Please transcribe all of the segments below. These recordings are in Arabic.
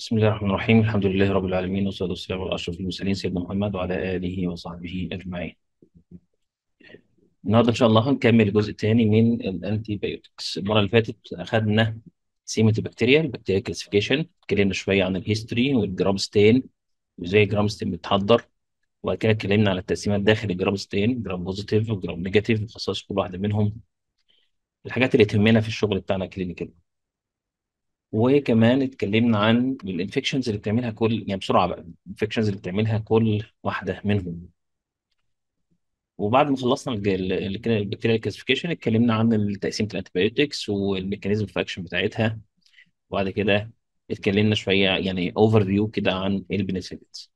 بسم الله الرحمن الرحيم الحمد لله رب العالمين والصلاة والسلام على أشرف المرسلين سيدنا محمد وعلى آله وصحبه أجمعين النهاردة إن شاء الله هنكمل الجزء الثاني من الأنتي بايوتكس المرة اللي فاتت أخذنا سيمة البكتيريا البكتيريا كلاسيفيكيشن اتكلمنا شوية عن الهيستوري والجرام ستين وإزاي الجرام ستين بيتحضر وبعد كده اتكلمنا على التقسيمات داخل الجرام ستين جرام بوزيتيف وجرام نيجاتيف وخصائص كل واحدة منهم الحاجات اللي تهمنا في الشغل بتاعنا كلينيكال وكمان اتكلمنا عن الانفكشنز اللي بتعملها كل يعني بسرعه بقى الانفكشنز اللي بتعملها كل واحده منهم وبعد ما خلصنا البكتيريا كلاسيفيكيشن اتكلمنا عن تقسيم الانتيبيوتكس والميكانيزم اوف اكشن بتاعتها وبعد كده اتكلمنا شويه يعني اوفر فيو كده عن البنسلينز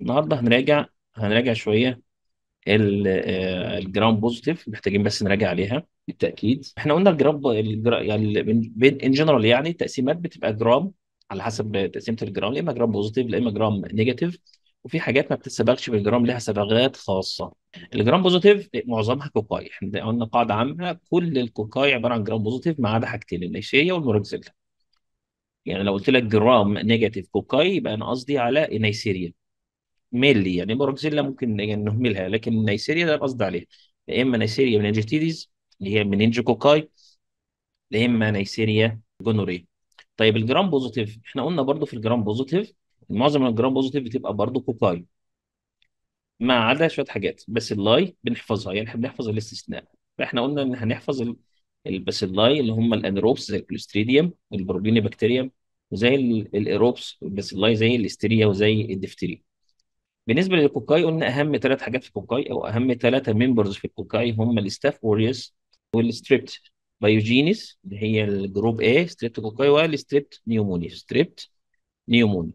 النهارده هنراجع هنراجع شويه آه، الجرام بوزيتيف محتاجين بس نراجع عليها بالتاكيد احنا قلنا الجرام يعني ان جنرال يعني التقسيمات بتبقى جرام على حسب تقسيمه الجرام يا اما جرام بوزيتيف يا اما جرام نيجاتيف وفي حاجات ما بتتسبغش بالجرام لها صبغات خاصه الجرام بوزيتيف معظمها كوكاي احنا قلنا قاعده عامه كل الكوكاي عباره عن جرام بوزيتيف ما عدا حاجتين النيشيه والمورجزيلا يعني لو قلت لك جرام نيجاتيف كوكاي يبقى انا قصدي على نيسيريا ميلي يعني برازيل ممكن يعني نهملها لكن نيسيريا ده القصد عليها يا اما نيسيريا مننجيتيديز اللي هي منينجوكوكاي يا اما نيسيريا جونوري طيب الجرام بوزيتيف احنا قلنا برضو في الجرام بوزيتيف معظم الجرام بوزيتيف بتبقى برضو كوكاي ما عدا شويه حاجات بس اللاي بنحفظها يعني بنحفظ الاستثناء فاحنا قلنا ان هنحفظ الباسيلاي اللي هم الانروبس زي الكلوستريديوم والبروبيني بكتيريا وزي الايروبس الباسيلاي زي الاستيريا وزي الدفتيريا بالنسبه للكوكاي قلنا اهم ثلاث حاجات في الكوكاي او اهم ثلاثه ممبرز في الكوكاي هم الستاف اوريوس والستريبت بايوجينيس اللي هي الجروب A ستريبت كوكاي والستريبت نيوموني ستريبت نيوموني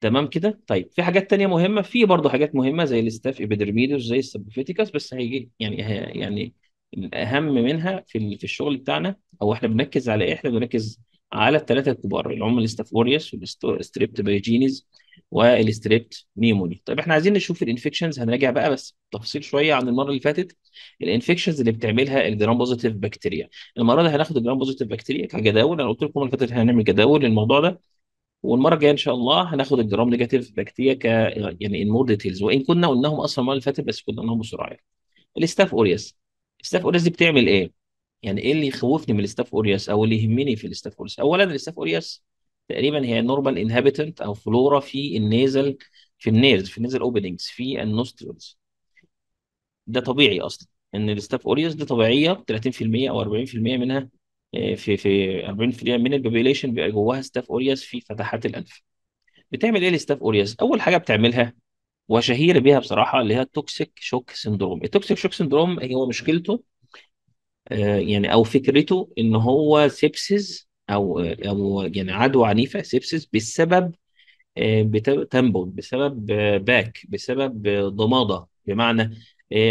تمام كده طيب في حاجات تانية مهمه في برضه حاجات مهمه زي الستاف ابيدرميدوس زي السبوفيتيكاس بس هي يعني يعني الاهم منها في في الشغل بتاعنا او احنا بنركز على ايه احنا بنركز على الثلاثه الكبار اللي هم اوريوس والستريبت بايوجينيس والستريبت نيموني طيب احنا عايزين نشوف الانفكشنز هنراجع بقى بس تفصيل شويه عن المره اللي فاتت الانفكشنز اللي بتعملها الجرام بوزيتيف بكتيريا المره دي هناخد الجرام بوزيتيف بكتيريا كجداول انا قلت لكم المره اللي فاتت هنعمل جداول للموضوع ده والمره الجايه ان شاء الله هناخد الجرام نيجاتيف بكتيريا ك يعني ان مور ديتيلز وان كنا قلناهم اصلا المره اللي فاتت بس كنا قلناهم بسرعه يعني الاستاف اورياس الاستاف اورياس دي بتعمل ايه؟ يعني ايه اللي يخوفني من الاستاف اورياس او اللي يهمني في الاستاف اورياس؟ اولا الاستاف اورياس تقريبا هي نورمال انهابيتنت او فلورا في النيزل في النيرز في النيزل اوبننجز في النوستريلز ده طبيعي اصلا ان الستاف اوريوس دي طبيعيه 30% او 40% منها آه، في في 40% من البوبيليشن بيبقى جواها ستاف اوريوس في فتحات الانف بتعمل ايه الستاف اوريوس اول حاجه بتعملها وشهير بيها بصراحه اللي هي التوكسيك شوك سندروم التوكسيك شوك سندروم هو مشكلته آه، يعني او فكرته ان هو سيبسز او او يعني عدوى عنيفه سيبسس بسبب آه، تنبت بسبب آه، باك بسبب آه، ضماده بمعنى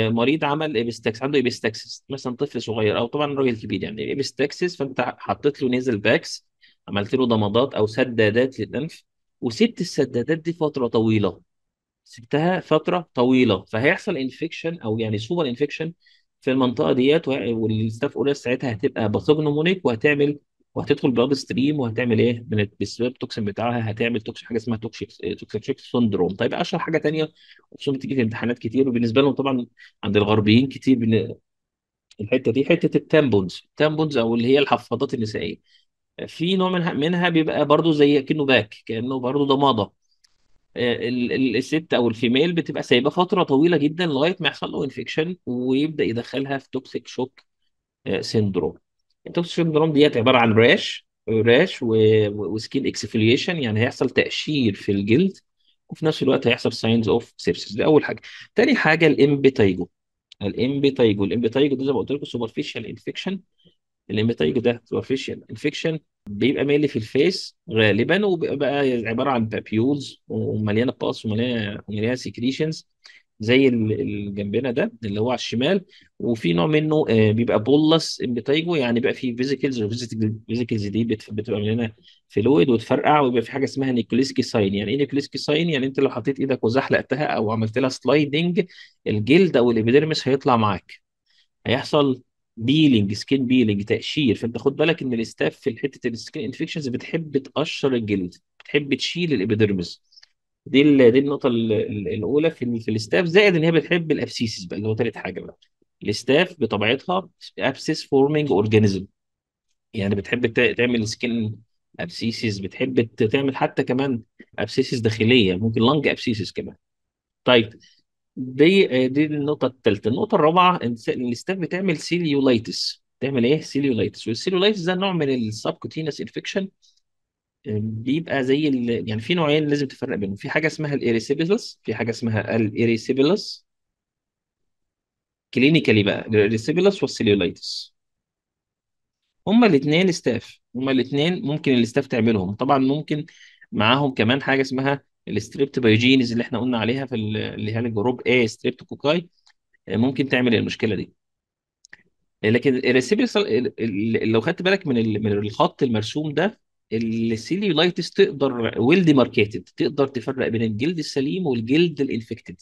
مريض عمل ايبستكس عنده ايبستكسس مثلا طفل صغير او طبعا راجل كبير يعني ايبستكسس فانت حطيت له نيزل باكس عملت له ضمادات او سدادات للانف وسبت السدادات دي فتره طويله سبتها فتره طويله فهيحصل انفكشن او يعني سوبر انفكشن في المنطقه ديت والستاف اورس ساعتها هتبقى باثوجنومونيك وهتعمل وهتدخل بلاد ستريم وهتعمل ايه من بالسبب التوكسين بتاعها هتعمل توكس حاجه اسمها توكسيك توكسيك شيك سندروم طيب اشهر حاجه ثانيه خصوصا بتيجي في امتحانات كتير وبالنسبه لهم طبعا عند الغربيين كتير بن... الحته دي حته التامبونز التامبونز او اللي هي الحفاضات النسائيه في نوع منها منها بيبقى برضو زي كأنه باك كأنه برضو ضماده آه، الست او الفيميل بتبقى سايبه فتره طويله جدا لغايه ما يحصل له انفكشن ويبدا يدخلها في توكسيك شوك سندروم. التوكسيك درام ديت عباره عن راش راش وسكين اكسفليشن يعني هيحصل تقشير في الجلد وفي نفس الوقت هيحصل ساينز اوف سيبسس دي اول حاجه تاني حاجه الامبيتايجو الامبيتايجو الامبيتايجو ده زي ما قلت لكم سوبرفيشال انفكشن الامبيتايجو ده سوبرفيشال انفكشن بيبقى مالي في الفيس غالبا وبيبقى عباره عن بابيولز ومليانه باس ومليانه ومليانه سكريشنز زي اللي جنبنا ده اللي هو على الشمال وفي نوع منه آه، بيبقى بولس امبيتايجو يعني بيبقى فيه فيزيكلز والفيزيكلز دي بتبقى مننا فلويد وتفرقع ويبقى في حاجه اسمها نيكوليسكي ساين يعني ايه نيكوليسكي ساين يعني انت لو حطيت ايدك وزحلقتها او عملت لها سلايدنج الجلد او الابيدرمس هيطلع معاك هيحصل بيلينج سكين بيلينج تقشير فانت خد بالك ان الاستاف في حته السكين انفكشنز بتحب تقشر الجلد بتحب تشيل الابيدرمس دي دي النقطه الاولى في في الاستاف زائد ان هي بتحب الابسيس بقى اللي هو ثالث حاجه بقى الاستاف بطبيعتها ابسيس فورمينج اورجانيزم يعني بتحب تعمل سكين ابسيس بتحب تعمل حتى كمان ابسيس داخليه ممكن لانج ابسيس كمان طيب دي دي النقطه الثالثه النقطه الرابعه الاستاف بتعمل سيليولايتس تعمل ايه سيليولايتس والسيليولايتس ده نوع من السبكوتينس انفكشن بيبقى زي ال... يعني في نوعين لازم تفرق بينهم في حاجه اسمها الاريسيبيلس في حاجه اسمها الاريسيبيلس كلينيكالي بقى الاريسيبيلس والسيليولايتس هما الاثنين استاف هما الاثنين ممكن الاستاف تعملهم طبعا ممكن معاهم كمان حاجه اسمها الستريبت بايجينز اللي احنا قلنا عليها في اللي هي الجروب اي ستريبت كوكاي ممكن تعمل المشكله دي لكن الريسيبيوس لو خدت بالك من من الخط المرسوم ده السيليولايتس تقدر ويل ماركيتد تقدر تفرق بين الجلد السليم والجلد الانفكتد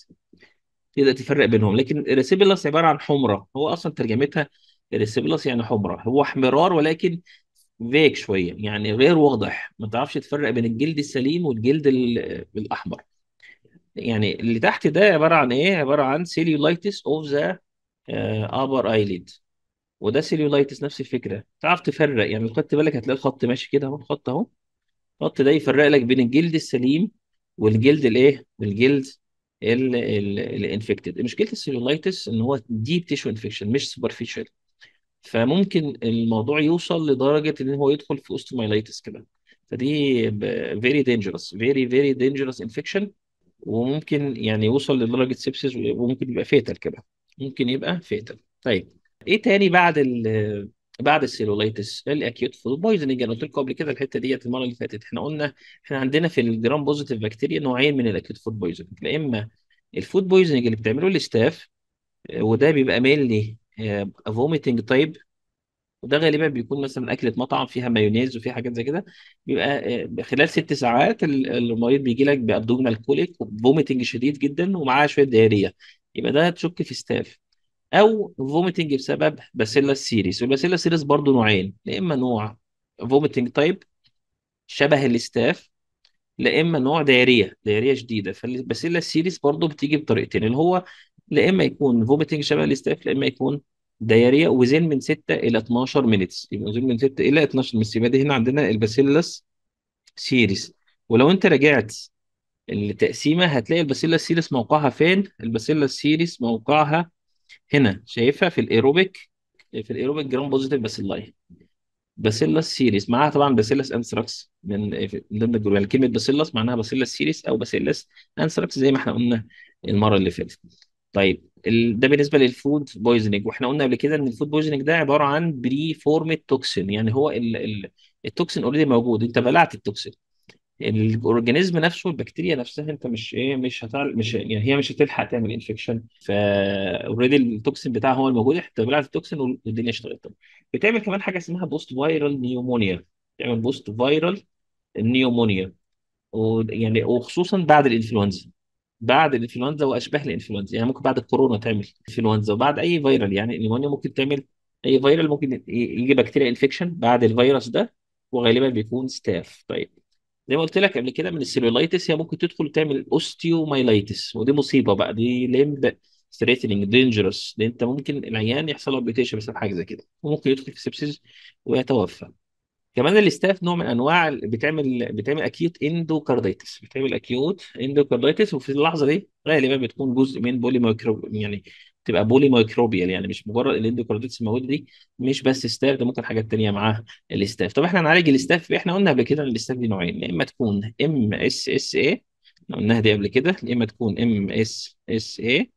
تقدر تفرق بينهم لكن الريسيبلس عباره عن حمره هو اصلا ترجمتها الريسيبلس يعني حمره هو احمرار ولكن فيك شويه يعني غير واضح ما تعرفش تفرق بين الجلد السليم والجلد الاحمر يعني اللي تحت ده عباره عن ايه عباره عن سيليولايتس اوف ذا ابر ايليد وده سيليولايتس نفس الفكره تعرف تفرق يعني لو خدت بالك هتلاقي الخط ماشي كده اهو الخط اهو الخط ده يفرق لك بين الجلد السليم والجلد الايه والجلد الانفكتد مشكله السيلولايتس ان هو ديب تيشو انفكشن مش سوبرفيشال فممكن الموضوع يوصل لدرجه ان هو يدخل في اوستومايلايتس كمان فدي فيري دينجرس فيري فيري دينجرس انفكشن وممكن يعني يوصل لدرجه سيبسيس وممكن يبقى فيتال كمان ممكن يبقى فيتال طيب ايه تاني بعد ال بعد السيلولايتس الاكيوت فود بويزنج انا قلت لكم قبل كده الحته ديت المره اللي فاتت احنا قلنا احنا عندنا في الجرام بوزيتيف بكتيريا نوعين من الاكيوت فود بويزنج يا اما الفود بويزنج اللي بتعمله الاستاف آه، وده بيبقى مينلي فوميتنج تايب وده غالبا بيكون مثلا اكله مطعم فيها مايونيز وفيها حاجات زي كده بيبقى آه، خلال ست ساعات المريض بيجي لك بابدومينال كوليك وفوميتنج شديد جدا ومعاه شويه دياريه يبقى ده تشك في ستاف او فوميتنج بسبب باسيلا سيريس والباسيلا سيريس برضو نوعين يا اما نوع فوميتنج تايب شبه الاستاف لا اما نوع دايريه دايريه شديده فالباسيلا سيريس برضو بتيجي بطريقتين اللي هو لا اما يكون فوميتنج شبه الاستاف لا اما يكون دايريه وزين من 6 الى 12 مينتس يبقى وزن من 6 الى 12 مينتس يبقى دي هنا عندنا الباسيلس سيريس ولو انت رجعت التقسيمه هتلاقي الباسيلس سيريس موقعها فين الباسيلس سيريس موقعها هنا شايفها في الايروبيك في الايروبيك جرام بوزيتيف باسيلاي باسيلس سيريس معاها طبعا باسيلس انثراكس من ضمن الجروب يعني كلمه باسيلس معناها باسيلس سيريس او باسيلس انثراكس زي ما احنا قلنا المره اللي فاتت طيب ده بالنسبه للفود بويزنج واحنا قلنا قبل كده ان الفود بويزنج ده عباره عن بري فورمد توكسين يعني هو التوكسين اوريدي موجود انت بلعت التوكسين الاورجانيزم نفسه البكتيريا نفسها انت مش ايه مش هتعرف مش يعني هي مش هتلحق تعمل انفكشن اوريدي التوكسين بتاعها هو الموجود انت بلعت التوكسين والدنيا اشتغلت بتعمل كمان حاجه اسمها بوست فايرال نيومونيا بتعمل بوست فايرال نيومونيا ويعني وخصوصا بعد الانفلونزا بعد الانفلونزا واشباه الانفلونزا يعني ممكن بعد الكورونا تعمل انفلونزا وبعد اي فيرال يعني النيومونيا ممكن تعمل اي فيرال ممكن يجي بكتيريا انفكشن بعد الفيروس ده وغالبا بيكون ستاف طيب زي ما قلت لك قبل كده من السيلولايتس هي ممكن تدخل تعمل اوستيومايلايتس ودي مصيبه بقى دي لمب ثريتنينج دينجرس دي انت ممكن العيان يحصل له امبيوتيشن بسبب حاجه زي كده وممكن يدخل في سبسيس ويتوفى كمان الاستاف نوع من انواع بتعمل بتعمل اكيوت اندوكارديتس بتعمل اكيوت اندوكارديتس وفي اللحظه دي غالبا بتكون جزء من بولي مايكرو يعني تبقى بولي مايكروبيال يعني مش مجرد الاندوكارديتس الموجوده دي مش بس ستاف ده ممكن حاجات تانيه معاها الاستاف طب احنا هنعالج الاستاف احنا قلنا قبل كده ان الاستاف دي نوعين يا اما تكون ام اس اس اي قلناها دي قبل كده يا اما تكون ام اس اس اي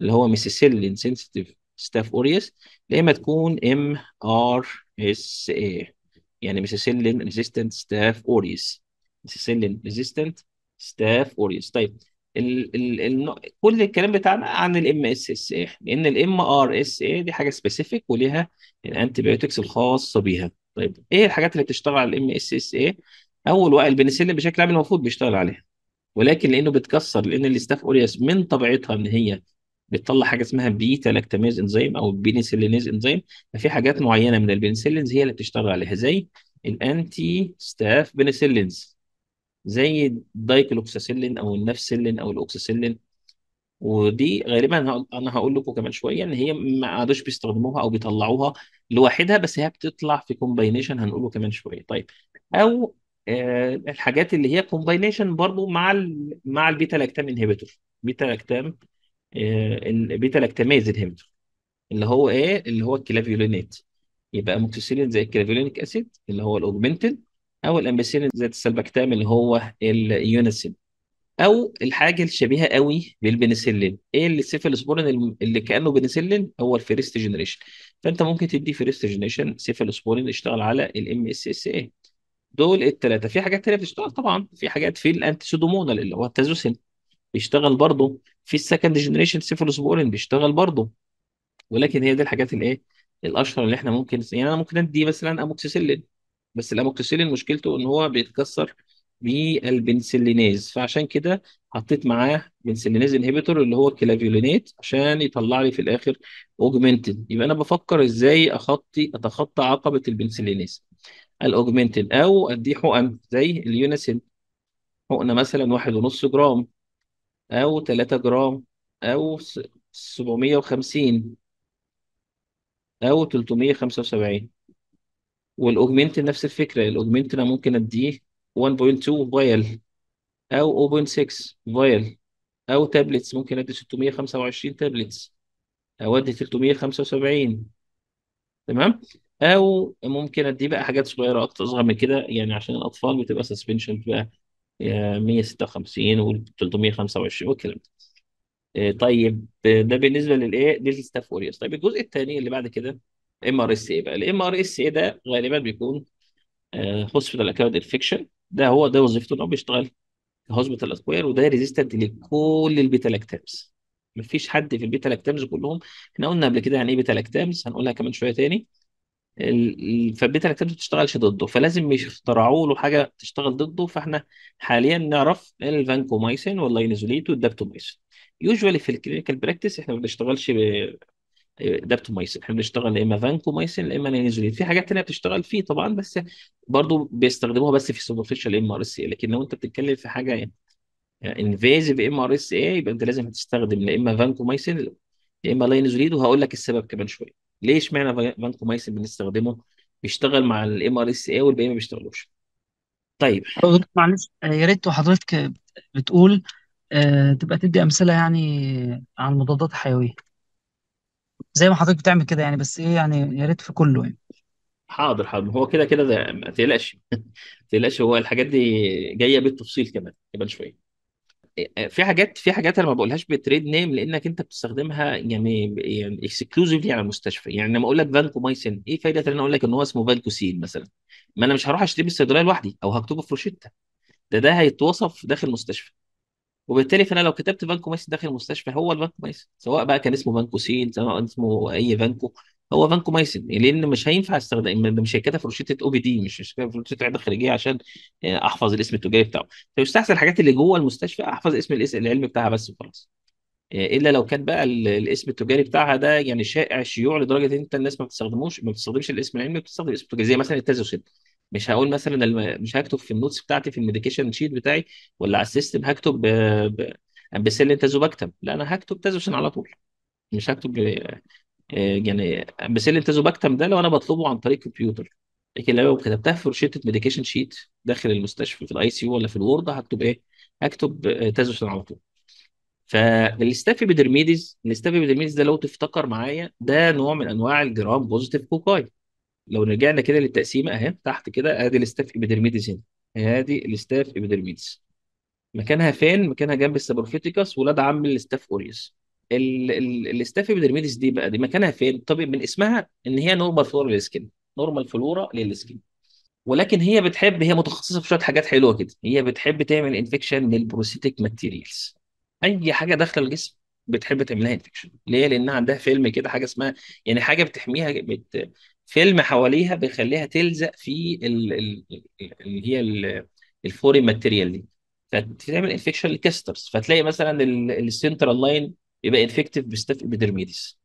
اللي هو ميسيسيلين سنسيتيف ستاف اوريوس يا اما تكون ام ار اس اي يعني ميسيسيلين ريزيستنت ستاف اوريوس ميسيسيلين ريزيستنت ستاف اوريوس طيب ال ال ال كل الكلام بتاعنا عن الام اس اس اي لان الام ار اس اي دي حاجه سبيسيفيك وليها الانتي بايوتكس الخاصه بيها طيب ايه الحاجات اللي بتشتغل على الام اس اس اي اول واحد البنسلين بشكل عام المفروض بيشتغل عليها ولكن لانه بتكسر لان الاستاف اوريس من طبيعتها ان هي بتطلع حاجه اسمها بيتا لاكتاميز انزيم او بنسلينيز انزيم ففي حاجات معينه من البنسلينز هي اللي بتشتغل عليها زي الانتي ستاف بنسلينز زي الدايكلوكساسيلين او النفسيلين او الاوكساسيلين ودي غالبا انا هقول لكم كمان شويه ان هي ما عادوش بيستخدموها او بيطلعوها لوحدها بس هي بتطلع في كومباينيشن هنقوله كمان شويه طيب او آه الحاجات اللي هي كومباينيشن برضو مع الـ مع البيتا لاكتام انهبيتور بيتا لاكتام آه البيتا لاكتاميز انهبيتور اللي هو ايه اللي هو الكلافيولينات يبقى موكسيسيلين زي الكلافيولينيك اسيد اللي هو الاوجمنتد او الامبسيلين ذات السلبكتام اللي هو اليونسين او الحاجه الشبيهه قوي بالبنسلين ايه اللي سيفالوسبورين اللي كانه بنسلين هو الفيرست جنريشن فانت ممكن تدي فيرست جنريشن سيفالوسبورين يشتغل على الام اس اس اي دول الثلاثه في حاجات ثانيه بتشتغل طبعا في حاجات في الانتي اللي هو التازوسين بيشتغل برضه في السكند جنريشن سيفالوسبورين بيشتغل برضه ولكن هي دي الحاجات الايه الاشهر اللي احنا ممكن يعني انا ممكن ادي مثلا اموكسيسيلين بس الاموكسيسيلين مشكلته ان هو بيتكسر بالبنسلينيز فعشان كده حطيت معاه بنسلينيز انهبيتور اللي هو الكلافيولينيت عشان يطلع لي في الاخر اوجمنتد يبقى انا بفكر ازاي اخطي اتخطى عقبه البنسلينيز الاوجمنتد او اديه حقن زي اليوناسين حقنه مثلا واحد ونص جرام او 3 جرام او 750 او 375 والاوجمنت نفس الفكره الاوجمنت انا ممكن اديه 1.2 فايل او 0.6 فايل او تابلتس ممكن ادي 625 تابلتس او ادي 375 تمام او ممكن اديه بقى حاجات صغيره اكتر اصغر من كده يعني عشان الاطفال بتبقى سسبنشن بقى 156 و 325 والكلام ده آه، طيب آه، ده بالنسبه للايه للستاف اوريوس طيب الجزء الثاني اللي بعد كده ام ار اس اي بقى الام ار اس اي ده غالبا بيكون هوسبيتال اكاود انفكشن ده هو ده وظيفته هو بيشتغل هوسبيتال اكوير وده ريزيستنت لكل البيتا لاكتامز مفيش حد في البيتا لاكتامز كلهم احنا قلنا قبل كده يعني ايه بيتا لاكتامز هنقولها كمان شويه تاني فالبيتا لاكتامز ما بتشتغلش ضده فلازم يخترعوا له حاجه تشتغل ضده فاحنا حاليا نعرف الفانكومايسين واللاينزوليت والدابتومايسين يوجوالي في الكلينيكال براكتس احنا ما بنشتغلش دابتومايسين احنا بنشتغل يا اما فانكومايسين يا اما نيزوليد في حاجات تانية بتشتغل فيه طبعا بس برضه بيستخدموها بس في سوبرفيشال ام ار اس اي لكن لو انت بتتكلم في حاجه يعني انفيزيف ام ار اس اي يبقى انت لازم تستخدم يا اما فانكومايسين يا اما لاينزوليد وهقول لك السبب كمان شويه ليش معنى فانكومايسين بنستخدمه بيشتغل مع الام ار اس اي والباقي ما بيشتغلوش طيب معلش آه، يا ريت وحضرتك بتقول آه، تبقى تدي امثله يعني عن المضادات الحيويه زي ما حضرتك بتعمل كده يعني بس ايه يعني يا ريت في كله يعني حاضر حاضر هو كده كده ده- ما تقلقش ما تقلقش هو الحاجات دي جايه بالتفصيل كمان كمان شويه آه، في حاجات في حاجات انا ما بقولهاش بتريد نيم لانك انت بتستخدمها يعني يعني اكسكلوزيفلي على المستشفى يعني لما اقول لك فانكومايسين ايه فايده ان انا اقول لك ان هو اسمه فانكوسين مثلا ما انا مش هروح اشتري من الصيدليه لوحدي او هكتبه في روشته ده ده هيتوصف داخل مستشفى وبالتالي فانا لو كتبت بنكو مايسن داخل المستشفى هو البنكو مايسن سواء بقى كان اسمه بنكو سين سواء اسمه اي بنكو هو بنكو مايسن لان مش هينفع استخدام مش هيكتب في روشته او بي دي مش في روشته عياده خارجيه عشان آه، احفظ الاسم التجاري بتاعه فيستحسن الحاجات اللي جوه المستشفى احفظ اسم الاسم العلمي بتاعها بس وخلاص آه، الا لو كان بقى الاسم التجاري بتاعها ده يعني شائع شيوع لدرجه ان انت الناس ما بتستخدموش ما بتستخدمش الاسم العلمي بتستخدم الاسم التجاري زي مثلا التازوسيد مش هقول مثلا الم... مش هكتب في النوتس بتاعتي في الميديكيشن شيت بتاعي ولا على السيستم هكتب ب... ب... امبسلين يعني تازو بكتب لا انا هكتب تازوشن على طول مش هكتب آه، يعني امبسلين تازو بكتب ده لو انا بطلبه عن طريق كمبيوتر لكن لو كتبتها في روشته ميديكيشن شيت داخل المستشفى في الاي سي يو ولا في الوورد هكتب ايه؟ هكتب تازوشن على طول فالاستافي بيدرميديز الاستافي بيدرميديز ده لو تفتكر معايا ده نوع من انواع الجرام بوزيتيف كوكاي لو رجعنا كده للتقسيمه اهي تحت كده ادي الاستاف ايبيدرميدس هنا ادي الاستاف ايبيدرميدس مكانها فين؟ مكانها جنب السابروفيتيكس ولاد عم الاستاف اوريوس الاستاف ايبيدرميدس دي بقى دي مكانها فين؟ طب من اسمها ان هي نورمال فلورا للسكن نورمال فلورا للسكن ولكن هي بتحب هي متخصصه في شويه حاجات حلوه كده هي بتحب تعمل انفكشن للبروسيتيك ماتيريالز اي حاجه داخله الجسم بتحب تعملها انفكشن ليه لانها عندها فيلم كده حاجه اسمها يعني حاجه بتحميها بت... فيلم حواليها بيخليها تلزق في اللي هي ال... الفورين ماتيريال دي فتعمل انفكشن لكاسترز فتلاقي مثلا السنترال لاين يبقى انفكتيف بستاف ابيدرميدس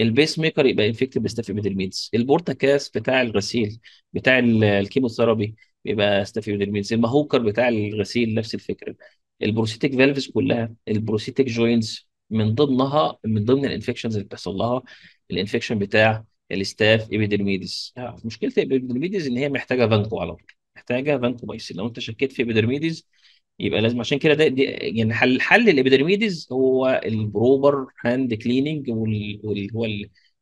البيس ميكر يبقى انفكتيف بستاف ابيدرميدس البورتاكاس بتاع الغسيل بتاع الكيموثيرابي يبقى ستاف ابيدرميدس المهوكر بتاع الغسيل نفس الفكره البروسيتيك فالفز كلها البروسيتيك جوينز من ضمنها من ضمن الانفكشنز اللي بتحصل لها الانفكشن بتاع الاستاف ابيدرميدس آه. مشكله ابيدرميدس ان هي محتاجه فانكو على طول محتاجه فانكو بايسين لو انت شكيت في ابيدرميدس يبقى لازم عشان كده ده دي يعني حل حل الابيدرميدس هو البروبر هاند كليننج واللي هو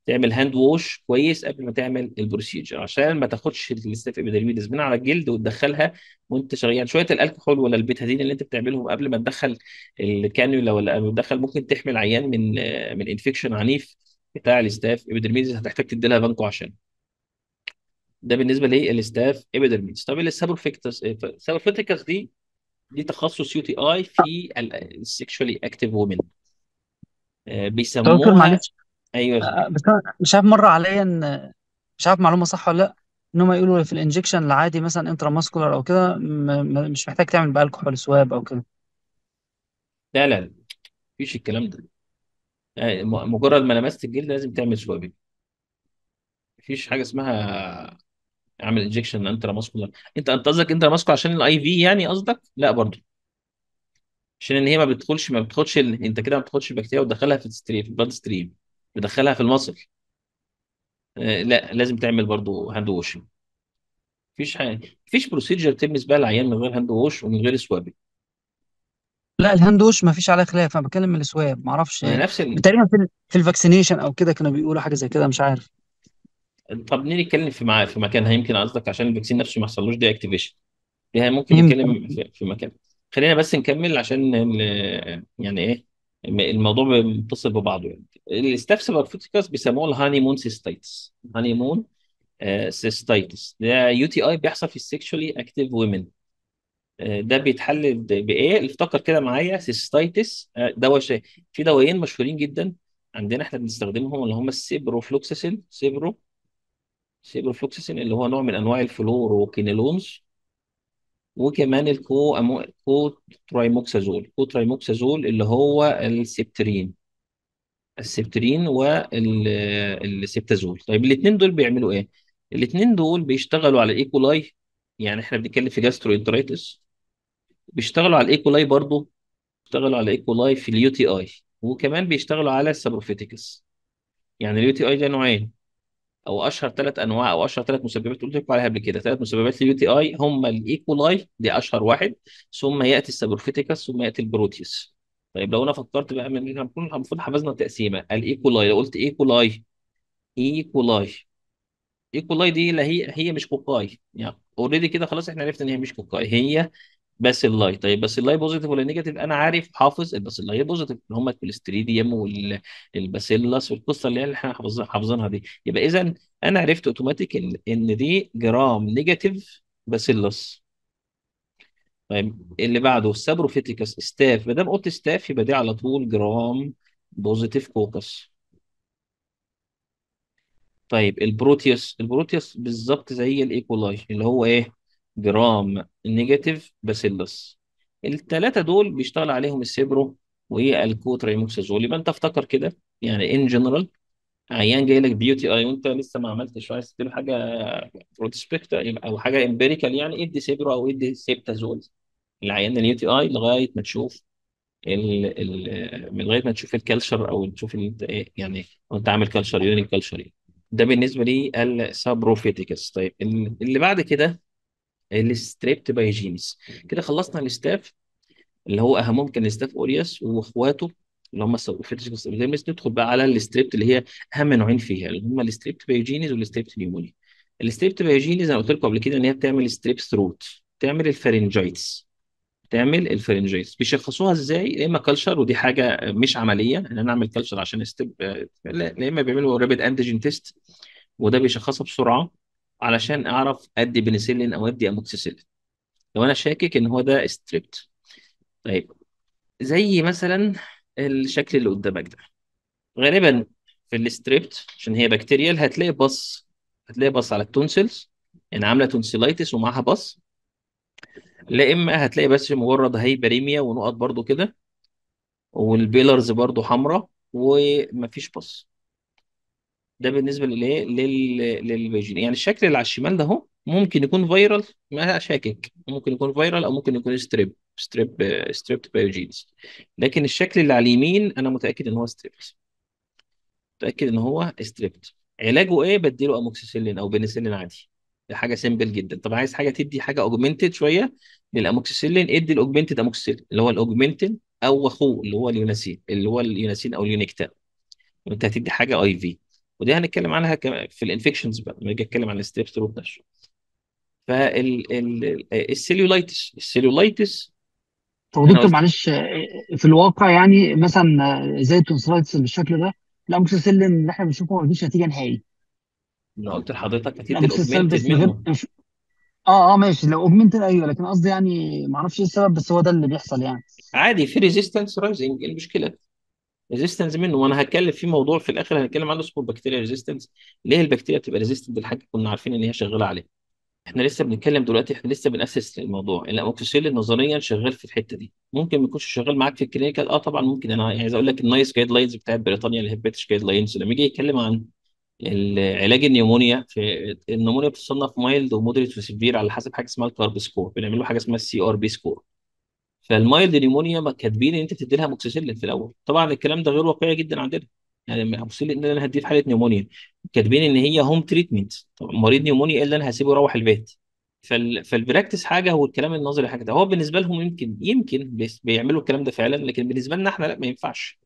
تعمل هاند ووش كويس قبل ما تعمل البروسيجر عشان ما تاخدش الاستاف ابيدرميدس من على الجلد وتدخلها وانت شغال يعني شويه الالكحول ولا البيتادين اللي انت بتعملهم قبل ما تدخل الكانيولا ولا تدخل ممكن تحمل عيان من من انفكشن عنيف بتاع الاستاف ابيدرميز هتحتاج تدي لها فانكو عشان ده بالنسبه للستاف ابيدرميز طب السابروفيكتس السابروفيكتس دي دي تخصص يو تي اي في السكشوالي اكتف وومن بيسموها ايوه آه، بس انا مش عارف مر عليا ان مش عارف معلومه صح ولا لا ان هم يقولوا في الانجكشن العادي مثلا انترا ماسكولار او كده مش محتاج تعمل بقى الكحول سواب او كده لا لا لا، مفيش الكلام ده مجرد ما لمست الجلد لازم تعمل سوابينج مفيش حاجه اسمها اعمل انجكشن انترا ماسكولار انت انت قصدك انترا ماسكولار عشان الاي في يعني قصدك لا برضه عشان ان هي ما بتدخلش ما بتاخدش ال... انت كده ما بتاخدش البكتيريا وتدخلها في الستريم في البلد ستريم بتدخلها في المصل آه، لا لازم تعمل برضه هاند ووشنج مفيش حاجه مفيش بروسيجر تلمس بقى العيان من غير هاند ووش ومن غير سوابينج لا الهندوش ما فيش عليها خلاف انا بتكلم من السواب ما اعرفش ما نفس ال... تقريبا في ال- في الفاكسينيشن او كده كانوا بيقولوا حاجه زي كده مش عارف طب ليه نتكلم في معاه في مكانها يمكن قصدك عشان الفاكسين نفسه ما حصلوش دي اكتيفيشن هي ممكن يمكن نتكلم في في مكان خلينا بس نكمل عشان ال- يعني ايه الموضوع متصل ببعضه يعني الستاف بارفوتيكاس بيسموه الهاني مون سيستيتس هاني مون سيستيتس ده يو تي اي بيحصل في السكشولي اكتيف ويمن ده بيتحل بايه افتكر كده معايا سيستايتس آه، دواء في دوايين مشهورين جدا عندنا احنا بنستخدمهم اللي هم السيبروفلوكسسين سيبرو سيبروفلوكسسين اللي هو نوع من انواع وكينيلونز وكمان الكو أمو... كو ترايموكسازول كو ترايموكسازول اللي هو السبترين السبترين والسبتازول طيب الاثنين دول بيعملوا ايه الاثنين دول بيشتغلوا على الايكولاي e. يعني احنا بنتكلم في جاسترو انترايتس بيشتغلوا على الايكولاي برضه بيشتغلوا على الايكولاي في اليو تي اي وكمان بيشتغلوا على السبروفيتيكس يعني اليو تي اي ده نوعين او اشهر ثلاث انواع او اشهر ثلاث مسببات قلت لكم عليها قبل كده ثلاث مسببات لليو تي اي هم الايكولاي دي اشهر واحد ثم ياتي السبروفيتيكس ثم ياتي البروتيوس طيب لو انا فكرت بقى من هنكون المفروض حفظنا التقسيمه الايكولاي لو قلت ايكولاي ايكولاي ايكولاي دي لا هي هي مش كوكاي يعني اوريدي كده خلاص احنا عرفنا ان هي مش كوكاي هي اللاي طيب اللاي بوزيتيف ولا نيجاتيف انا عارف حافظ اللاي بوزيتيف اللي هم الكوليستريديوم والباسيلس والقصه اللي احنا حافظينها دي يبقى اذا انا عرفت اوتوماتيك ان ان دي جرام نيجاتيف باسيلس طيب اللي بعده السابروفيتيكس ستاف ما دام قلت ستاف يبقى دي على طول جرام بوزيتيف كوكس طيب البروتيوس البروتيوس بالظبط زي الايكولاي اللي هو ايه جرام نيجاتيف باسيلس الثلاثه دول بيشتغل عليهم السيبرو والكوتريموكسازول يبقى انت افتكر كده يعني ان جنرال عيان جاي لك بيوتي اي وانت لسه ما عملتش عايز تديله حاجه بروتسبكت او حاجه امبيريكال يعني ادي سيبرو او ادي سيبتازول العيان اليوتي اي لغايه ما تشوف ال ال من لغايه ما تشوف الكالشر او تشوف يعني وانت عامل كالشر يونيك كالشر ده بالنسبه لي السابروفيتيكس طيب اللي بعد كده الستريبت باي جينيس كده خلصنا الستاف اللي هو اهمهم كان الستاف اورياس واخواته اللي هم الفيتشكس ندخل بقى على الستريبت اللي هي اهم نوعين فيها اللي هم الستريبت بايوجينيز والستريبت نيوموني الستريبت بايوجينيز انا قلت لكم قبل كده ان هي بتعمل ستريب ثروت بتعمل الفارنجايتس تعمل الفرنجيز بيشخصوها ازاي يا اما كلشر ودي حاجه مش عمليه ان انا اعمل كلشر عشان استب لا يا اما بيعملوا رابيد انتيجين تيست وده بيشخصها بسرعه علشان اعرف ادي بنسلين او ادي اموكسيسيلين لو انا شاكك ان هو ده ستريبت طيب زي مثلا الشكل اللي قدامك ده غالبا في الستريبت عشان هي بكتيريال هتلاقي بص هتلاقي بص على التونسلز يعني عامله تونسيلايتس ومعاها بص لا اما هتلاقي بس مجرد هايبريميا ونقط برضو كده والبيلرز برضو حمراء ومفيش بص ده بالنسبه للايه لل... إيه؟ للفيرجن يعني الشكل اللي على الشمال ده اهو ممكن يكون فيرال ما شاكك ممكن يكون فيرال او ممكن يكون ستريب ستريب ستريبت بايوجينز لكن الشكل اللي على اليمين انا متاكد ان هو ستريبت متاكد ان هو ستريبت علاجه ايه بديله اموكسيسيلين او بنسيلين عادي ده حاجه سيمبل جدا طب عايز حاجه تدي حاجه اوجمنتد شويه للاموكسيسيلين ادي الاوجمنتد اموكسيسيلين اللي هو الاوجمنتد او اخوه اللي هو اليوناسين اللي هو اليوناسين او اليونيكتا وانت هتدي حاجه اي في ودي هنتكلم عنها في الانفكشنز بقى لما اجي اتكلم عن الستيب ثرو نفسه فالسيلولايتس السيلولايتس طب دكتور معلش في الواقع يعني مثلا زي التونسلايتس بالشكل ده الاموكسيسيلين اللي احنا بنشوفه ما فيش نتيجه نهائيه انا قلت لحضرتك اكيد الاموكسيسيلين اه اه ماشي لو اوجمنتد ايوه لكن قصدي يعني ما اعرفش ايه السبب بس هو ده اللي بيحصل يعني عادي في ريزيستنس رايزنج المشكله ريزيستنس منه وانا هتكلم في موضوع في الاخر هنتكلم عنه اسمه البكتيريا ريزيستنس ليه البكتيريا بتبقى ريزيستنت لحاجه كنا عارفين ان هي شغاله عليها احنا لسه بنتكلم دلوقتي احنا لسه بناسس الموضوع الاموكسيسيلين نظريا شغال في الحته دي ممكن ما يكونش شغال معاك في الكلينيكال اه طبعا ممكن انا يعني عايز اقول لك النايس جايد لاينز بتاعت بريطانيا اللي هي جايد لاينز لما يجي يتكلم عن علاج النيومونيا في النيومونيا بتصنف مايلد ومودريت وسيفير على حسب حاجه اسمها الكارب سكور بنعمل له حاجه اسمها السي ار بي سكور فالمايلد نيمونيا ما كاتبين ان انت بتدي لها موكسيسيلين في الاول طبعا الكلام ده غير واقعي جدا عندنا يعني موكسيسيلين ان انا هديه في حاله نيمونيا كاتبين ان هي هوم تريتمنت طب مريض نيمونيا اللي انا هسيبه يروح البيت فال... فالبراكتس حاجه والكلام النظري حاجه ده هو بالنسبه لهم يمكن يمكن بيعملوا الكلام ده فعلا لكن بالنسبه لنا احنا لا ما ينفعش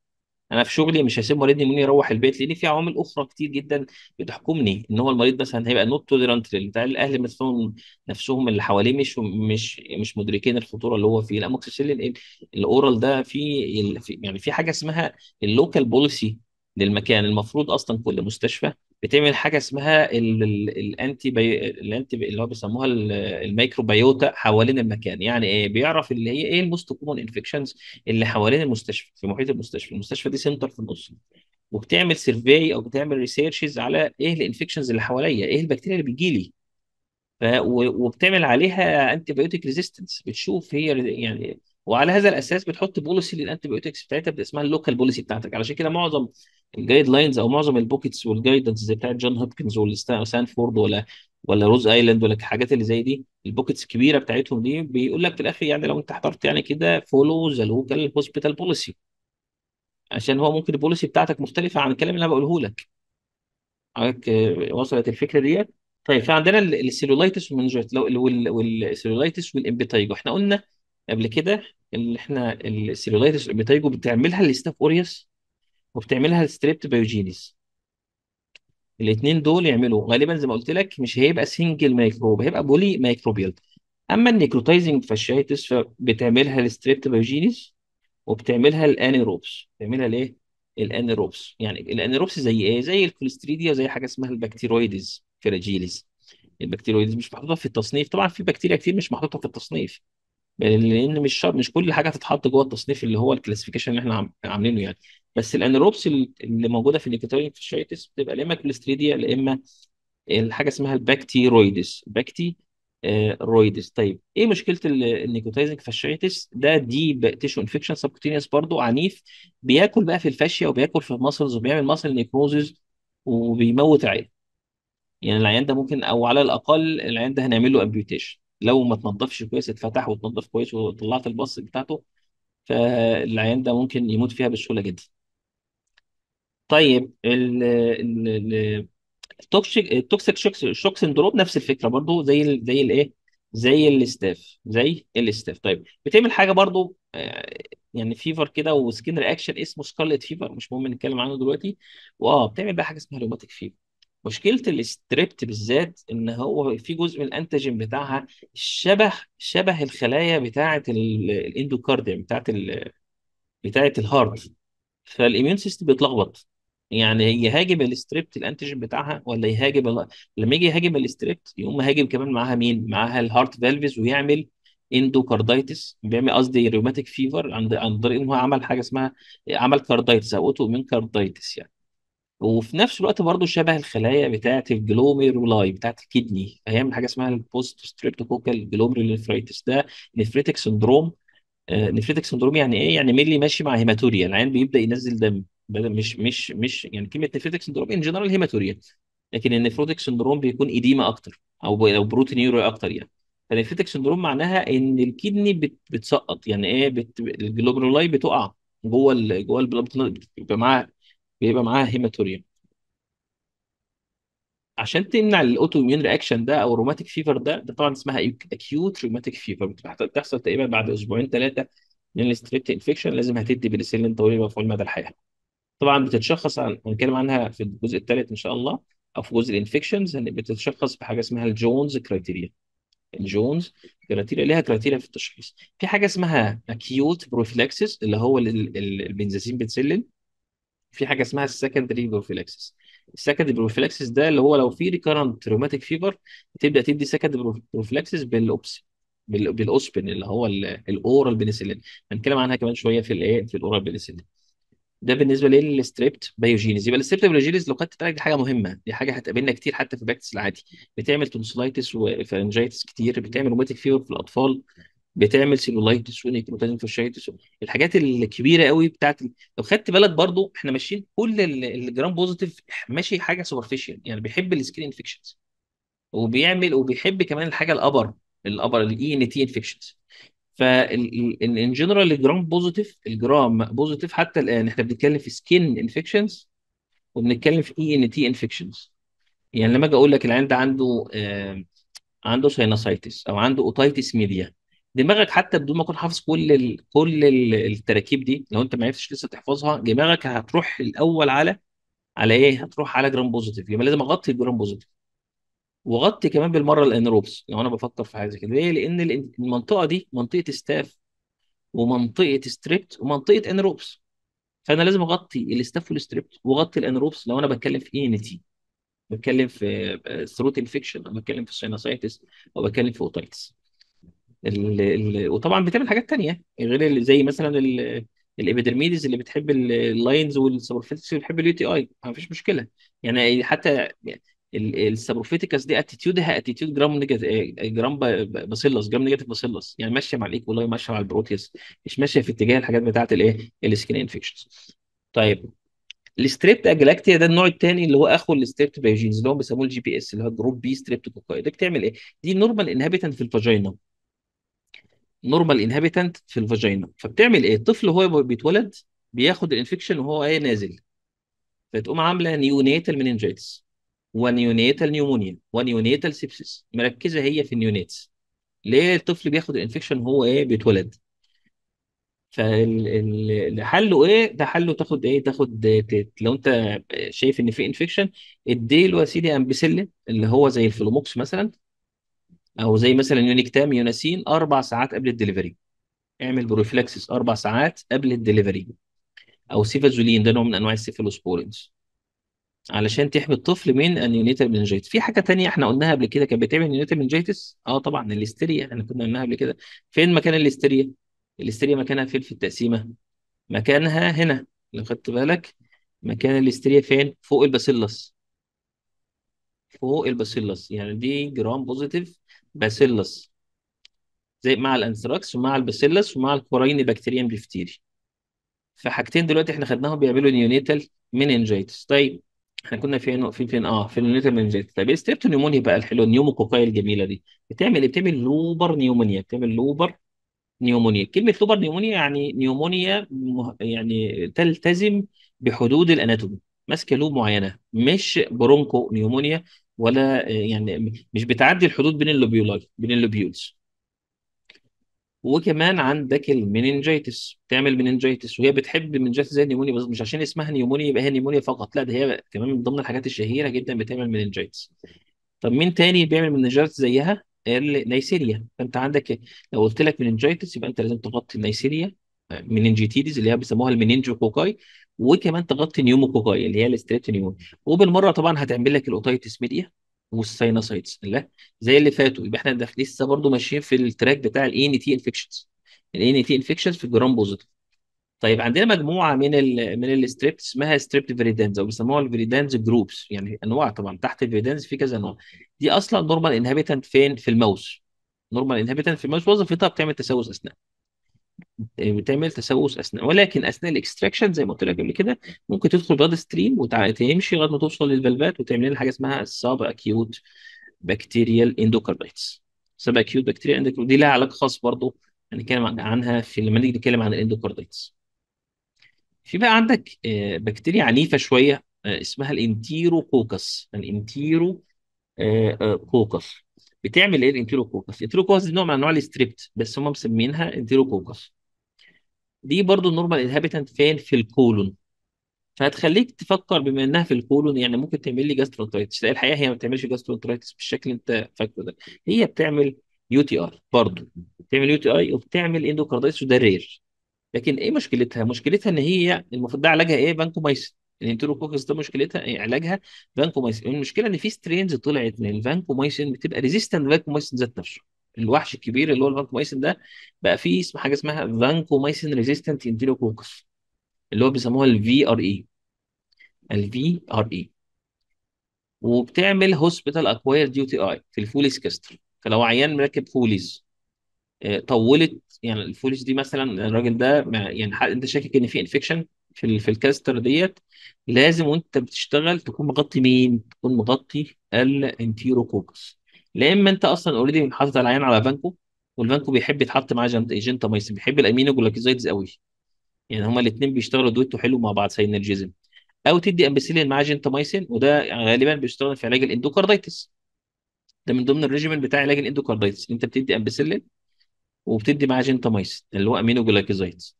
انا في شغلي مش هسيب مريضي مني يروح البيت لان في عوامل اخرى كتير جدا بتحكمني ان هو المريض مثلا هيبقى نوت توليرانت للبتاع الاهل مثلا نفسهم اللي حواليه مش مش مش مدركين الخطوره اللي هو فيه لا الاموكسيسيلين إيه؟ الاورال ده في يعني في حاجه اسمها اللوكال بوليسي للمكان المفروض اصلا كل مستشفى بتعمل حاجه اسمها الانتي الانتي اللي هو بيسموها الميكروبيوتا حوالين المكان يعني ايه بيعرف اللي هي ايه الموست كومون انفكشنز اللي حوالين المستشفى في محيط المستشفى المستشفى دي سنتر في النص وبتعمل سيرفي او بتعمل ريسيرشز على ايه الانفكشنز اللي حواليا ايه البكتيريا اللي بتجي لي وبتعمل عليها انتي بايوتيك ريزيستنس بتشوف هي يعني وعلى هذا الاساس بتحط بوليسي للانتيبيوتكس بتاعتها اسمها اللوكال بوليسي بتاعتك علشان كده معظم الجايد لاينز او معظم البوكيتس والجايدنس زي بتاعت جون هوبكنز وسانفورد ولا ولا روز ايلاند ولا الحاجات اللي زي دي البوكيتس الكبيره بتاعتهم دي بيقول لك في الاخر يعني لو انت حضرت يعني كده فولو ذا لوكال هوسبيتال بوليسي عشان هو ممكن البوليسي بتاعتك مختلفه عن الكلام اللي انا بقوله لك حضرتك وصلت الفكره ديت طيب فعندنا السيلولايتس والمنجيت والسيلولايتس والامبيتايجو احنا قلنا قبل كده اللي احنا السيلولايتس اوربيتايجو بتعملها الاستاف اوريوس وبتعملها الستريبت بايوجينيس الاثنين دول يعملوا غالبا زي ما قلت لك مش هيبقى سنجل مايكروب هيبقى بولي مايكروبيال اما النيكروتايزنج فاشيتس فبتعملها الستريبت بايوجينيس وبتعملها الانيروبس بتعملها الايه الانيروبس يعني الانيروبس زي ايه زي الكوليستريديا وزي حاجه اسمها البكتيرويدز فراجيليز البكتيرويدز مش محطوطه في التصنيف طبعا في بكتيريا كتير مش محطوطه في التصنيف لان مش شرط مش كل حاجه هتتحط جوه التصنيف اللي هو الكلاسيفيكيشن اللي احنا عاملينه يعني بس الانيروبس اللي موجوده في النيكوتيرين فاشيتس بتبقى يا اما كلستريديا يا اما الحاجه اسمها الباكتيرويدس بكتي رويدس طيب ايه مشكله النيكوتايزنج فاشيتس ده دي تيشو انفكشن سبكوتينيوس برضو عنيف بياكل بقى في الفاشيه وبياكل في المسلز وبيعمل مسل نيكروزز وبيموت عيال يعني العيان ده ممكن او على الاقل العيان ده هنعمل له امبيوتيشن لو ما تنضفش كويس اتفتح وتنضف كويس وطلعت البص بتاعته فالعيان ده ممكن يموت فيها بسهوله جدا طيب ال ال التوكسيك التوكسيك شوك سندروم نفس الفكره برضو زي ال زي الايه زي الاستاف زي الاستاف طيب بتعمل حاجه برضو آه، يعني فيفر كده وسكين رياكشن اسمه سكارلت فيفر مش مهم نتكلم عنه دلوقتي واه بتعمل بقى حاجه اسمها روماتيك فيفر مشكله الاستريبت بالذات ان هو في جزء من الانتيجين بتاعها شبه شبه الخلايا بتاعه الاندوكارديوم بتاعه بتاعه الهارت فالاميون سيستم بيتلخبط يعني يهاجم الاستريبت الانتيجين بتاعها ولا يهاجم لما يجي يهاجم الاستريبت يقوم هاجم كمان معاها مين؟ معاها الهارت فالفز ويعمل اندوكاردايتس بيعمل قصدي ريوماتيك فيفر عن عن طريق ان هو عمل حاجه اسمها عمل كاردايتس او اوتو من كاردايتس يعني وفي نفس الوقت برضه شبه الخلايا بتاعت الجلوميرولاي بتاعت الكدني من حاجة اسمها البوست ستريبتوكوكال جلوميرولينفرايتس ده نفريتك سندروم آه نفريتك سندروم يعني ايه؟ يعني اللي ماشي مع هيماتوريا العيان بيبدأ ينزل دم بدل مش مش مش يعني كلمة نفريتك سندروم ان جنرال هيماتوريا لكن النفروتك سندروم بيكون إديمة أكتر أو لو بروتينيوريا أكتر يعني فالنفريتك سندروم معناها إن الكدني بت... بتسقط يعني إيه بت... بتقع جوه جوه البلاد بيبقى معاها بيبقى معاها هيماتوريا عشان تمنع الاوتو اميون رياكشن ده او الروماتيك فيفر ده ده طبعا اسمها اكيوت روماتيك فيفر بتحصل تقريبا بعد اسبوعين ثلاثه من الستريبت انفكشن لازم هتدي بنسلين طويل مفعول مدى الحياه طبعا بتتشخص عن هنتكلم عنها في الجزء الثالث ان شاء الله او في جزء الانفكشنز بتتشخص بحاجه اسمها الجونز كرايتيريا الجونز كرايتيريا ليها كرايتيريا في التشخيص في حاجه اسمها اكيوت بروفلاكسس اللي هو البنزازين بنسلين في حاجه اسمها السكندري بروفيلاكسس السكندري بروفيلاكسس ده اللي هو لو في ريكارنت روماتيك فيفر تبدا تدي سكندري بروفيلاكسس بالاوبس بالاوسبن اللي هو الاورال بنسلين هنتكلم عنها كمان شويه في الايه في الاورال بنسلين ده بالنسبه للستريبت بايوجينيز يبقى الستريبت بايوجينيز لو خدت بالك دي حاجه مهمه دي حاجه هتقابلنا كتير حتى في باكتس العادي بتعمل تونسلايتس وفرنجايتس كتير بتعمل روماتيك فيفر في الاطفال بتعمل سيلولايتس ونيكروتازم فاشايتس الحاجات الكبيره قوي بتاعت لو خدت بالك برضو احنا ماشيين كل الجرام بوزيتيف ماشي حاجه سوبرفيشال يعني بيحب السكين انفكشنز وبيعمل وبيحب كمان الحاجه الابر الابر الاي ان تي انفكشنز فان جنرال الجرام بوزيتيف الجرام بوزيتيف حتى الان احنا بنتكلم في سكين انفكشنز وبنتكلم في اي ان تي انفكشنز يعني لما اجي اقول لك العيان ده عنده عنده ساينوسايتس او عنده اوتايتس ميديا دماغك حتى بدون ما اكون حافظ كل ال... كل التراكيب دي لو انت ما عرفتش لسه تحفظها دماغك هتروح الاول على على ايه؟ هتروح على جرام بوزيتيف يبقى لازم اغطي الجرام بوزيتيف واغطي كمان بالمره الانروبس لو انا بفكر في حاجه زي كده ليه؟ لان المنطقه دي منطقه ستاف ومنطقه ستريبت ومنطقه انروبس فانا لازم اغطي الاستاف والستريبت واغطي الانروبس لو انا بتكلم في اي ان تي بتكلم في ثروت آه، انفكشن او بتكلم في سينوسايتس او بتكلم في اوتايتس ال ال وطبعا بتعمل حاجات تانية يعني، غير زي مثلا الابيدرميدز اللي بتحب اللاينز والسبروفيتكس اللي بتحب اليو تي اي ما فيش مشكله يعني حتى السبروفيتكس دي اتيتيودها اتيتيود جرام نيجاتيف جرام باسيلس جرام نيجاتيف باسيلس يعني ماشيه مع الايكولاي ماشيه مع البروتيس مش ماشيه في اتجاه الحاجات بتاعت الايه السكين انفكشنز طيب الستريبت اجلاكتيا ده النوع الثاني اللي هو اخو الستريبت بايوجينز اللي هم بيسموه الجي بي اس اللي هو جروب بي ستريبت كوكاي ده بتعمل ايه؟ دي نورمال انهابيتنت في الفاجينا نورمال انهابيتنت في الفاجينا فبتعمل ايه الطفل وهو بيتولد بياخد الانفكشن وهو ايه نازل فتقوم عامله نيونيتال مننجيتس ونيونيتال نيومونيا ونيونيتال سيبسيس مركزه هي في النيونيتس ليه الطفل بياخد الانفكشن وهو ايه بيتولد فحله ايه ده حله تاخد ايه تاخد لو انت شايف ان في انفكشن اديله يا سيدي امبسلين اللي هو زي الفلوموكس مثلا او زي مثلا يونيكتام يوناسين اربع ساعات قبل الدليفري اعمل بروفلاكسس اربع ساعات قبل الدليفري او سيفازولين ده نوع من انواع السيفالوسبورينز علشان تحمي الطفل من النيونيتال منجيتس في حاجه تانية احنا قلناها قبل كده كانت بتعمل نيونيتال منجيتس اه طبعا الليستيريا احنا كنا قلناها قبل كده فين مكان الليستيريا الليستيريا مكانها فين في التقسيمه مكانها هنا لو خدت بالك مكان الليستيريا فين فوق الباسيلس فوق الباسيلس يعني دي جرام بوزيتيف باسيلس زي مع الانثراكس ومع الباسيلس ومع الكوراين بكتيريم ديفتيري فحاجتين دلوقتي احنا خدناهم بيعملوا نيونيتال مننجيتس طيب احنا كنا فين فين فين اه في النيونيتال مننجيتس طيب ايه ستريبتونيومونيا بقى الحلوه النيوموكوكاي الجميله دي بتعمل ايه بتعمل لوبر نيومونيا بتعمل لوبر نيومونيا كلمه لوبر نيومونيا يعني نيومونيا يعني تلتزم بحدود الاناتومي ماسكه لوب معينه مش برونكو نيومونيا ولا يعني مش بتعدي الحدود بين اللوبيولاي بين اللوبيولز وكمان عندك المننجيتس بتعمل مننجيتس وهي بتحب مننجيتس زي النيمونيا بس مش عشان اسمها نيمونيا يبقى هي نيمونيا فقط لا ده هي كمان من ضمن الحاجات الشهيره جدا بتعمل مننجيتس طب مين تاني بيعمل مننجيتس زيها النيسيريا فانت عندك لو قلت لك مننجيتس يبقى انت لازم تغطي النيسيريا مننجيتيديز اللي هي بيسموها المننجوكوكاي وكمان تغطي نيوموكوكاي اللي هي الاستريبتونيوم وبالمره طبعا هتعمل لك الاوتيتس ميديا والساينوسايتس لا زي اللي فاتوا يبقى احنا داخلين لسه برضه ماشيين في التراك بتاع الاي ان تي انفكشنز الاي ان تي انفكشنز في الجرام بوزيتيف طيب عندنا مجموعه من الـ من الستريبت اسمها ستريبت فيريدانز او بيسموها الفيريدانز جروبس يعني انواع طبعا تحت الفيريدانز في كذا نوع دي اصلا نورمال انهبيتنت فين في الماوس نورمال انهبيتنت في الماوس وظيفتها بتعمل تسوس اسنان وتعمل تسوس اثناء ولكن اثناء الاكستراكشن زي ما قلت لك قبل كده ممكن تدخل بلاد ستريم وتمشي لغايه ما توصل للفلفات وتعمل لنا حاجه اسمها الساب اكيوت بكتيريال اندوكاربيتس سب اكيوت بكتيريال اندوكاربيتس دي لها علاقه خاص برضه هنتكلم عنها في لما نيجي نتكلم عن الاندوكاردايتس في بقى عندك بكتيريا آه، عنيفه شويه آه، اسمها الانتيروكوكس الانتيرو كوكس بتعمل ايه الانتيروكوكس الانتيروكوكس دي نوع من انواع الستريبت بس هم مسمينها انتيروكوكس دي برضو النورمال انهابيتنت فين في الكولون فهتخليك تفكر بما انها في الكولون يعني ممكن تعمل لي جاسترونترايتس لا الحقيقه هي ما بتعملش جاسترونترايتس بالشكل اللي انت فاكره ده هي بتعمل يو تي ار برضه بتعمل يو تي اي وبتعمل اندوكاردايتس وده رير لكن ايه مشكلتها؟ مشكلتها ان هي المفروض ده علاجها ايه؟ بانكومايسين يعني الانتروكوكس ده مشكلتها إيه، علاجها فانكومايسين المشكله ان في سترينز طلعت من الفانكومايسين بتبقى ريزيستنت فانكومايسين ذات نفسه الوحش الكبير اللي هو الفانكومايسين ده بقى فيه اسم حاجه اسمها فانكومايسين ريزيستنت انتروكوكس اللي هو بيسموها الفي ار اي e. الفي ار اي e. وبتعمل هوسبيتال اكواير ديوتي اي في الفوليس كاستر فلو عيان مركب فوليز آه، طولت يعني الفوليس دي مثلا الراجل ده يعني انت شاكك ان في انفكشن في في الكاستر ديت لازم وانت بتشتغل تكون مغطي مين؟ تكون مغطي الانتيرو كوكس لا اما انت اصلا اوريدي حاطط العين على فانكو والفانكو بيحب يتحط معاه مايسن بيحب الامينو جلوكيزايدز قوي يعني هما الاثنين بيشتغلوا دويتو حلو مع بعض سينرجيزم او تدي امبسيلين معاه مايسن وده يعني غالبا بيشتغل في علاج الاندوكاردايتس ده من ضمن الريجيمن بتاع علاج الاندوكاردايتس انت بتدي امبسيلين وبتدي معاه مايسن اللي هو امينو جلوكيزايدز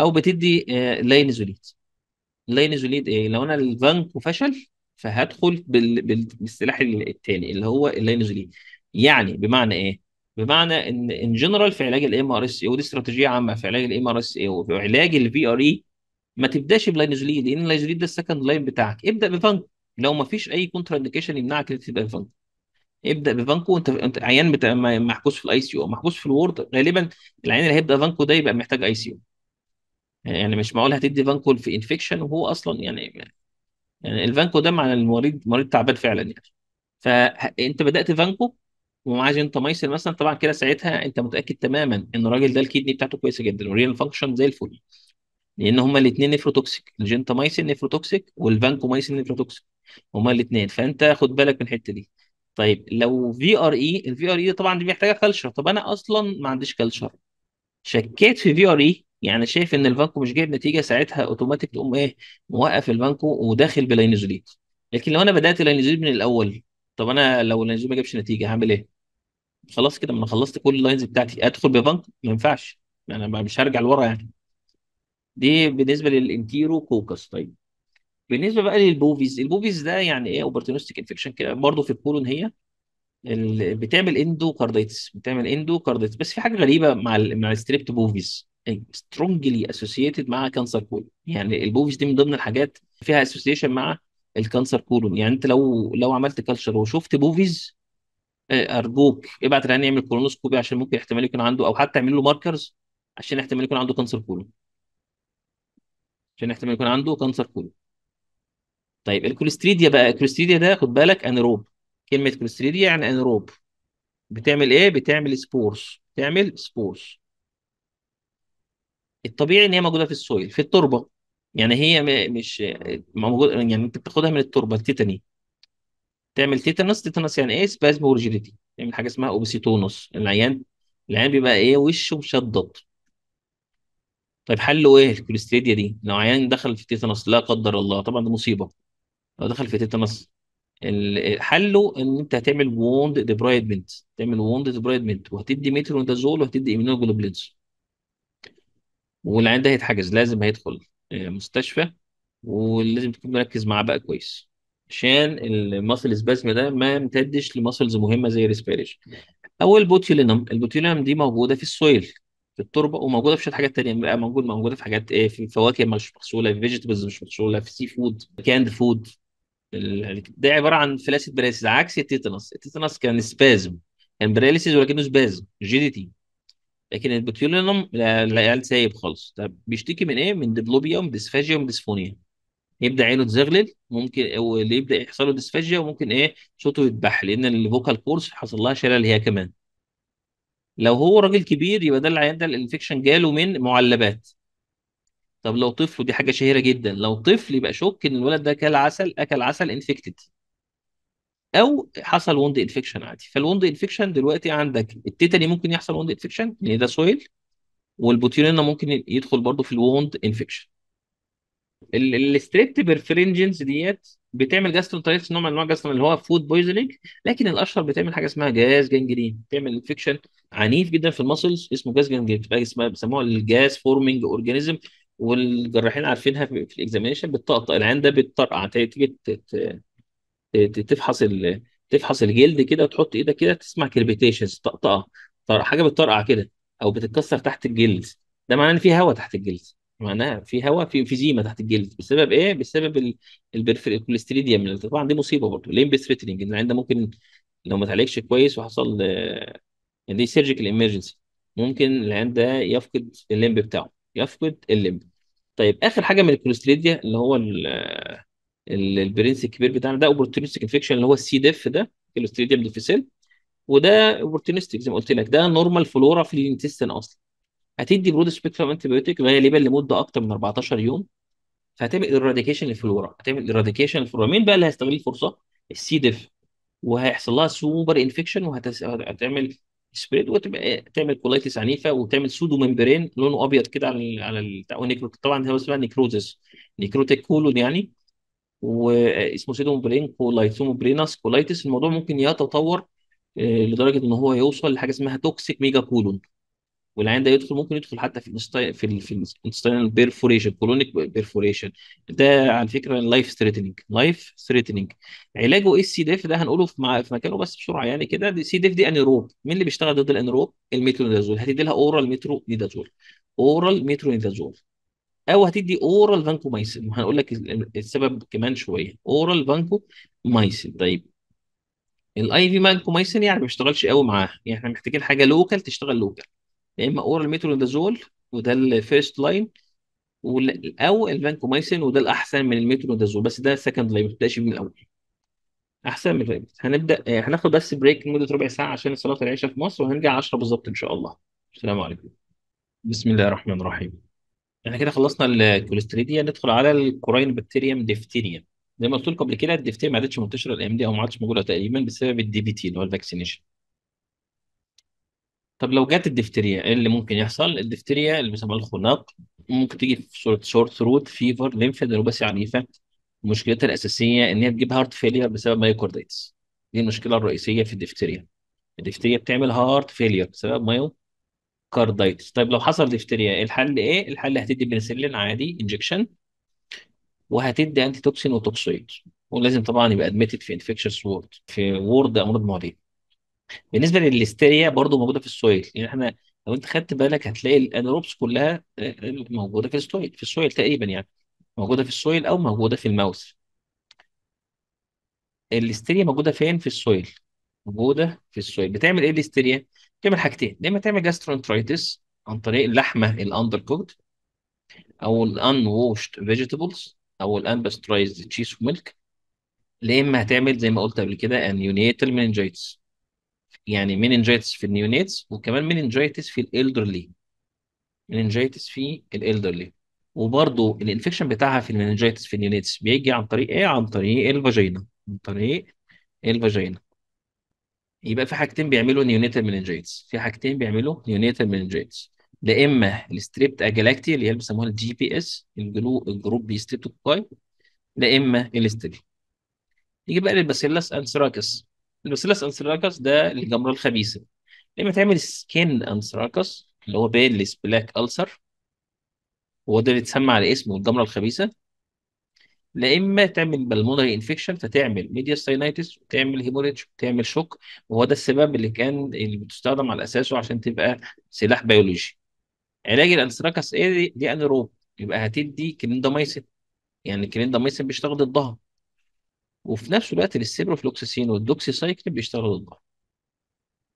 او بتدي لاينزوليد آه، لاينزوليد ايه لو انا الفانكو فشل فهدخل بالسلاح الثاني اللي هو اللاينزوليد يعني بمعنى ايه بمعنى ان ان جنرال في علاج الام ار اس اي ودي استراتيجيه عامه في علاج الام ار اس اي وفي علاج الفي ار اي e، ما تبداش بلاينزوليد لان اللاينزوليد ده السكند لاين بتاعك ابدا بفانكو لو ما فيش اي كونترا اندكيشن يمنعك انك تبقى فانكو ابدا بفانكو انت انت عيان محبوس في الاي سي يو محبوس في الورد غالبا العيان اللي هيبدا فانكو ده يبقى محتاج اي سي يو يعني مش معقول هتدي فانكو في انفكشن وهو اصلا يعني يعني الفانكو ده معنى المريض مريض تعبان فعلا يعني فانت بدات فانكو ومعاه جنتاميسين مثلا طبعا كده ساعتها انت متاكد تماما ان الراجل ده الكدني بتاعته كويسه جدا والرينال فانكشن زي الفل لان هما الاثنين نفروتوكسيك الجنتاميسين نفروتوكسيك والفانكومايسن نفروتوكسيك هما الاثنين فانت خد بالك من الحته دي طيب لو في ار اي الفي ار اي طبعا دي محتاجه كلشر طب انا اصلا ما عنديش كلشر شكيت في في ار اي يعني شايف ان الفانكو مش جايب نتيجه ساعتها اوتوماتيك تقوم ايه موقف الفانكو وداخل بلاينزوليت لكن لو انا بدات لاينزوليت من الاول طب انا لو لاينزوليت ما جابش نتيجه هعمل ايه؟ خلاص كده ما انا خلصت كل اللاينز بتاعتي ادخل بفانكو ما ينفعش انا مش هرجع لورا يعني دي بالنسبه للانتيرو كوكس طيب بالنسبه بقى للبوفيز البوفيز ده يعني ايه اوبرتونستيك انفكشن كده برضه في الكولون هي بتعمل اندو كارديتس بتعمل اندو كارديتس بس في حاجه غريبه مع مع الستريبت بوفيز strongly associated مع كانسر كولون يعني البوفيز دي من ضمن الحاجات فيها اسوسيشن مع الكانسر كولون يعني انت لو لو عملت كلشر وشفت بوفيز آه، ارجوك ابعت العيان يعمل كولونوسكوبي عشان ممكن احتمال يكون عنده او حتى اعمل له ماركرز عشان احتمال يكون عنده كانسر كولون عشان احتمال يكون عنده كانسر كولون طيب الكولستريديا بقى الكولستريديا ده خد بالك انيروب كلمه كولستريديا يعني انيروب بتعمل ايه بتعمل سبورس بتعمل سبورس الطبيعي ان هي موجوده في السويل في التربه يعني هي مش موجوده يعني انت بتاخدها من التربه التيتاني تعمل تيتانوس تيتانوس يعني ايه سبازم ورجيديتي تعمل حاجه اسمها اوبسيتونوس العيان العيان بيبقى ايه وشه مشدد طيب حله ايه الكوليستيديا دي لو عيان دخل في تيتانوس لا قدر الله طبعا دي مصيبه لو دخل في تيتانوس حله ان انت هتعمل ووند ديبرايدمنت تعمل ووند ديبرايدمنت وهتدي متر وهتدي امينوجلوبلينز والعيان ده هيتحجز لازم هيدخل آه، مستشفى ولازم تكون مركز معاه بقى كويس عشان الماسل سبازم ده ما يمتدش لماسلز مهمه زي الريسبيريشن او البوتيولينم البوتيولينم دي موجوده في السويل في التربه وموجوده في شويه حاجات تانية بقى موجود موجوده في حاجات ايه في فواكه مش مغسوله في فيجيتابلز مش مغسوله في سي فود كاند فود ده عباره عن فلاسيد براسيز عكس التيتانس التيتانس كان سبازم كان براليسيز ولكنه سبازم جي دي تي لكن البوتيولينوم العيال سايب خالص طب بيشتكي من ايه من ديبلوبيا ومن ديسفاجيا ومن ديسفونيا يبدا عينه تزغلل ممكن اللي يبدا يحصل له ديسفاجيا وممكن ايه صوته يتبح لان الفوكال كورس حصل لها شلل هي كمان لو هو راجل كبير يبقى ده العيان ده الانفكشن جاله من معلبات طب لو طفل ودي حاجه شهيره جدا لو طفل يبقى شك ان الولد ده اكل عسل اكل عسل انفكتد او حصل وند انفكشن عادي فالوند انفكشن دلوقتي عندك التيتاني ممكن يحصل وند انفكشن لان ده سويل والبوتيرينا ممكن يدخل برضه في الوند انفكشن الستريبت برفرنجنز ديت بتعمل جاسترونتايتس نوع من انواع الجاسترون اللي هو فود بويزنج لكن الاشهر بتعمل حاجه اسمها جاز جنجرين بتعمل انفكشن عنيف جدا في المسلز اسمه جاز اسمها بيسموها الجاز فورمينج اورجانيزم والجراحين عارفينها في الاكزامينشن بتطقطق العين ده بتطرقع تيجي تفحص ال... تفحص الجلد كده وتحط ايدك كده تسمع كريبيتيشنز طقطقه حاجه بتطرقع كده او بتتكسر تحت الجلد ده معناه ان في هواء تحت الجلد معناها في هواء في انفيزيما تحت الجلد بسبب ايه؟ بسبب الكوليستريديم طبعا دي مصيبه برضه لين بيستريتنج العين ده ممكن لو ما اتعالجش كويس وحصل يعني دي سيرجيكال ايمرجنسي ممكن العين ده يفقد الليمب بتاعه يفقد الليمب طيب اخر حاجه من الكوليستريديا اللي هو ال البرنس الكبير بتاعنا ده اوبورتونستيك انفكشن اللي هو السي ديف ده كلوستريديم ديفيسيل وده اوبورتونستيك زي ما قلت لك ده نورمال فلورا في الانتستين اصلا هتدي برود سبيكترم بايوتيك غالبا لمده اكتر من 14 يوم فهتعمل ايراديكيشن للفلورا هتعمل ايراديكيشن للفلورا مين بقى اللي هيستغل الفرصه السي ديف وهيحصل لها سوبر انفكشن وهتعمل سبريد وتبقى تعمل كولايتس عنيفه وتعمل سودو ممبرين لونه ابيض كده على على التعوينيك. طبعا هو اسمها نيكروزس نيكروتيك كولون يعني واسمه سيدوم برينك ولايتسوم بريناس كولايتس الموضوع ممكن يتطور آه، لدرجه ان هو يوصل لحاجه اسمها توكسيك ميجا كولون والعين ده يدخل ممكن يدخل حتى في في الانستاينال بيرفوريشن كولونيك بيرفوريشن ده على فكره لايف ثريتنينج لايف ثريتنينج علاجه ايه السي ديف ده هنقوله في, مع... في مكانه بس بسرعه يعني كده السي ديف دي انيروب مين اللي بيشتغل ضد الانيروب الميترونيدازول هتدي لها اورال مترو اورال مترو او هتدي اورال فانكومايسين وهنقول لك السبب كمان شويه اورال فانكومايسين طيب الاي في فانكومايسين يعني ما بيشتغلش قوي معاها يعني احنا محتاجين حاجه لوكال تشتغل لوكال يا اما اورال ميترونيدازول وده الفيرست لاين او الفانكومايسين وده الاحسن من الميترونيدازول بس ده سكند لاين ما تبداش من الاول احسن من الفيرست هنبدا آه، هناخد بس بريك لمده ربع ساعه عشان صلاه العشاء في مصر وهنرجع 10 بالظبط ان شاء الله السلام عليكم بسم الله الرحمن الرحيم احنا كده خلصنا الكوليستريديا ندخل على الكوراين بكتيريوم ديفتيريا زي ما قلت لكم قبل كده الديفتيريا ما عادتش منتشره الايام دي او ما عادتش موجوده تقريبا بسبب الدي بي تي اللي هو الفاكسينيشن طب لو جت الدفتيريا ايه اللي ممكن يحصل؟ الدفتيريا اللي بيسموها الخناق ممكن تيجي في صورة شورت ثروت فيفر ليمفيد نوروباثي عنيفة مشكلتها الأساسية إن هي تجيب هارت فيلير بسبب مايوكاردايتس دي المشكلة الرئيسية في الدفتيريا الدفتيريا بتعمل هارت فيلير بسبب مايو كاردايتس طيب لو حصل دفتريا الحل ايه الحل هتدي بنسلين عادي انجكشن وهتدي انتي توكسين وتوكسويد ولازم طبعا يبقى ادميتد في انفكشنس وورد في وورد امراض معديه بالنسبه للليستيريا برضو موجوده في السويل يعني احنا لو انت خدت بالك هتلاقي الانروبس كلها آه، آه، موجوده في السويل في السويل تقريبا يعني موجوده في السويل او موجوده في الماوس الليستيريا موجوده فين في السويل موجوده في السويل بتعمل ايه الليستيريا تعمل حاجتين يا اما تعمل جاسترونترايتس عن طريق اللحمه الاندر كوكد او الان ووشت فيجيتابلز او الانبسترايزد تشيز وميلك يا اما هتعمل زي ما قلت قبل كده النيونيتال مننجيتس يعني مننجيتس في النيونيتس وكمان مننجيتس في الالدرلي مننجيتس في الالدرلي وبرضه الانفكشن بتاعها في المننجيتس في النيونيتس بيجي عن طريق ايه؟ عن طريق الفاجينا عن طريق الفاجينا يبقى في حاجتين بيعملوا نيونيتال مننجيتس في حاجتين بيعملوا نيونيتال مننجيتس لا اما الستريبت اجلاكتي اللي هي بيسموها الجي بي اس الجلو الجروب بي ستريبتوكوكاي لا اما الاستبي نيجي بقى للباسيلس انثراكس الباسيلس انثراكس ده الجمره الخبيثه لما تعمل سكين انثراكس اللي هو بين بلاك ألسر هو ده اللي بيتسمى على اسمه الجمره الخبيثه لا اما تعمل بالمونري انفكشن فتعمل ميديا ساينيتس وتعمل هيموريدج وتعمل شوك وهو ده السبب اللي كان اللي بتستخدم على اساسه عشان تبقى سلاح بيولوجي علاج الانثراكس ايه دي انيروب يبقى هتدي كليندامايسين يعني الكليندامايسين بيشتغل ضدها وفي نفس الوقت السيبروفلوكساسين والدوكسي سايكلين بيشتغلوا ضدها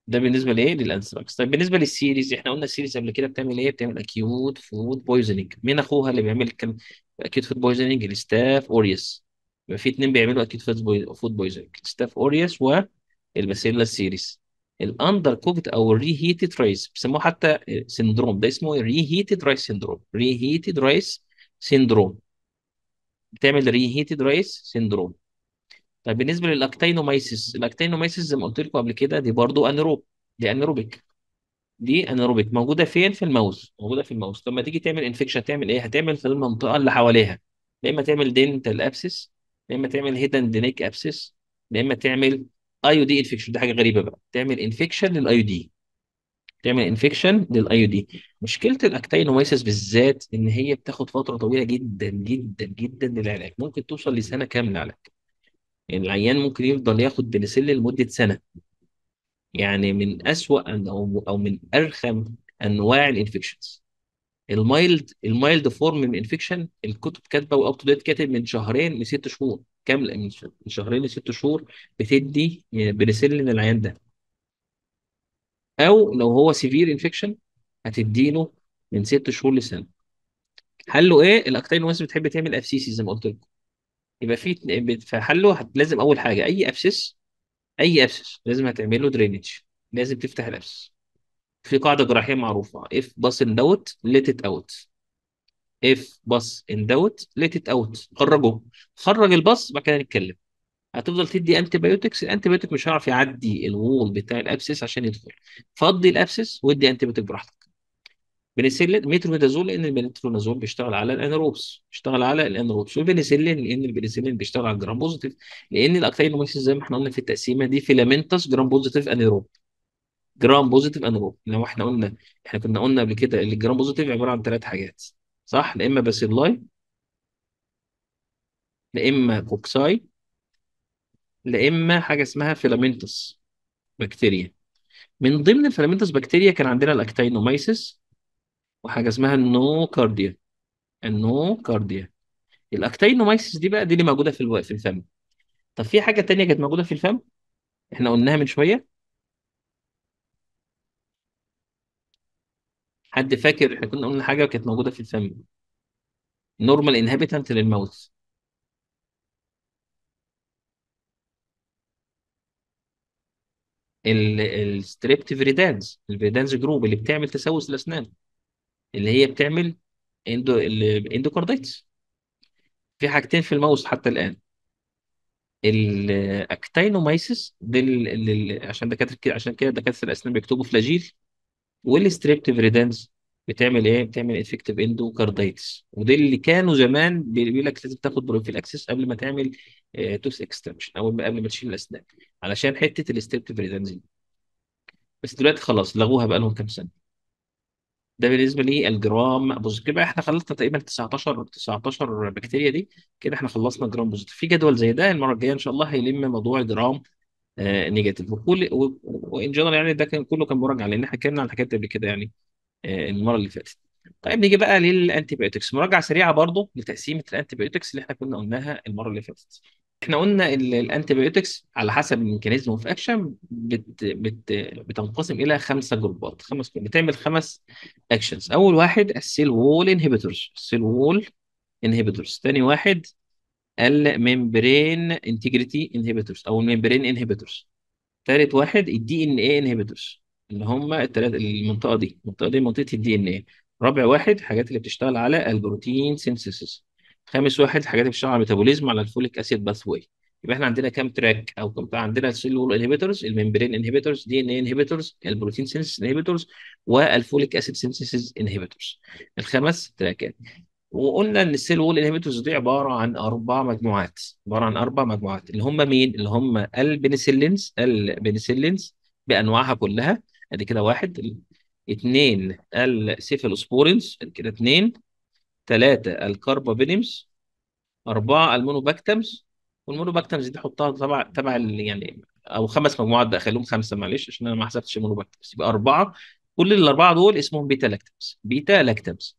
ده بالنسبه لايه للانثراكس طيب بالنسبه للسيريز احنا قلنا السيريز قبل كده بتعمل ايه بتعمل اكيوت فود بويزنينج مين اخوها اللي بيعمل اكيوت فود بويزنينج الستاف اوريوس يبقى في اتنين بيعملوا اكيوت فود بويزنينج الستاف اوريوس والباسيلا سيريز الاندر كوكت او الري هيتد رايس بيسموه حتى سندروم ده اسمه ري هيتد رايس سندروم ري هيتد رايس سندروم بتعمل ري هيتد رايس سندروم طيب بالنسبه للاكتينومايسيس الاكتينومايسيس زي ما قلت لكم قبل كده دي برضو انيروب دي انيروبيك دي انيروبيك موجوده فين في الماوس موجوده في الماوس لما تيجي تعمل انفكشن تعمل ايه هتعمل في المنطقه اللي حواليها يا اما تعمل دينتال ابسس يا اما تعمل هيدن دينيك ابسس يا اما تعمل اي يو دي انفكشن دي حاجه غريبه بقى تعمل انفكشن للايو دي تعمل انفكشن للايو دي مشكله الاكتينومايسيس بالذات ان هي بتاخد فتره طويله جدا جدا جدا للعلاج ممكن توصل لسنه كامله علاج العيان ممكن يفضل ياخد بنسل لمدة سنة يعني من أسوأ أو من أرخم أنواع الانفكشنز المايلد المايلد فورم من الانفكشن الكتب كاتبه واب تو ديت كاتب من شهرين لست شهور كامل من شهرين لست شهور بتدي آه، بنسلين للعيان ده او لو هو سيفير انفكشن هتدينه من ست شهور لسنه حله ايه الاكتين ناس بتحب تعمل اف سي سي زي ما قلت لكم يبقى في في حله هت- لازم اول حاجه اي ابسس اي ابسس لازم هتعمل له درينج لازم تفتح الابسس في قاعده جراحيه معروفه اف bus ان دوت ليت ات اوت اف bus ان دوت ليت ات اوت خرجه خرج الباص بعد كده نتكلم هتفضل تدي انتي بايوتكس الانتي بايوتك مش هيعرف يعدي الوول بتاع الابسس عشان يدخل فضي الابسس وادي انتي بايوتك براحتك بنسلين ميترونازول لان الميترونازول بيشتغل على الانيروبس بيشتغل على الانيروبس وبنسلين لان البنسلين بيشتغل على الجرام بوزيتيف لان الاكتينوميسيس زي ما احنا قلنا في التقسيمه دي فيلامنتس جرام بوزيتيف انيروب جرام بوزيتيف انيروب لو احنا قلنا احنا كنا قلنا قبل كده ان الجرام بوزيتيف عباره عن ثلاث حاجات صح لا اما باسيلاي لا اما كوكساي لا اما حاجه اسمها فيلامنتس بكتيريا من ضمن الفيلامنتس بكتيريا كان عندنا الاكتينوميسيس وحاجه اسمها النو كارديا النو كارديا الاكتينومايسيس دي بقى دي اللي موجوده في في الفم طب في حاجه تانية كانت موجوده في الفم احنا قلناها من شويه حد فاكر احنا كنا قلنا حاجه كانت موجوده في الفم نورمال انهبيتنت الستريبت الستريبتيفريدانز الفريدانز جروب اللي بتعمل تسوس الاسنان اللي هي بتعمل اندو الاندوكاردايتس في حاجتين في الماوس حتى الآن الاكتينومايسيس ده عشان دكاتره كده عشان كده دكاتره الاسنان بيكتبوا فلاجيل والستريبتيف ريدانز بتعمل ايه؟ بتعمل افكتيف اندوكارديتس ودي اللي كانوا زمان بيقول لك لازم تاخد بروفيلاكسيس قبل ما تعمل توث آه، اكستنشن او قبل ما تشيل الاسنان علشان حته الاستريبتيف ريدانز بس دلوقتي خلاص لغوها بقى لهم كام سنه ده بالنسبه لي الجرام بوزيتيف كده احنا خلصنا تقريبا 19 19 بكتيريا دي كده احنا خلصنا جرام بوزيتيف في جدول زي ده المره الجايه ان شاء الله هيلم موضوع جرام آه، نيجاتيف وكل وان جنرال يعني ده كان كله كان مراجعه لان احنا اتكلمنا عن الحاجات دي قبل كده يعني آه، المره اللي فاتت طيب نيجي بقى للانتي بايوتكس مراجعه سريعه برضو لتقسيمه الانتي بايوتكس اللي احنا كنا قلناها المره اللي فاتت احنا قلنا الانتيبيوتكس على حسب الميكانيزم اوف اكشن بت بت بتنقسم الى خمسه جروبات خمس بتعمل خمس اكشنز اول واحد السيل وول انهبيتورز السيل وول انهبيتورز ثاني واحد الممبرين انتجريتي انهبيتورز او الممبرين انهبيتورز ثالث واحد الدي ان اي انهبيتورز اللي هم الثلاث المنطقه دي المنطقه دي منطقه الدي ان اي رابع واحد حاجات اللي بتشتغل على البروتين سينثيسيس خامس واحد الحاجات اللي بتشتغل على الميتابوليزم على الفوليك اسيد باث واي يبقى احنا عندنا كام تراك او كام عندنا السيل وول انهبيتورز الممبرين انهبيتورز دي ان اي انهبيتورز البروتين سينثيسيس انهبيتورز والفوليك اسيد سينثيسيس انهبيتورز الخمس تراكات وقلنا ان السيل وول انهبيتورز دي عباره عن اربع مجموعات عباره عن اربع مجموعات اللي هم مين؟ اللي هم البنسلينز البنسلينز بانواعها كلها ادي كده واحد اثنين السيفلوسبورينز كده اثنين ثلاثة الكاربابينيمز أربعة المونوباكتمز والمونوباكتمز دي حطها تبع تبع يعني أو خمس مجموعات بقى خليهم خمسة معلش عشان أنا ما حسبتش المونوباكتمز يبقى أربعة كل الأربعة دول اسمهم بيتا لاكتمز بيتا لاكتمز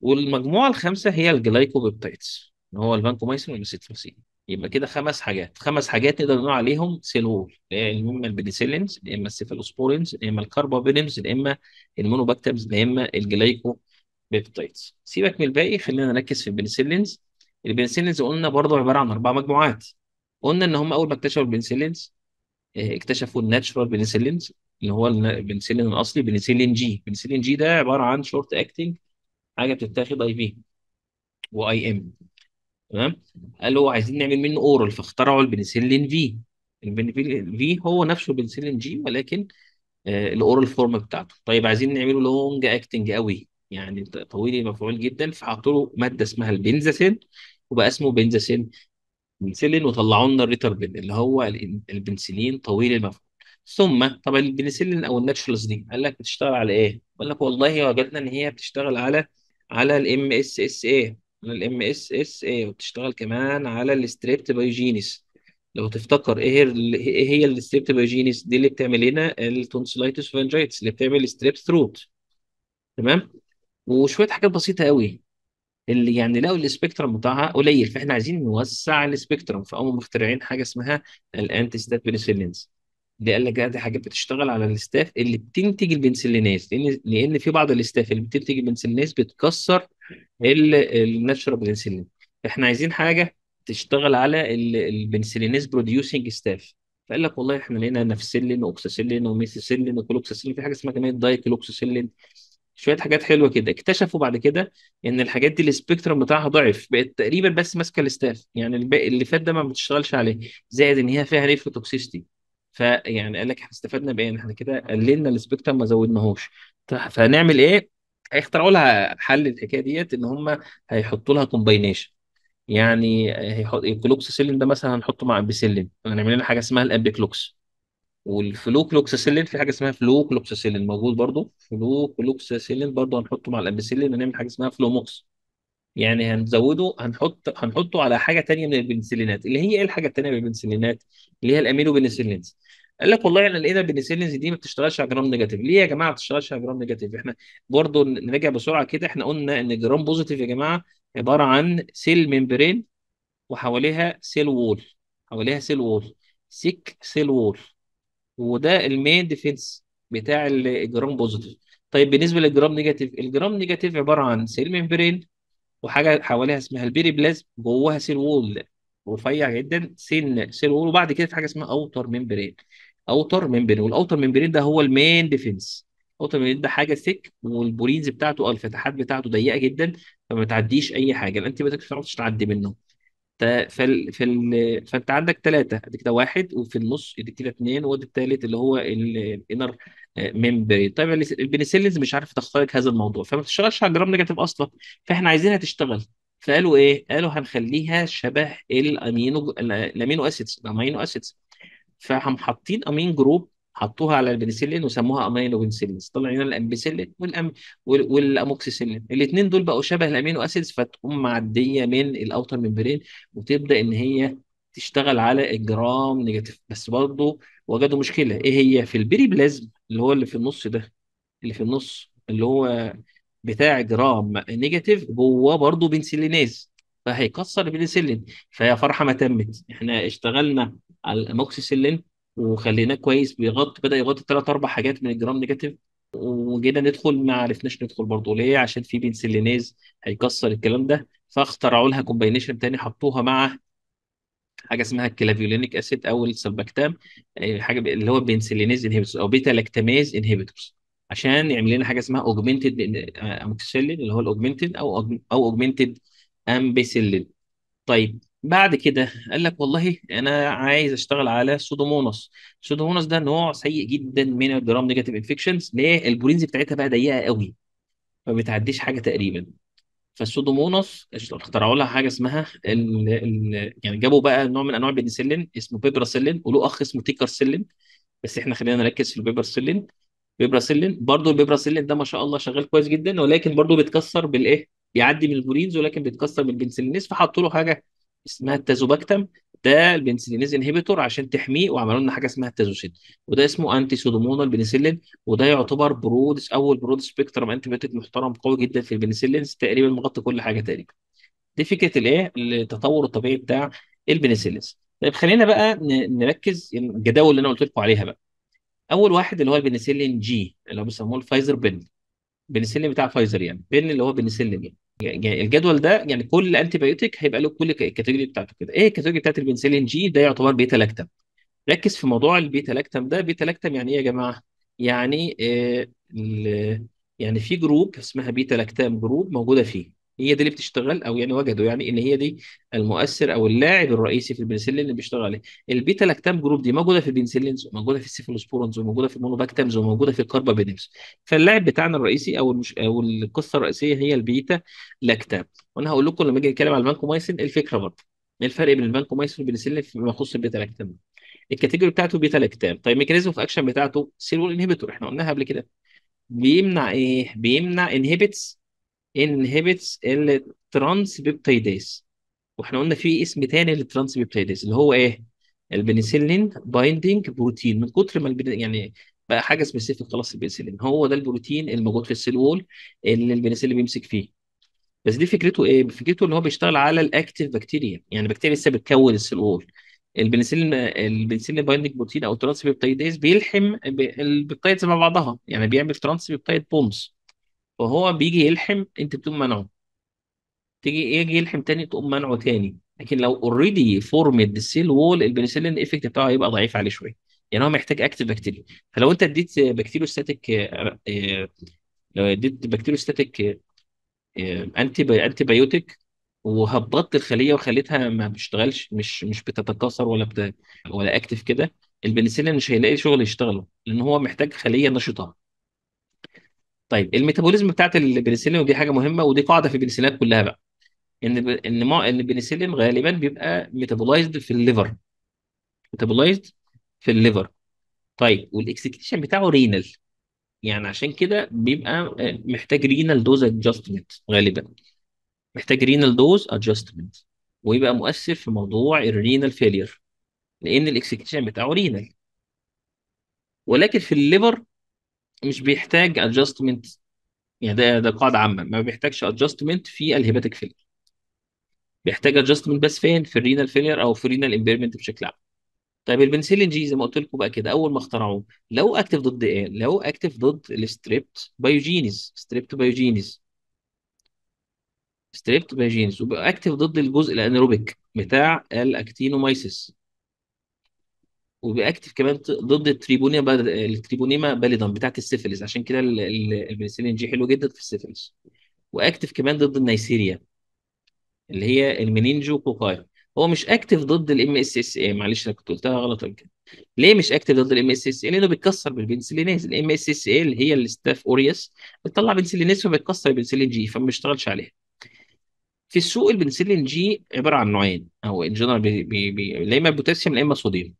والمجموعة الخامسة هي الجلايكوبيبتايدز اللي هو الفانكومايسين والميسيتروسين يبقى كده خمس حاجات خمس حاجات نقدر نقول عليهم سيلول وول يا اما البنسلينز يا اما السيفالوسبورينز يا اما الكاربابينيمز يا اما المونوباكتمز يا اما الجلايكو بيبتايدز سيبك من الباقي خلينا نركز في البنسلينز البنسلينز قلنا برضه عباره عن اربع مجموعات قلنا ان هم اول ما اكتشفوا البنسلينز آه، اكتشفوا الناتشرال بنسلينز اللي هو البنسلين الاصلي بنسلين جي بنسلين جي ده عباره عن شورت اكتنج حاجه بتتاخد اي في واي ام تمام قالوا عايزين نعمل منه اورال فاخترعوا البنسلين في البنسلين في هو نفسه بنسلين جي ولكن الاورال آه، فورم بتاعته طيب عايزين نعمله لونج اكتنج قوي يعني طويل المفعول جدا فحطوا له ماده اسمها البنزاسين وبقى اسمه بنزاسين بنسلين وطلعوا لنا الريتربين اللي هو البنسلين طويل المفعول ثم طبعا البنسلين او الناتشورالز دي قال لك بتشتغل على ايه؟ قال لك والله وجدنا ان هي بتشتغل على على الام اس اس اي الام اس اس اي وبتشتغل كمان على الستريبت بايجينيس لو تفتكر ايه ايه هي الستريبت بايجينيس دي اللي بتعمل لنا التونسيلايتس فانجايتس اللي بتعمل ستريبت ثروت تمام وشوية حاجات بسيطة قوي اللي يعني لقوا السبيكترم بتاعها قليل فاحنا عايزين نوسع السبيكترم فقاموا مخترعين حاجة اسمها الانتي ستات بنسلينز دي قال لك دي حاجات بتشتغل على الاستاف اللي بتنتج البنسلينات لان لان في بعض الاستاف اللي بتنتج البنسلينات بتكسر الناتشرال بنسلين احنا عايزين حاجة تشتغل على البنسلينات بروديوسنج ستاف فقال لك والله احنا لقينا نفسلين اوكسسلين وميثيسيلين وكلوكسسلين في حاجه اسمها كمان دايكلوكسسلين شويه حاجات حلوه كده اكتشفوا بعد كده ان الحاجات دي السبيكترم بتاعها ضعف بقت تقريبا بس ماسكه الاستاف يعني الباقي اللي فات ده ما بتشتغلش عليه زائد ان هي فيها ريف توكسيستي فيعني قال لك احنا استفدنا بايه؟ احنا كده قللنا السبيكترم ما زودناهوش فهنعمل ايه؟ هيخترعوا لها حل الحكايه ديت ان هم هيحطوا لها كومباينيشن يعني هيحط سيلين ده مثلا هنحطه مع امبيسيلين هنعمل لنا حاجه اسمها الامبيكلوكس والفلوكلوكساسيلين في حاجه اسمها فلوكلوكساسيلين موجود برضو فلوكلوكساسيلين برضو هنحطه مع الامبيسيلين هنعمل حاجه اسمها فلوموكس يعني هنزوده هنحط هنحطه على حاجه تانية من البنسلينات اللي هي ايه الحاجه التانية من البنسلينات اللي هي الامينو بنسلينز قال لك والله احنا يعني لقينا البنسلينز دي ما بتشتغلش على جرام نيجاتيف ليه يا جماعه ما بتشتغلش على جرام نيجاتيف احنا برضو نراجع بسرعه كده احنا قلنا ان جرام بوزيتيف يا جماعه عباره عن سيل ميمبرين وحواليها سيل وول حواليها سيل وول سيك سيل وول وده المين ديفينس بتاع الجرام بوزيتيف طيب بالنسبه للجرام نيجاتيف الجرام نيجاتيف عباره عن سيل ممبرين وحاجه حواليها اسمها البيري بلازم جواها سيل وول رفيع جدا سن سيل وول وبعد كده في حاجه اسمها اوتر ممبرين اوتر ممبرين والاوتر ممبرين ده هو المين ديفنس اوتر ممبرين ده حاجه ثيك والبولينز بتاعته او الفتحات بتاعته ضيقه جدا فما تعديش اي حاجه الانتي بيوتكس ما تعرفش تعدي منه ف... في ال... فانت عندك ثلاثه ادي كده واحد وفي النص ادي كده اثنين وادي الثالث اللي هو الانر ميمبري طيب البنسلينز مش عارفه تخترق هذا الموضوع فما بتشتغلش على جرام نيجاتيف اصلا فاحنا عايزينها تشتغل فقالوا ايه؟ قالوا هنخليها شبه الامينو الامينو اسيدز الامينو اسيدز فهم حاطين امين جروب حطوها على البنسلين وسموها امينو بنسلين طلع لنا الامبسلين والأم... والاموكسيسلين الاثنين دول بقوا شبه الامينو اسيدز فتقوم معديه من الاوتر ممبرين وتبدا ان هي تشتغل على الجرام نيجاتيف بس برضه وجدوا مشكله ايه هي في البيري بلازم اللي هو اللي في النص ده اللي في النص اللي هو بتاع جرام نيجاتيف جواه برضه بنسليناز فهيكسر البنسلين فيا فرحه ما تمت احنا اشتغلنا على الاموكسيسلين وخليناه كويس بيغطي بدا يغطي ثلاث اربع حاجات من الجرام نيجاتيف وجينا ندخل ما عرفناش ندخل برضه ليه عشان في بنسلينيز هيكسر الكلام ده فاخترعوا لها كومباينيشن تاني حطوها مع حاجه اسمها الكلافيولينيك اسيد او السلباكتام آه، حاجه اللي هو بنسلينيز انهبيتورز او بيتا لاكتاميز انهبيتورز عشان يعمل لنا حاجه اسمها اوجمنتد اموكسيلين آه، اللي هو الاوجمنتد او او اوجمنتد امبيسيلين طيب بعد كده قال لك والله انا عايز اشتغل على سودوموناس سودوموناس ده نوع سيء جدا من الجرام نيجاتيف انفكشنز ليه البرينز بتاعتها بقى ضيقه قوي ما بتعديش حاجه تقريبا فالسودوموناس اخترعوا لها حاجه اسمها الـ الـ يعني جابوا بقى نوع من انواع البنسلين اسمه بيبراسيلين وله اخ اسمه تيكرسيلين بس احنا خلينا نركز في البيبراسيلين بيبراسيلين برضه البيبراسيلين ده ما شاء الله شغال كويس جدا ولكن برضه بيتكسر بالايه بيعدي من البرينز ولكن بيتكسر بالبنسلينيز فحطوا له حاجه اسمها التازوباكتام ده البنسلينيز انهبيتور عشان تحميه وعملوا لنا حاجه اسمها التازوسيد وده اسمه انتي سودومونال بنسلين وده يعتبر برود اول برود سبيكترم انتيبيوتيك محترم قوي جدا في البنسلينز تقريبا مغطي كل حاجه تقريبا دي فكره الايه التطور الطبيعي بتاع البنسلينز طيب خلينا بقى نركز الجداول اللي انا قلت لكم عليها بقى اول واحد اللي هو البنسلين جي اللي هو بيسموه الفايزر بن بنسلين بتاع فايزر يعني بن اللي هو بنسلين يعني يعني, يعني الجدول ده يعني كل انتي بايوتيك هيبقى له كل الكاتيجوري بتاعته كده ايه الكاتيجوري بتاعت البنسلين جي ده يعتبر بيتا لاكتام ركز في موضوع البيتا لاكتام ده بيتا لاكتام يعني ايه يا جماعه يعني إيه يعني في جروب اسمها بيتا لاكتام جروب موجوده فيه هي دي اللي بتشتغل او يعني وجدوا يعني ان هي دي المؤثر او اللاعب الرئيسي في البنسلين اللي بيشتغل عليه البيتا لاكتام جروب دي موجوده في البنسلين وموجوده في السيفالوسبورنز وموجوده في المونوباكتامز وموجوده في الكاربابينمز فاللاعب بتاعنا الرئيسي او المش... او القصه الرئيسيه هي البيتا لاكتام وانا هقول لكم لما اجي اتكلم على البانكومايسين الفكره برضه ايه الفرق بين البانكومايسين والبنسلين فيما يخص البيتا لاكتام الكاتيجوري بتاعته بيتا لاكتام طيب ميكانيزم اوف اكشن بتاعته سيلول انهبيتور احنا قلناها قبل كده بيمنع ايه بيمنع انهبيتس inhibits الترانس بيبتيداز واحنا قلنا في اسم تاني للترانس بيبتيداز اللي هو ايه؟ البنسلين بايندينج بروتين من كتر ما البن... يعني بقى حاجه سبيسيفيك خلاص البنسلين هو ده البروتين الموجود في السيل وول اللي البنسلين بيمسك فيه بس دي فكرته ايه؟ فكرته ان هو بيشتغل على الاكتيف بكتيريا يعني بكتيريا لسه بتكون السيل وول البنسلين البنسلين بايندنج بروتين او ترانس بيبتايديز بيلحم البيبتيدز مع بعضها يعني بيعمل ترانس بيبتيد بومز فهو بيجي يلحم انت بتقوم منعه تيجي إيه، يجي يلحم تاني تقوم منعه تاني لكن لو اوريدي فورمد السيل وول البنسلين الافكت بتاعه هيبقى ضعيف عليه شويه يعني هو محتاج اكتف بكتيريا فلو انت اديت بكتيريوستاتيك آه، لو آه، اديت بكتيريوستاتيك انتي انتي بايوتيك وهبطت الخليه وخليتها ما بتشتغلش مش مش بتتكاثر ولا بت... ولا اكتف كده البنسلين مش هيلاقي شغل يشتغله لان هو محتاج خليه نشطه طيب الميتابوليزم بتاعت البنسلين ودي حاجه مهمه ودي قاعده في البنسلينات كلها بقى ان ان ما ان البنسلين غالبا بيبقى ميتابولايزد في الليفر ميتابولايزد في الليفر طيب والاكسكريشن بتاعه رينال يعني عشان كده بيبقى محتاج رينال دوز ادجستمنت غالبا محتاج رينال دوز ادجستمنت ويبقى مؤثر في موضوع الرينال فيلير لان الاكسكريشن بتاعه رينال ولكن في الليفر مش بيحتاج ادجستمنت يعني ده ده قاعده عامه ما بيحتاجش ادجستمنت في الهيباتيك فيلر بيحتاج ادجستمنت بس فين في الرينال فيلر او في الرينال امبيرمنت بشكل عام طيب البنسلين جي زي ما قلت لكم بقى كده اول ما اخترعوه لو اكتف ضد ايه لو اكتف ضد الستريبت بايوجينيز ستريبت بايوجينيز ستريبت بايوجينيز وبأكتف ضد الجزء الانيروبيك بتاع الاكتينومايسيس وبيأكتف كمان ضد التريبونيا بل... التريبونيما باليدان بتاعت السيفيلس عشان كده البنسلين جي حلو جدا في السيفيلس واكتف كمان ضد النيسيريا اللي هي المنينجو كوكاي هو مش اكتف ضد الام اس اس اي معلش انا كنت قلتها غلط كده ليه مش اكتف ضد الام اس اس اي لانه بيتكسر بالبنسلينيز الام اس اس اي اللي هي الستاف اوريس بتطلع بنسلينيز فبتكسر البنسلين جي فما بيشتغلش عليها في السوق البنسلين جي عباره عن نوعين او ان جنرال يا اما بوتاسيوم يا اما صوديوم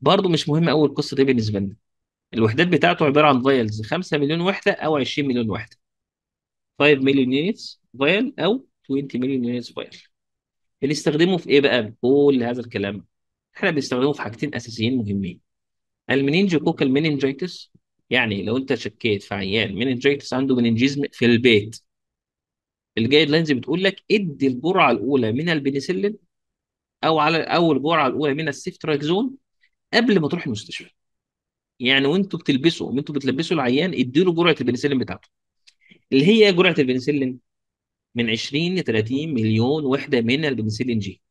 برضه مش مهم قوي القصه دي بالنسبه لنا الوحدات بتاعته عباره عن فايلز 5 مليون وحده او 20 مليون وحده 5 مليون يونتس فايل او 20 مليون يونتس فايل بنستخدمه في ايه بقى كل هذا الكلام احنا بنستخدمه في حاجتين اساسيين مهمين المنينجوكوكال مننجيتس يعني لو انت شكيت في عيان مينينجيتس عنده مينينجيزم في البيت الجايد لاينز بتقول لك ادي الجرعه الاولى من البنسلين او على او الجرعه الاولى من السيفتراكزون قبل ما تروح المستشفى يعني وانتوا بتلبسوا وانتوا بتلبسوا العيان اديله جرعه البنسلين بتاعته اللي هي جرعه البنسلين من 20 ل 30 مليون وحده من البنسلين جي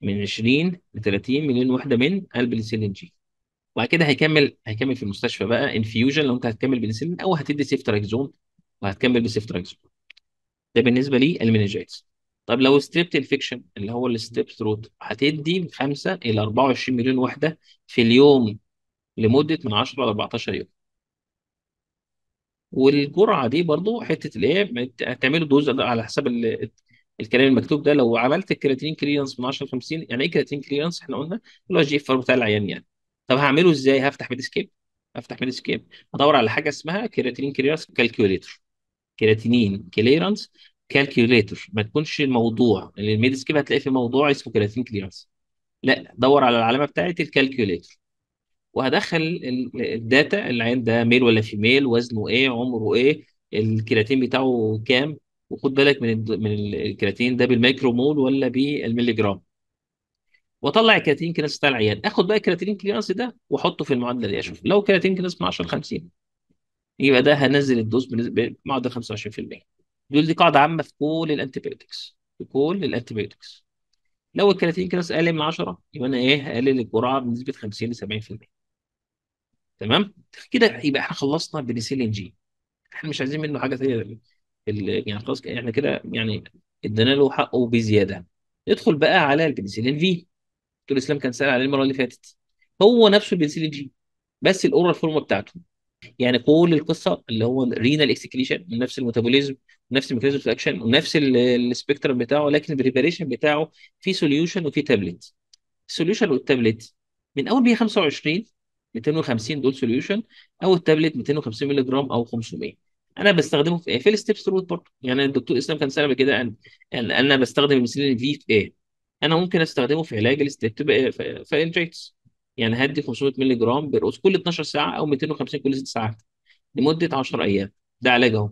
من 20 ل 30 مليون وحده من البنسلين جي وبعد كده هيكمل هيكمل في المستشفى بقى انفيوجن لو انت هتكمل بنسلين او هتدي سيفتراكزون وهتكمل بسيفتراكزون ده بالنسبه للمننجايتس طب لو ستريبت انفكشن اللي هو الستيب ثروت هتدي من 5 الى 24 مليون وحده في اليوم لمده من 10 ل 14 يوم والجرعه دي برضو حته الايه هتعملوا دوز على حسب ال... الكلام المكتوب ده لو عملت الكرياتين كليرنس من 10 ل 50 يعني ايه كرياتين كليرنس احنا قلنا اللي هو الجي اف ار بتاع العيان يعني طب هعمله ازاي هفتح ميد هفتح افتح سكيب هدور على حاجه اسمها كرياتين كليرنس كالكوليتر كرياتينين كليرنس كالكيوليتر ما تكونش الموضوع اللي الميد سكيب هتلاقي في موضوع اسمه كيراتين كليرنس لا دور على العلامه بتاعت الكالكيوليتر وهدخل الداتا اللي ده ميل ولا فيميل وزنه ايه عمره ايه الكيراتين بتاعه كام وخد بالك من من الكيراتين ده بالميكرو مول ولا بالملي جرام واطلع الكيراتين كليرنس بتاع العيان اخد بقى الكيراتين كليرنس ده واحطه في المعادله دي اشوف لو كيراتين كلاس 10 50 يبقى ده هنزل الدوز بمعدل 25% دول دي قاعده عامه في كل الانتيبيوتكس في كل الانتيبيوتكس لو الكرياتين كلاس اقل من 10 يبقى انا ايه هقلل الجرعه بنسبه 50 ل 70% تمام كده يبقى احنا خلصنا بنسيلين جي احنا مش عايزين منه حاجه ثانيه يعني خلاص احنا كده يعني ادينا له حقه بزياده ندخل بقى على البنسلين في دكتور اسلام كان سال عليه المره اللي فاتت هو نفسه البنسلين جي بس الاورال فورم بتاعته يعني كل القصه اللي هو رينال اكسكريشن من نفس الميتابوليزم نفس ميكانيزم الاكشن ونفس السبيكترم بتاعه لكن البريباريشن بتاعه في سوليوشن وفي تابلت السوليوشن والتابلت من اول 125 250 دول سوليوشن او التابلت 250 مللي جرام او 500 انا بستخدمه في ايه؟ في الستبس روت برضه يعني الدكتور اسلام كان سال كده ان انا بستخدم المسلين في في ايه؟ انا ممكن استخدمه في علاج الستيب في انجكتس يعني هدي 500 مللي جرام برقص كل 12 ساعه او 250 كل 6 ساعات لمده 10 ايام ده علاج اهو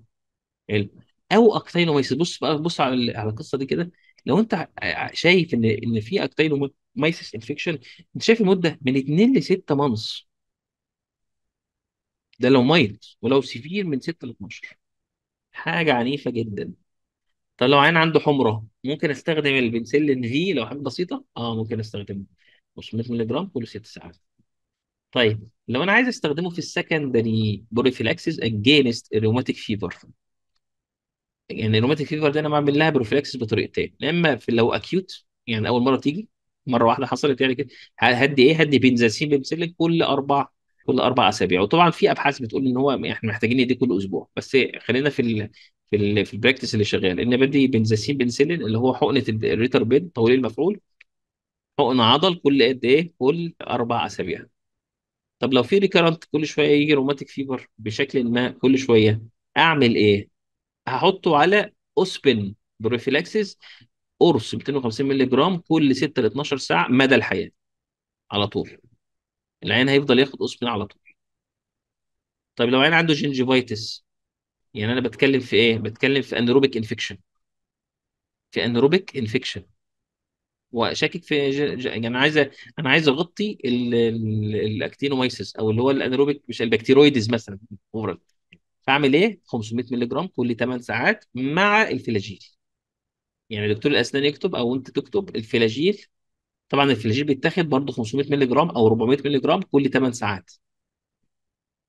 حلو او اكتينومايسيس بص بقى بص على على القصه دي كده لو انت شايف ان ان في اكتينومايسيس انفكشن انت شايف المده من 2 ل 6 مانس ده لو مايلد ولو سيفير من 6 ل 12 حاجه عنيفه جدا طب لو عين عنده حمره ممكن استخدم البنسلين في لو حاجه بسيطه اه ممكن استخدمه 500 مللي جرام كل 6 ساعات طيب لو انا عايز استخدمه في السكندري بروفيلاكسيس اجينست الروماتيك فيفر يعني الروماتيك فيفر دي انا بعمل لها بروفلاكسس بطريقتين يا اما في لو اكيوت يعني اول مره تيجي مره واحده حصلت يعني كده هدي ايه هدي بنزاسين بنسلك كل اربع كل اربع اسابيع وطبعا في ابحاث بتقول ان هو احنا محتاجين دي كل اسبوع بس خلينا في الـ في الـ في البراكتس اللي شغال ان بدي بنزاسين بنسلين اللي هو حقنه الريتر بيد طويل المفعول حقن عضل كل قد ايه كل اربع اسابيع طب لو في ريكرنت كل شويه يجي روماتيك فيفر بشكل ما كل شويه اعمل ايه هحطه على اوسبن بروفيلاكسيس قرص 250 مللي جرام كل 6 ل 12 ساعه مدى الحياه على طول العين هيفضل ياخد اوسبن على طول طيب لو عين عنده جنجيفايتس يعني انا بتكلم في ايه بتكلم في انيروبيك انفكشن في انيروبيك انفكشن وشاكك في ج... ج... يعني عايز انا عايز اغطي الاكتينومايسيس او اللي هو الانيروبيك مش البكتيرويدز مثلا فاعمل ايه 500 مللي جرام كل 8 ساعات مع الفلاجيل يعني دكتور الاسنان يكتب او انت تكتب الفلاجيل طبعا الفلاجيل بيتاخد برضه 500 مللي جرام او 400 مللي جرام كل 8 ساعات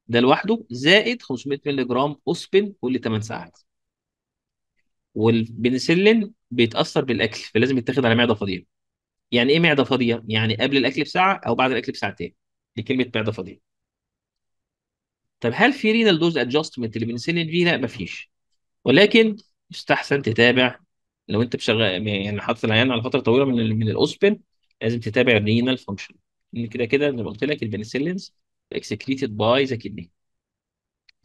ده لوحده زائد 500 مللي جرام اسبن كل 8 ساعات والبنسلين بيتاثر بالاكل فلازم يتاخد على معده فاضيه يعني ايه معده فاضيه يعني قبل الاكل بساعه او بعد الاكل بساعتين دي كلمه معده فاضيه طب هل في رينال دوز ادجستمنت للبنسلين في؟ لا مفيش ولكن يستحسن تتابع لو انت بشغل يعني حاطط العيان على فتره طويله من من الاوسبن لازم تتابع الرينال فانكشن لان كده كده زي ما قلت لك البنسلينز اكسكريتد باي ذا كدني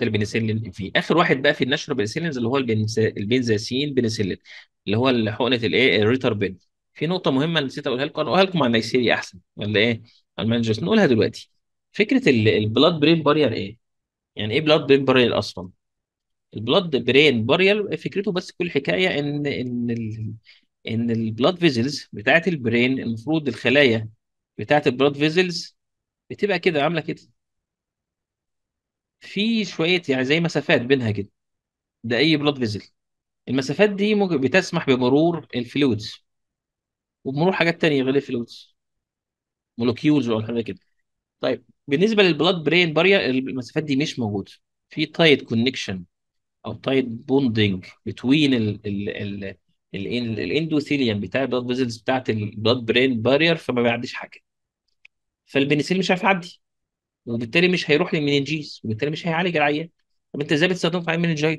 ده البنسلين في. اخر واحد بقى في الناشونال بنسلينز اللي هو البنز... البنزاسين بنسلين اللي هو حقنه الايه الريتر بن في نقطه مهمه نسيت اقولها لكم انا اقولها لكم على النيسيري احسن ولا ايه على نقولها دلوقتي فكره البلاد برين بارير ايه يعني ايه بلاد برين باريل اصلا البلاد برين باريل فكرته بس كل حكايه ان ان ال ان البلاد فيزلز بتاعه البرين المفروض الخلايا بتاعه البلاد فيزلز بتبقى كده عامله كده في شويه يعني زي مسافات بينها كده ده اي بلاد فيزل المسافات دي ممكن بتسمح بمرور الفلويدز وبمرور حاجات تانية غير الفلويدز مولوكيولز ولا حاجه كده طيب بالنسبه للبلاد برين بارير المسافات دي مش موجوده في تايت كونكشن او تايت بوندنج بتوين ال ال ال الاندوثيليوم بتاع البلاد فيزلز بتاعت البلاد برين بارير فما بيعديش حاجه فالبنسلين مش عارف يعدي وبالتالي مش هيروح للمننجيز وبالتالي مش هيعالج العيان طب انت ازاي بتستخدمه في عين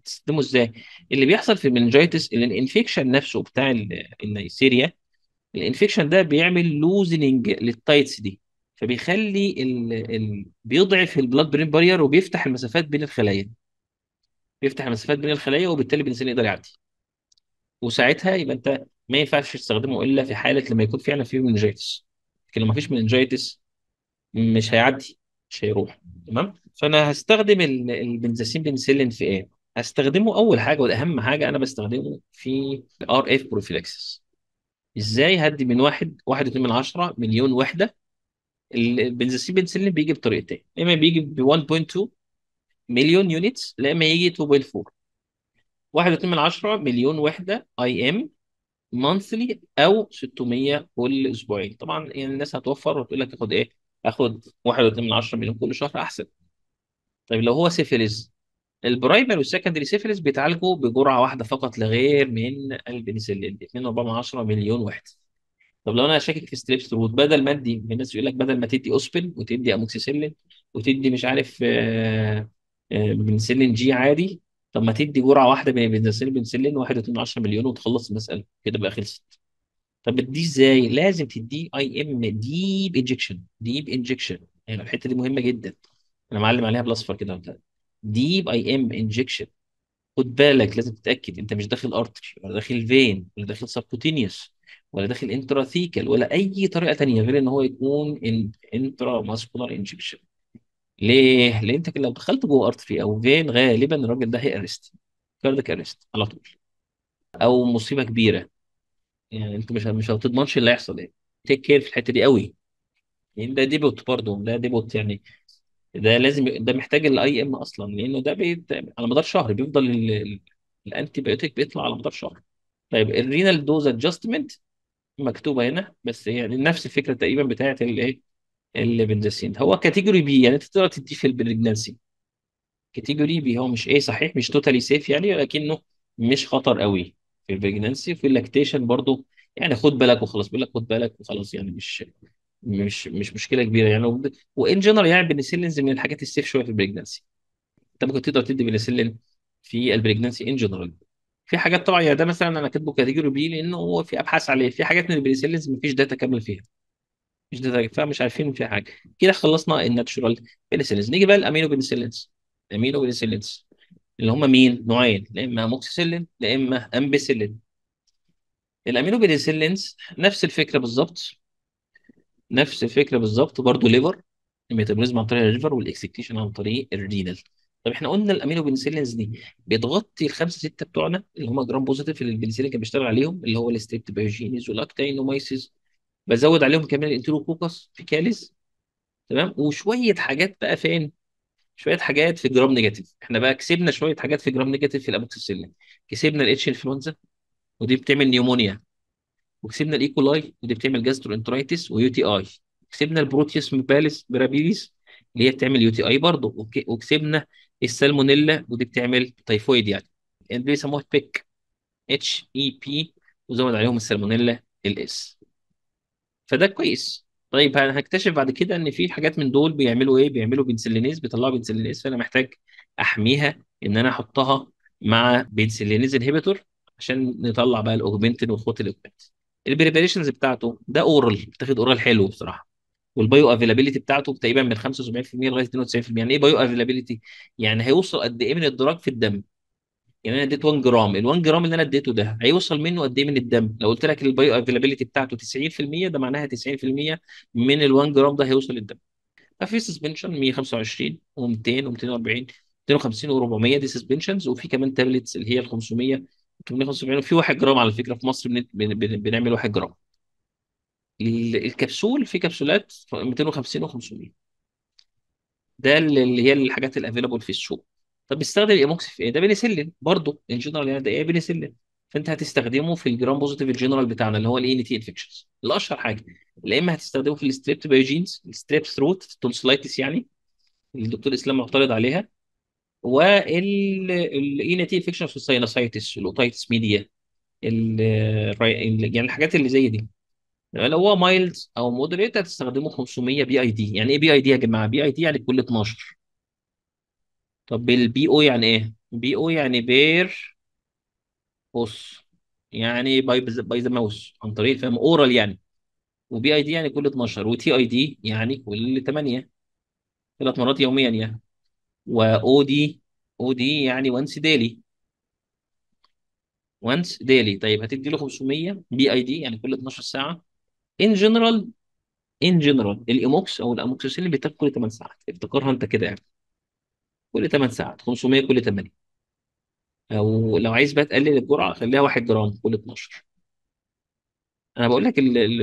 بتستخدمه ازاي؟ اللي بيحصل في المننجايتس ان الانفكشن نفسه بتاع النيسيريا الانفكشن ده بيعمل لوزننج للتايتس دي فبيخلي ال... ال... بيضعف البلاد برين بارير وبيفتح المسافات بين الخلايا بيفتح المسافات بين الخلايا وبالتالي الانسان يقدر يعدي وساعتها يبقى انت ما ينفعش تستخدمه الا في حاله لما يكون فعلا فيه منجيتس لكن لو ما فيش منجيتس مش هيعدي مش هيروح تمام فانا هستخدم البنزاسين بنسلين في ايه هستخدمه اول حاجه وده اهم حاجه انا بستخدمه في ار اف بروفيلاكسس ازاي هدي من واحد واحد اتنين من عشرة مليون وحده البنزين بنسلين بيجي بطريقتين يا اما بيجي ب 1.2 مليون يونتس لا اما يجي 2.4 واحد واتنين من عشرة مليون وحدة اي ام مانثلي او 600 كل اسبوعين طبعا يعني الناس هتوفر وتقول لك اخد ايه اخد واحد واتنين من عشرة مليون كل شهر احسن طيب لو هو سيفيليز البرايمري والسكندري سيفيليس بيتعالجوا بجرعه واحده فقط لغير من البنسلين 2.4 مليون وحده طب لو انا شاكك في ستريبس روت بدل ما ادي يعني الناس يقول لك بدل ما تدي اوسبن وتدي اموكسيسيلين وتدي مش عارف آه، آه، بنسلين جي عادي طب ما تدي جرعه واحده من البنسلين بنسلين 1.2 مليون وتخلص المساله كده بقى خلصت طب دي ازاي؟ لازم تديه اي ام ديب انجكشن ديب انجكشن يعني الحته دي مهمه جدا انا معلم عليها بالاصفر كده ديب اي ام انجكشن خد بالك لازم تتاكد انت مش داخل ارتري ولا داخل فين ولا داخل سبكوتينيوس ولا داخل انتراثيكال ولا اي طريقه ثانيه غير ان هو يكون انترا ماسكولار انجكشن ليه؟ لان انت لو دخلت جوه ارتري او فين غالبا الراجل ده هيأرست كاردك ارست على طول او مصيبه كبيره يعني انت مش مش هتضمنش اللي هيحصل ايه تيك كير في الحته دي قوي يعني ده ديبوت برضه ده ديبوت يعني ده لازم ده محتاج الاي ام اصلا لانه ده بيت على مدار شهر بيفضل الانتي بايوتيك بيطلع على مدار شهر طيب الرينال دوز ادجستمنت مكتوبه هنا بس يعني نفس الفكره تقريبا بتاعه الايه البنزين هو كاتيجوري بي يعني انت تقدر تديه في البريجنانسي كاتيجوري بي هو مش ايه صحيح مش توتالي سيف يعني لكنه مش خطر قوي في البريجنانسي في اللاكتيشن برضو يعني خد بالك وخلاص بيقول لك خد بالك وخلاص يعني مش مش مش مشكله كبيره يعني وان جنرال يعني البنسلينز من الحاجات السيف شويه في البريجنانسي انت ممكن تقدر تدي بنسلين في البريجنانسي ان جنرال في حاجات طبعا يعني ده مثلا انا كاتبه كاتيجوري بي لانه هو في ابحاث عليه في حاجات من البريسيلز مفيش داتا كامل فيها مش داتا فمش عارفين فيها حاجه كده خلصنا الناتشورال بريسيلز نيجي بقى الامينو بريسيلز الامينو بريسيلز اللي هم مين نوعين لا اما موكسيسيلين لا اما امبيسيلين الامينو بريسيلز نفس الفكره بالظبط نفس الفكره بالظبط برضو ليفر الميتابوليزم عن طريق الليفر والاكسكتيشن عن طريق الرينال طب احنا قلنا الامينو بنسيلينز دي بتغطي الخمسه سته بتوعنا اللي هم جرام بوزيتيف اللي البنسلين كان بيشتغل عليهم اللي هو الستريبت بايوجينيز بزود عليهم كمان الانتروكوكس فيكاليز تمام وشويه حاجات بقى فين؟ شويه حاجات في جرام نيجاتيف احنا بقى كسبنا شويه حاجات في جرام نيجاتيف في الاموكسيسيلين كسبنا الاتش انفلونزا ودي بتعمل نيومونيا وكسبنا الايكولاي e. ودي بتعمل جاسترو انترايتس ويو تي اي كسبنا البروتيوس مبالس برابيليس اللي هي بتعمل يو تي اي برضه وكسبنا السالمونيلا ودي بتعمل تيفويد يعني اللي بيسموها بيك اتش اي بي وزود عليهم السالمونيلا الاس فده كويس طيب هنكتشف بعد كده ان في حاجات من دول بيعملوا ايه بيعملوا بنسلينيز بيطلعوا بنسلينيز فانا محتاج احميها ان انا احطها مع بنسلينيز انهبيتور عشان نطلع بقى الاوجمنتين وخوت الاوجمنتين البريباريشنز بتاعته ده اورال بتاخد اورال حلو بصراحه والبايو افيلابيلتي بتاعته تقريبا من 75% لغايه 92% يعني ايه بايو افيلابيلتي؟ يعني هيوصل قد ايه من الدراج في الدم؟ يعني انا اديت 1 جرام ال 1 جرام اللي انا اديته ده هيوصل منه قد ايه من الدم لو قلت لك البايو افيلابيلتي بتاعته 90% ده معناها 90% من ال 1 جرام ده هيوصل للدم ففي سسبنشن 125 و200 و240 250 و400 دي سسبنشنز وفي كمان تابلتس اللي هي ال 500 875 وفي 1 جرام على فكره في مصر بنعمل 1 جرام الكبسول في كبسولات 250 و500 ده اللي هي الحاجات الافيلابل في السوق طب بيستخدم الايموكسي في ايه؟ ده بنسلين برضه ان جنرال يعني ده ايه بنسلين فانت هتستخدمه في الجرام بوزيتيف الجنرال بتاعنا اللي هو الاي ان تي انفكشنز الاشهر حاجه يا اما هتستخدمه في الستريبت بايوجينز الستريب ثروت التونسلايتس يعني اللي الدكتور اسلام معترض عليها والاي تي انفكشنز في الساينوسايتس الاوتايتس ميديا يعني الحاجات اللي زي دي يعني لو هو مايلز او مودريت هتستخدمه 500 بي اي دي يعني ايه بي اي دي يا جماعه بي اي دي يعني كل 12 طب البي او يعني ايه بي او يعني بير بص يعني باي باي ذا ماوس عن طريق الفم اورال يعني وبي اي دي يعني كل 12 وتي اي دي يعني كل 8 ثلاث مرات يوميا يعني واو دي او دي يعني وانس ديلي وانس ديلي طيب هتدي له 500 بي اي دي يعني كل 12 ساعه ان جنرال ان جنرال الايموكس او الاموكسيسيلين e بيتاخد كل 8 ساعات افتكرها انت كده يعني كل 8 ساعات 500 كل 8 او لو عايز بقى تقلل الجرعه خليها 1 جرام كل 12 انا بقول لك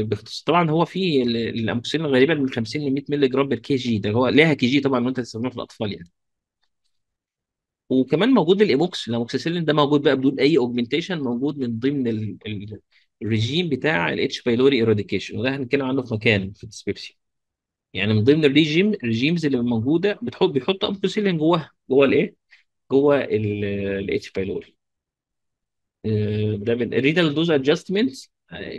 باختصار طبعا هو في الاموكسيسيلين e غالبا من 50 ل 100 مللي جرام بالكي جي ده هو ليها كي جي طبعا وانت تستخدمها في الاطفال يعني وكمان موجود الايبوكس e الاموكسيسيلين ده موجود بقى بدون اي اوجمنتيشن موجود من ضمن ال الريجيم بتاع الاتش بايلوري ايراديكيشن وده هنتكلم عنه في مكان في الديسكربشن يعني من ضمن الريجيم الريجيمز اللي موجوده بتحط بيحط امبوسيلين جواها جوه الايه؟ جوه الاتش بايلوري آه، ده الريدال دوز ادجستمنت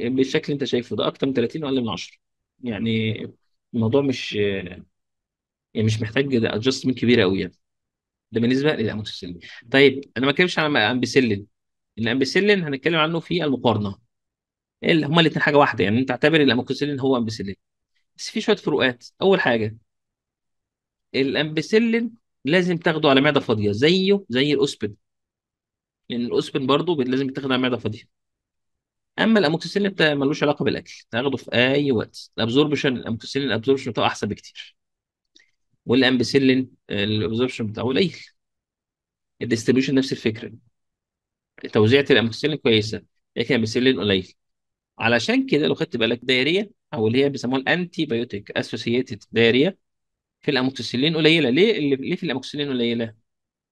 بالشكل اللي انت شايفه ده اكتر من 30 واقل من 10 يعني الموضوع مش يعني مش محتاج ادجستمنت كبيره قوي يعني ده بالنسبه للامبسيلين طيب انا ما اتكلمش عن الامبيسيلين الامبسيلين هنتكلم عنه في المقارنه هما الاثنين حاجه واحده يعني انت اعتبر الاموكسيلين هو امبسيلين بس في شويه فروقات اول حاجه الامبسيلين لازم تاخده على معده فاضيه زيه زي الاسبن لان يعني الاسبن برضه لازم يتاخد على معده فاضيه اما الاموكسيسيلين بتاع ملوش علاقه بالاكل تاخده في اي وقت الابزوربشن الاموكسيسيلين الابزوربشن بتاعه احسن بكتير والامبسيلين الابزوربشن بتاعه قليل الديستريبيوشن نفس الفكره توزيعة الاموكسيسيلين كويسه لكن الامبسيلين قليل علشان كده لو خدت بالك دايريه او اللي هي بيسموها الانتي بايوتيك اسوسييتد دايريه في الاموكسيسيلين قليله ليه اللي ليه في الاموكسيسيلين قليله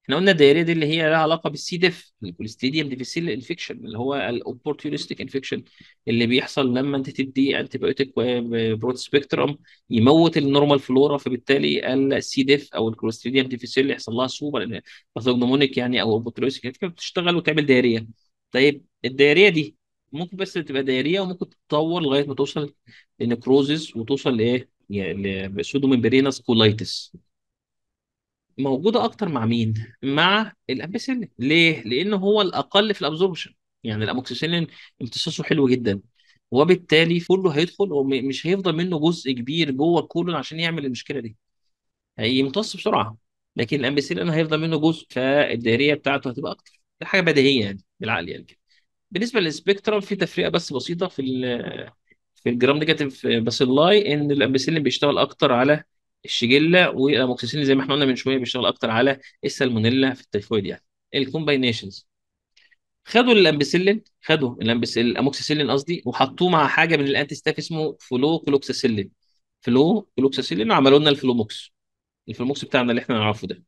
احنا قلنا الدايريه دي اللي هي لها علاقه بالسي ديف الكوليستيديوم ديفيسيل انفكشن اللي هو الاوبورتيونستيك انفكشن اللي بيحصل لما انت تدي انتي بايوتيك برود سبيكترم يموت النورمال فلورا فبالتالي السي ديف او الكوليستيديوم ديفيسيل يحصل لها سوبر باثوجنومونيك يعني او اوبورتيونستيك بتشتغل وتعمل دايريه طيب الدايريه دي ممكن بس تبقى دائريه وممكن تتطور لغايه ما توصل لنكروزس وتوصل لايه؟ يعني ممبرينس كولايتس موجوده اكتر مع مين؟ مع الامبيسيلين ليه؟ لان هو الاقل في الابزوربشن يعني الاموكسيسيلين امتصاصه حلو جدا وبالتالي كله هيدخل ومش هيفضل منه جزء كبير جوه الكولون عشان يعمل المشكله دي هيمتص بسرعه لكن الامبيسيلين هيفضل منه جزء فالدائريه بتاعته هتبقى اكتر دي حاجه بديهيه يعني بالعقل يعني كده بالنسبه للسبيكترم في تفرقه بس بسيطه في في الجرام نيجاتيف باسيلاي ان الامبيسيلين بيشتغل اكتر على الشجله والاموكسيسيلين زي ما احنا قلنا من شويه بيشتغل اكتر على السالمونيلا في التيفويد يعني الكومباينيشنز خدوا الامبيسيلين خدوا الاموكسيسيلين قصدي وحطوه مع حاجه من الانتي ستاف اسمه فلو كلوكساسيلين فلو كلوكساسيلين وعملوا لنا الفلوموكس الفلوموكس بتاعنا اللي احنا نعرفه ده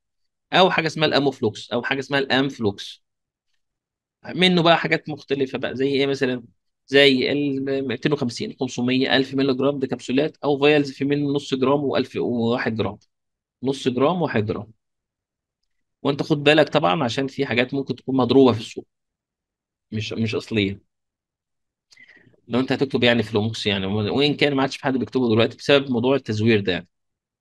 او حاجه اسمها الاموفلوكس او حاجه اسمها الامفلوكس منه بقى حاجات مختلفه بقى زي ايه مثلا زي ال 250 500 1000 مللي جرام ده كبسولات او فايلز في منه نص جرام و1000 و1 جرام نص جرام و1 جرام وانت خد بالك طبعا عشان في حاجات ممكن تكون مضروبه في السوق مش مش اصليه لو انت هتكتب يعني فلوموكس يعني وان كان ما عادش في حد بيكتبه دلوقتي بسبب موضوع التزوير ده يعني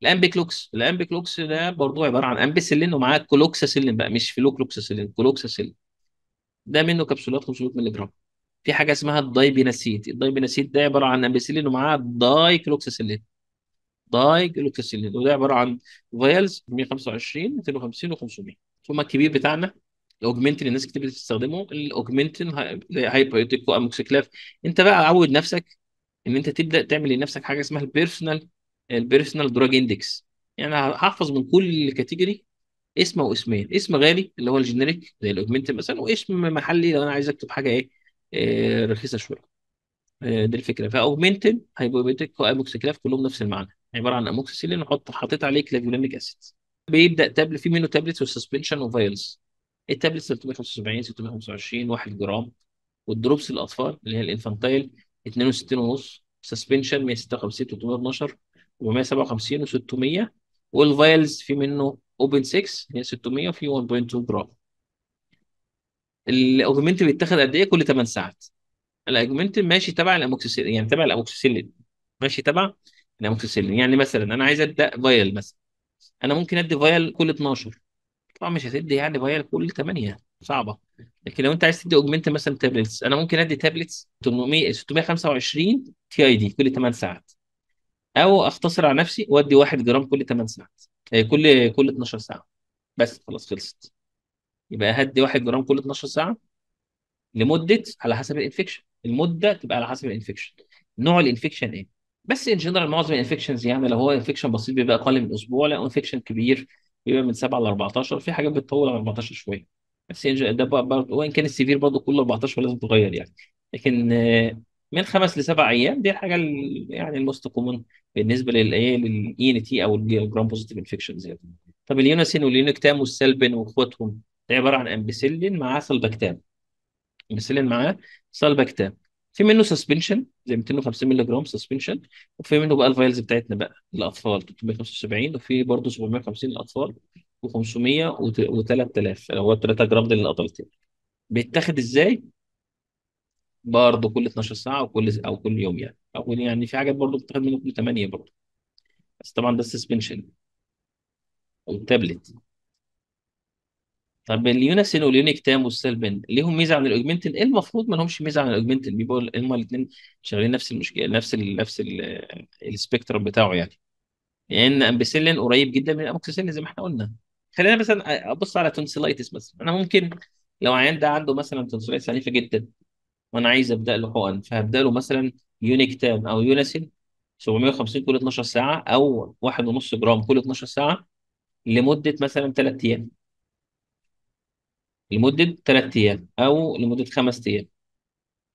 الامبيكلوكس الامبيكلوكس ده برضه عباره عن امبيسلين ومعاه كلوكساسيلين بقى مش فلوكلوكساسيلين كلوكساسيلين ده منه كبسولات 500 مللي جرام في حاجه اسمها الدايبيناسيد الدايبيناسيد ده عباره عن امبيسيلين ومعاه دايكلوكسيسيلين دايكلوكسيسيلين وده عباره عن فايلز 125 250 و500 ثم الكبير بتاعنا الاوجمنتين الناس كتير بتستخدمه الاوجمنتين هايبروتيك واموكسيكلاف انت بقى عود نفسك ان انت تبدا تعمل لنفسك حاجه اسمها البيرسونال البيرسونال دراج اندكس يعني هحفظ من كل كاتيجوري اسم واسمين اسم غالي اللي هو الجينيريك زي الاوجمنت مثلا واسم محلي لو انا عايز اكتب حاجه ايه, إيه رخيصه شويه إيه دي الفكره فاوجمنتد هايبوميتيك كلاف كلهم نفس المعنى عباره عن اموكسيسيلين نحط حطيت عليه كلافيولينيك اسيدز بيبدا تابل في منه تابلتس وسسبنشن وفايلز التابلتس 375 625 1 جرام والدروبس الاطفال اللي هي الانفانتايل 62 ونص سسبنشن 156 312 و157 و600 والفايلز في منه اوبن 6 هي 600 في 1.2 جرام الاوجمنت بيتاخد قد ايه كل 8 ساعات الاوجمنت ماشي تبع الاموكسيسيلين يعني تبع الاموكسيسيلين ماشي تبع الاموكسيسيلين يعني مثلا انا عايز ابدا فايل مثلا انا ممكن ادي فايل كل 12 طبعا مش هتدي يعني فايل كل 8 صعبه لكن لو انت عايز تدي اوجمنت مثلا تابلتس انا ممكن ادي تابلتس 800 625 تي اي دي كل 8 ساعات او اختصر على نفسي وادي 1 جرام كل 8 ساعات آه، كل كل 12 ساعه بس خلاص خلصت يبقى هدي 1 جرام كل 12 ساعه لمده على حسب الانفكشن المده تبقى على حسب الانفكشن نوع الانفكشن ايه بس ان جنرال معظم الانفكشنز يعني لو هو انفكشن بسيط بيبقى اقل من اسبوع لا انفكشن كبير بيبقى من 7 ل 14 في حاجات بتطول على 14 شويه بس ده برضه وان كان السيفير برضه كل 14 لازم تغير يعني لكن آه، من خمس لسبع ايام دي الحاجه يعني الموست كومون بالنسبه للايه للاي ان e تي او الجرام بوزيتيف انفكشنز يعني طب اليونسين واليونكتام والسلبن واخواتهم ده عباره عن امبيسلين معاه سلبكتام امبيسلين معاه سلبكتام في منه سسبنشن زي 250 مللي جرام سسبنشن وفي منه بقى الفايلز بتاعتنا بقى للاطفال 375 وفي برضه 750 للاطفال و500 و3000 اللي هو 3 جرام ده للادلتين بيتاخد ازاي؟ برضه كل 12 ساعه وكل او كل يوم يعني او يعني في حاجات برضه بتاخد منه كل 8 برضه بس طبعا ده السسبنشن او التابلت طب واليونيك تام والسلبن ليهم ميزه عن الاوجمنتين ايه المفروض ما لهمش ميزه عن الاوجمنتين بيبقوا هما الاثنين شغالين نفس المشكله نفس الـ نفس السبيكترم بتاعه يعني لان امبيسيلين قريب جدا من الاموكسيسيلين زي ما احنا قلنا خلينا مثلا ابص على تونسيلايتس مثلا انا ممكن لو عيان ده عنده مثلا تونسيلايتس عنيفه جدا وانا عايز ابدا له حقن فهبدا له مثلا يونيك تام او يوناسين 750 كل 12 ساعه او 1.5 جرام كل 12 ساعه لمده مثلا 3 ايام لمده 3 ايام او لمده 5 ايام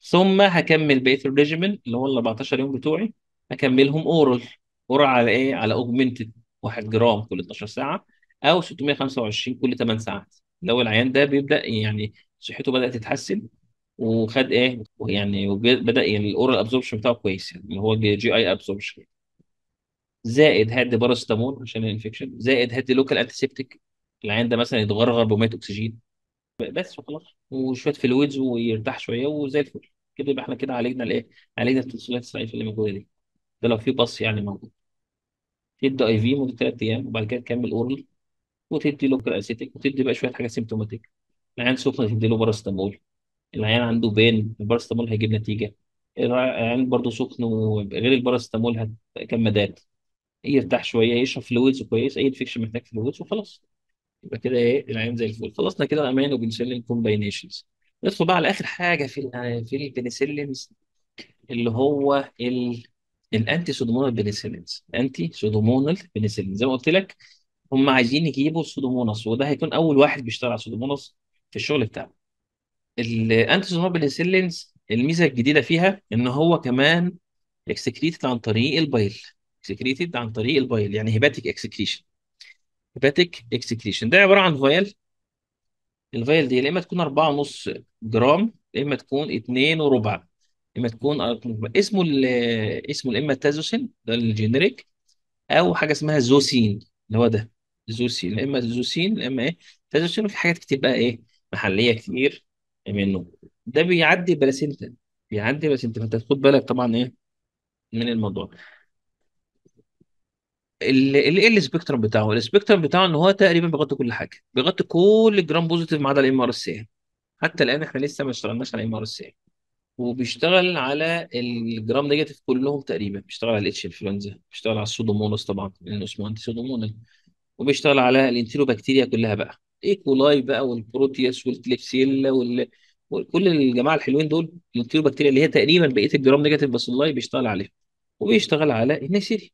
ثم هكمل بقيه الريجيمن اللي هو ال 14 يوم بتوعي هكملهم اورال اورال على ايه؟ على اوجمنتد 1 جرام كل 12 ساعه او 625 كل 8 ساعات لو العيان ده بيبدا يعني صحته بدات تتحسن وخد ايه يعني بدأ يعني الاورال ابزوربشن بتاعه كويس يعني اللي هو جي اي ابزوربشن زائد هدي باراسيتامول عشان الانفكشن زائد هدي لوكال انتيسيبتيك العيان ده مثلا يتغرغر بميه اكسجين بس وخلاص وشويه فلويدز ويرتاح شويه وزي الفل كده يبقى احنا كده عالجنا الايه عالجنا التوصيلات الصحيه اللي موجوده دي ده لو في باص يعني موجود تدي اي في مده ثلاث ايام وبعد كده تكمل اورال وتدي لوكال انتيسيبتيك وتدي بقى شويه حاجه سيمتوماتيك العيان سخن تدي له باراسيتامول العيان عنده بين الباراسيتامول هيجيب نتيجة العيان برضه سخن وغير الباراسيتامول هت- كمادات يرتاح شوية يشرب فلويدز كويس أي انفكشن محتاج فلويدز وخلاص يبقى كده ايه العيان زي الفل خلصنا كده الامان وبنسلم كومباينيشنز ندخل بقى على اخر حاجه في الـ في البنسلينز اللي هو ال الانتي سودومونال بنسلينز انتي سودومونال بنسلينز زي ما قلت لك هم عايزين يجيبوا السودوموناس وده هيكون اول واحد بيشتغل على السودوموناس في الشغل بتاعه الانتيزوماب الميزه الجديده فيها ان هو كمان اكسكريتد عن طريق البايل اكسكريتد عن طريق البايل يعني هيباتيك اكسكريشن هيباتيك اكسكريشن ده عباره عن فايل الفايل دي يا اما تكون 4.5 جرام يا اما تكون 2 وربع اما تكون اسمه اسمه اسمه اما تازوسين ده الجينيريك او حاجه اسمها زوسين اللي هو ده زوسين يا اما زوسين يا اما ايه تازوسين وفي حاجات كتير بقى ايه محليه كتير منه ده بيعدي بلاسينتا بيعدي بلاسينتا فانت تاخد بالك طبعا ايه من الموضوع اللي ايه السبيكترم بتاعه السبيكترم بتاعه ان هو تقريبا بيغطي كل حاجه بيغطي كل الجرام بوزيتيف ما عدا الام ار اس حتى الان احنا لسه ما اشتغلناش على الام ار اس وبيشتغل على الجرام نيجاتيف كلهم تقريبا بيشتغل على الاتش انفلونزا بيشتغل على السودومونس طبعا لانه اسمه انتي سودومونال وبيشتغل على بكتيريا كلها بقى الايكولاي بقى والبروتياس والكليبسيلا وال... وكل الجماعه الحلوين دول بكتيريا اللي هي تقريبا بقيه الجرام نيجاتيف باسيلاي بيشتغل عليها وبيشتغل على النيسيري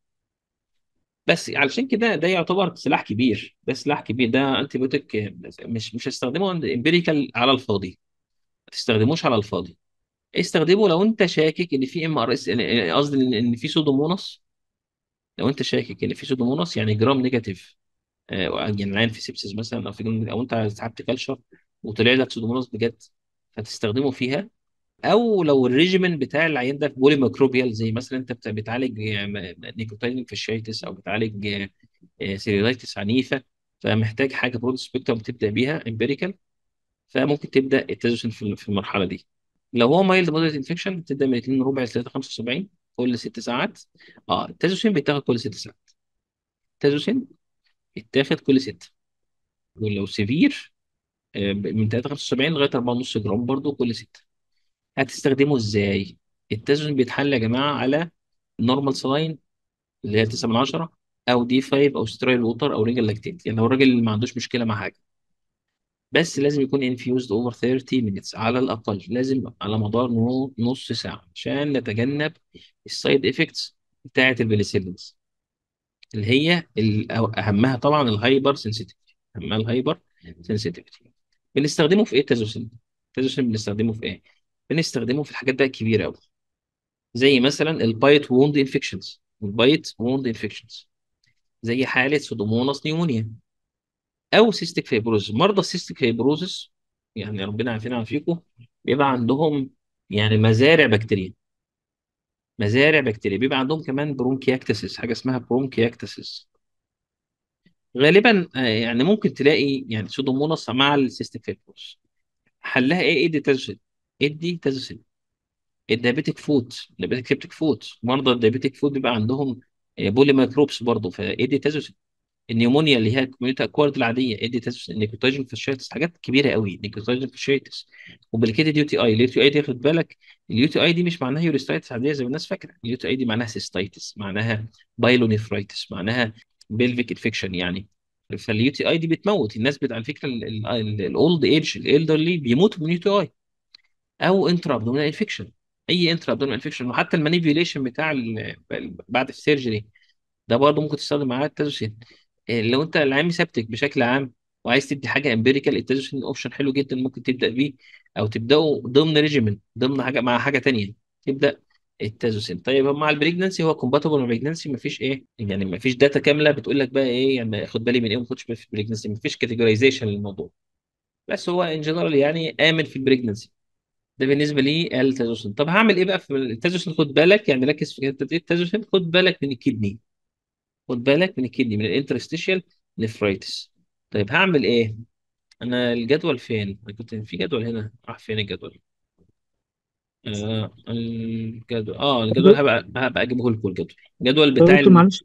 بس علشان كده ده يعتبر سلاح كبير ده سلاح كبير ده انتيبيوتيك مش مش هتستخدمه امبيريكال على الفاضي ما تستخدموش على الفاضي استخدمه لو انت شاكك ان في ام ار اس قصدي ان في سودوموناس لو انت شاكك ان في سودوموناس يعني جرام نيجاتيف آه، جنعان في سيبسيس مثلا او في او انت سحبت كالشر وطلع لك سودوموناس بجد فتستخدمه فيها او لو الريجيمن بتاع العيان ده بولي ميكروبيال زي مثلا انت بتعالج نيكوتين آه، فاشيتس او بتعالج سيريلايتس آه، عنيفه فمحتاج حاجه برود سبيكترم تبدا بيها امبيريكال فممكن تبدا التازوسين في المرحله دي لو هو مايلد مودريت انفكشن بتبدا من 2 ربع ل 3 75 كل 6 ساعات اه التازوسين بيتاخد كل 6 ساعات التزوسن اتاخد كل ستة ولو سيفير آه، من 375 لغاية 4.5 جرام برضو كل ستة هتستخدمه ازاي؟ التزن بيتحل يا جماعة على نورمال سلاين اللي هي 9 من 10 او دي 5 او سترايل ووتر او ريجل لاكتيت يعني لو الراجل ما عندوش مشكلة مع حاجة بس لازم يكون انفيوزد اوفر 30 مينتس على الأقل لازم على مدار نص ساعة عشان نتجنب السايد افكتس بتاعة البنسلينز اللي هي اهمها طبعا الهايبر سنسيتيفيتي اهمها الهايبر سنسيتيفيتي بنستخدمه في ايه التازوسين التازوسين بنستخدمه في ايه بنستخدمه في الحاجات بقى الكبيره قوي زي مثلا البايت ووند انفكشنز البايت ووند انفكشنز زي حاله سودوموناس نيومونيا او سيستيك فيبروز مرضى السيستيك فيبروزس يعني ربنا يعافينا ويعافيكم بيبقى عندهم يعني مزارع بكتيريا مزارع بكتيريا بيبقى عندهم كمان برونكياكتسس حاجه اسمها برونكياكتسس غالبا آه، يعني ممكن تلاقي يعني سودوموناس مع السيستم فيبروس حلها ايه ادي إيه تازوسيل ادي إيه تازوسيد الديابيتك فوت الديابيتك فوت مرضى الديابيتك فوت بيبقى عندهم آه، بولي ميكروبس برضه فادي تازوسيد النيومونيا اللي هي الكوميونيتي اكوارد العاديه إيه تاسس نيكوتايجن فاشيتس حاجات كبيره قوي نيكوتاجين فاشيتس كومبليكيتد يو تي اي اليو تي اي دي خد بالك اليو تي اي دي مش معناها يوريستايتس عاديه زي ما الناس فاكره اليو تي اي دي معناها سيستايتس معناها بايلونيفرايتس معناها بيلفيك انفكشن يعني فاليو تي اي دي بتموت الناس بت... على فكره الاولد ايج الالدرلي بيموتوا من يو تي اي او انترا ابدومينال انفكشن اي انترا ابدومينال انفكشن وحتى المانيبيوليشن بتاع بعد السيرجري ده برضه ممكن تستخدم معاه التازوسين آه، لو انت العلم ثابتك بشكل عام وعايز تدي حاجه امبيريكال التدريس اوبشن حلو جدا ممكن تبدا بيه او تبداه ضمن ريجيمنت ضمن حاجه مع حاجه تانية تبدا التازوسين طيب مع البريجنسي هو كومباتبل مع البريجنانسي مفيش ايه يعني مفيش داتا كامله بتقول لك بقى ايه يعني خد بالي من ايه ما تاخدش بالي في البريجنانسي مفيش كاتيجورايزيشن للموضوع بس هو ان جنرال يعني امن في البريجنسي ده بالنسبه لي التازوسين طب هعمل ايه بقى في التازوسين خد بالك يعني ركز في التازوسين خد بالك من الكدني خد بالك من الكدني من الانترستيشال نفرايتس طيب هعمل ايه انا الجدول فين انا كنت في جدول هنا راح فين الجدول آه الجدول اه الجدول هبقى هبقى اجيبه لكم الجدول الجدول بتاع قلت معلش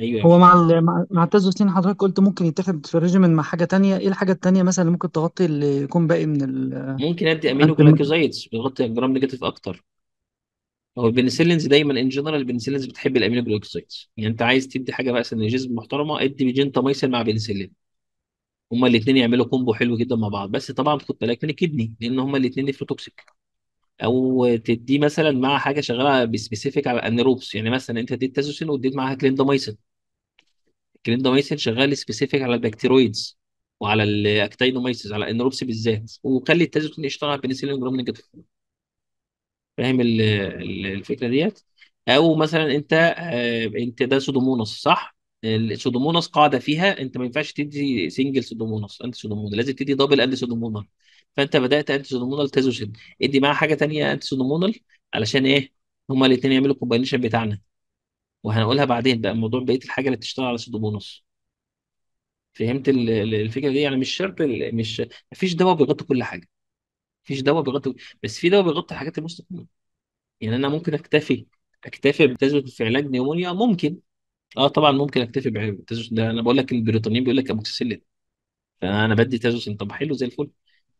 ايوه هو مع ال... مع مع التاز حضرتك قلت ممكن يتاخد في الريجيمن مع حاجه تانية ايه الحاجه التانية مثلا اللي ممكن تغطي اللي يكون باقي من ال ممكن ادي امينو جلايكوزايدز بيغطي الجرام نيجاتيف اكتر هو البنسلينز دايما ان جنرال البنسلينز بتحب الامينو جلوكوسايدز يعني انت عايز تدي حاجه بقى سينرجيزم محترمه ادي بيجنتاميسين مع بنسلين هما الاثنين يعملوا كومبو حلو جدا مع بعض بس طبعا خد بالك من الكدني لان هما الاثنين نيفروتوكسيك او تديه مثلا مع حاجه شغاله بسبيسيفيك على الانيروبس يعني مثلا انت اديت تازوسين واديت معاها كليندامايسين كليندامايسين شغال سبيسيفيك على البكتيرويدز وعلى الاكتينومايسيس على الانيروبس بالذات وخلي التازوسين يشتغل على البنسلين جرام نيجاتيف فاهم الفكره ديت او مثلا انت آه، انت ده سودومونس صح السودومونس قاعده فيها انت ما ينفعش تدي سنجل سودومونس انت سودومونس لازم تدي دبل انت سودومونال فانت بدات انت سودومونال تازوشن ادي معاها حاجه تانية انت سودومونال علشان ايه هما الاثنين يعملوا الكومبينيشن بتاعنا وهنقولها بعدين بقى موضوع بقيه الحاجه اللي بتشتغل على سودومونس فهمت الفكره دي يعني مش شرط مش مفيش دواء بيغطي كل حاجه مفيش دواء بيغطي بس في دواء بيغطي الحاجات المستقيمه يعني انا ممكن اكتفي اكتفي بتزويد في علاج نيومونيا ممكن اه طبعا ممكن اكتفي بتزويد ده انا بقول لك البريطانيين بيقول لك اموكسيسيلين فانا بدي تازوسين طب حلو زي الفل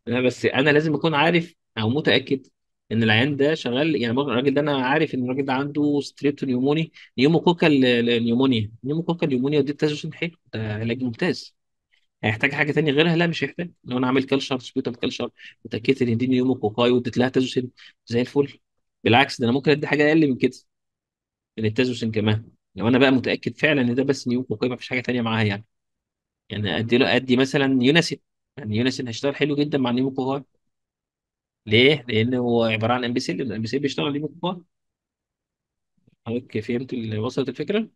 آه، بس انا لازم اكون عارف او متاكد ان العيان ده شغال يعني الراجل ده انا عارف ان الراجل ده عنده كوكا نيوموكوكال نيومونيا كوكا النيومونيا ودي تازوسين حلو ده علاج ممتاز هيحتاج حاجه تانية غيرها لا مش هيحتاج لو انا عامل كلشر سبيوتال كلشر وتاكدت ان يديني يوم وكاي واديت لها تازوسين زي الفل بالعكس ده انا ممكن ادي حاجه اقل من كده من التازوسين كمان لو انا بقى متاكد فعلا ان ده بس نيوموك ما مفيش حاجه تانية معاها يعني يعني ادي له ادي مثلا يونسين يعني يونسين هيشتغل حلو جدا مع نيوموك وكاي ليه؟ لان هو عباره عن امبيسيل الامبيسيل بيشتغل نيوموك وكاي حضرتك فهمت اللي وصلت الفكره؟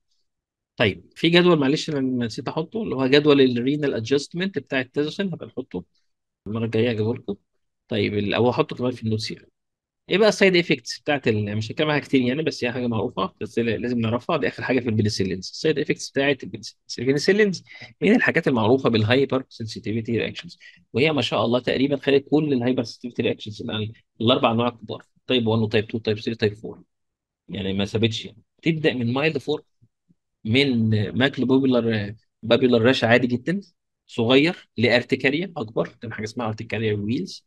طيب في جدول معلش انا نسيت احطه اللي هو جدول الرينال ادجستمنت بتاع التزوسن هبقى نحطه المره الجايه اجيبه لكم طيب او احطه كمان في النوتس يعني ايه بقى السايد افكتس بتاعت مش هتكلم عنها كتير يعني بس هي حاجه معروفه بس لازم نعرفها دي اخر حاجه في البنسلينز السايد افكتس بتاعت البنسلينز من الحاجات المعروفه بالهايبر سنسيتيفيتي رياكشنز وهي ما شاء الله تقريبا خلت كل الهايبر سنسيتيفيتي رياكشنز يعني الاربع انواع الكبار تايب 1 وتايب 2 تايب 3 تايب 4 يعني ما سابتش يعني تبدا من مايلد فورم من ماكل بوبيلر بابيلر راش عادي جدا صغير لارتكاريا اكبر كان حاجه اسمها ارتكاريا ويلز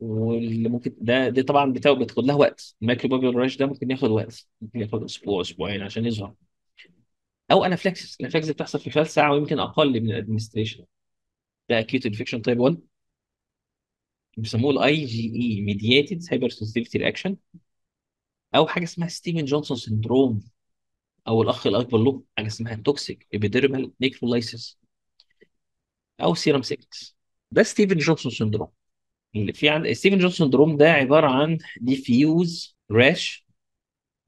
واللي ممكن ده دي طبعا بتاخد لها وقت الماكرو بابيلر راش ده ممكن ياخد وقت ممكن ياخد اسبوع اسبوعين عشان يظهر او انافلاكسس الانافلاكسس بتحصل في خلال ساعه ويمكن اقل من الادمنستريشن ده اكيوت انفكشن تايب 1 بيسموه الاي جي اي ميدياتد هايبر سنسيتيفيتي رياكشن او حاجه اسمها ستيفن جونسون سندروم او الاخ الاكبر له حاجه اسمها توكسيك ابيديرمال نيكروليسيس او سيرم سيكس ده ستيفن جونسون سندروم اللي في عند ستيفن جونسون سندروم ده عباره عن ديفيوز راش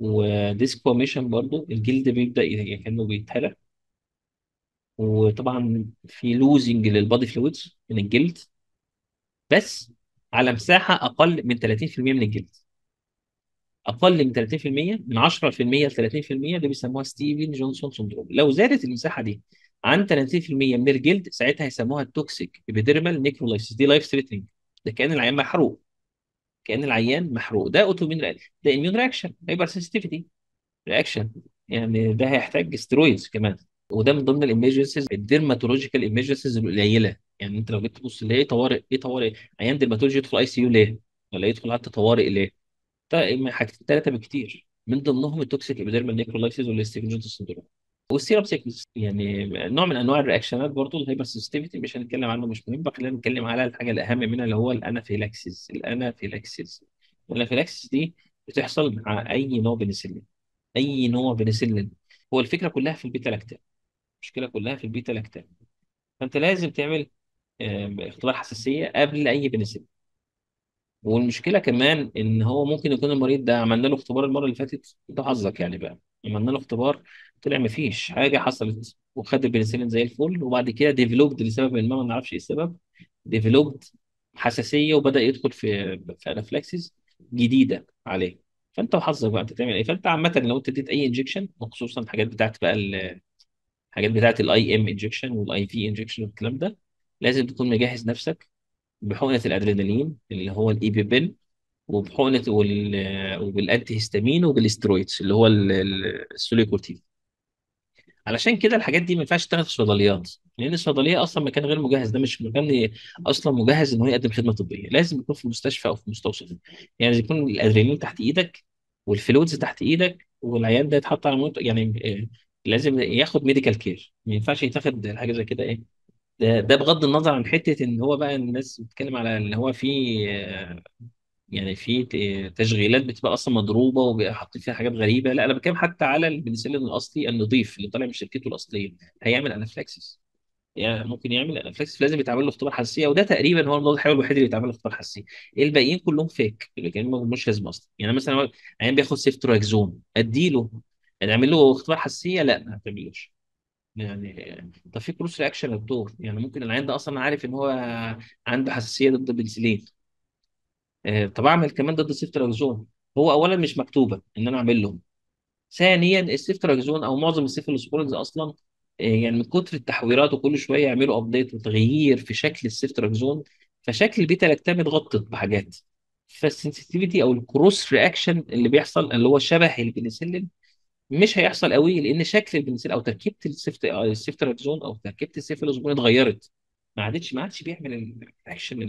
وديسكوميشن برضو الجلد بيبدا كانه بيتهلك وطبعا في لوزنج للبادي فلويدز من الجلد بس على مساحه اقل من 30% من الجلد اقل من 30% من 10% ل 30% ده بيسموها ستيفن جونسون سندروم لو زادت المساحه دي عن 30% من الجلد ساعتها هيسموها التوكسيك ابيديرمال نيكرولايسيس دي لايف ثريتنج ده كان العيان محروق كان العيان محروق ده اوتومين رياكشن ده اميون رياكشن هايبر سنسيتيفيتي رياكشن يعني ده هيحتاج سترويدز كمان وده من ضمن الايمجنسز الديرماتولوجيكال امرجنسيز القليله يعني انت لو جيت تبص ليه طوارئ ايه طوارئ عيان ديرماتولوجي يدخل اي سي يو ليه ولا يدخل حتى طوارئ ليه حاجتين ثلاثه بكتير من ضمنهم التوكسيك ايبيديرمال نيكرولايسيس والاستيجنت سيندروم والسيرم سيكنس يعني نوع من انواع الرياكشنات برضه الهايبر سيستيفيتي مش هنتكلم عنه مش مهم خلينا نتكلم على الحاجه الاهم منها اللي هو الانافيلاكسيس الانافيلاكسيس الانافيلاكسيس دي بتحصل مع اي نوع بنسلين اي نوع بنسلين هو الفكره كلها في البيتا لاكتام المشكله كلها في البيتا لاكتام فانت لازم تعمل اختبار حساسيه قبل اي بنسلين والمشكله كمان ان هو ممكن يكون المريض ده عملنا له اختبار المره اللي فاتت ده حظك يعني بقى عملنا له اختبار طلع ما فيش حاجه حصلت وخد البنسلين زي الفل وبعد كده ديفلوبد لسبب ما ما نعرفش ايه السبب ديفلوبد حساسيه وبدا يدخل في في انافلاكسيس جديده عليه فانت وحظك بقى انت تعمل ايه فانت عامه لو انت اديت اي انجكشن وخصوصا الحاجات بتاعت بقى الحاجات بتاعت الاي ام انجكشن والاي في انجكشن والكلام ده لازم تكون مجهز نفسك بحقنه الادرينالين اللي هو الايبيبين وبحقنه وال... وبالانتي هيستامين وبالاسترويدز اللي هو السوليكورتين علشان كده الحاجات دي ما ينفعش تاخد في الصيدليات لان الصيدليه اصلا مكان غير مجهز ده مش مكان اصلا مجهز ان هو يقدم خدمه طبيه لازم يكون في مستشفى او في مستوصف يعني يكون الادرينالين تحت ايدك والفلويدز تحت ايدك والعيان ده يتحط على موت يعني آه، لازم ياخد ميديكال كير ما ينفعش يتاخد حاجه زي كده ايه ده, بغض النظر عن حته ان هو بقى الناس بتتكلم على ان هو في آه، يعني في تشغيلات بتبقى اصلا مضروبه وحاطين فيها حاجات غريبه لا انا بتكلم حتى على البنسلين الاصلي النظيف اللي طالع من شركته الاصليه هيعمل انافلاكسس يعني ممكن يعمل انافلاكسس لازم يتعمل له اختبار حساسيه وده تقريبا هو المضاد الحيوي الوحيد اللي بيتعمل له اختبار حساسيه الباقيين كلهم فيك اللي ما مش لازم اصلا يعني مثلا عيان بياخد سيفتراكزون اديله اعمل له اختبار حساسيه لا ما تعملوش يعني ده في كروس رياكشن للدور يعني ممكن العيان ده اصلا عارف ان هو عنده حساسيه ضد البنسلين آه، طب اعمل كمان ضد السيفتراكزون هو اولا مش مكتوبه ان انا اعمل لهم ثانيا السيفتراكزون او معظم السيفالوسبورينز اصلا آه، يعني من كتر التحويرات وكل شويه يعملوا ابديت وتغيير في شكل السيفتراكزون فشكل البيتا لاكتام اتغطت بحاجات فالسنسيتيفيتي او الكروس رياكشن اللي بيحصل اللي هو شبه البنسلين مش هيحصل قوي لان شكل البنسلين او تركيبه السيفت آه، السيفترالزون او تركيبه السيفالوزون اتغيرت ما عادتش ما عادش بيعمل الاكشن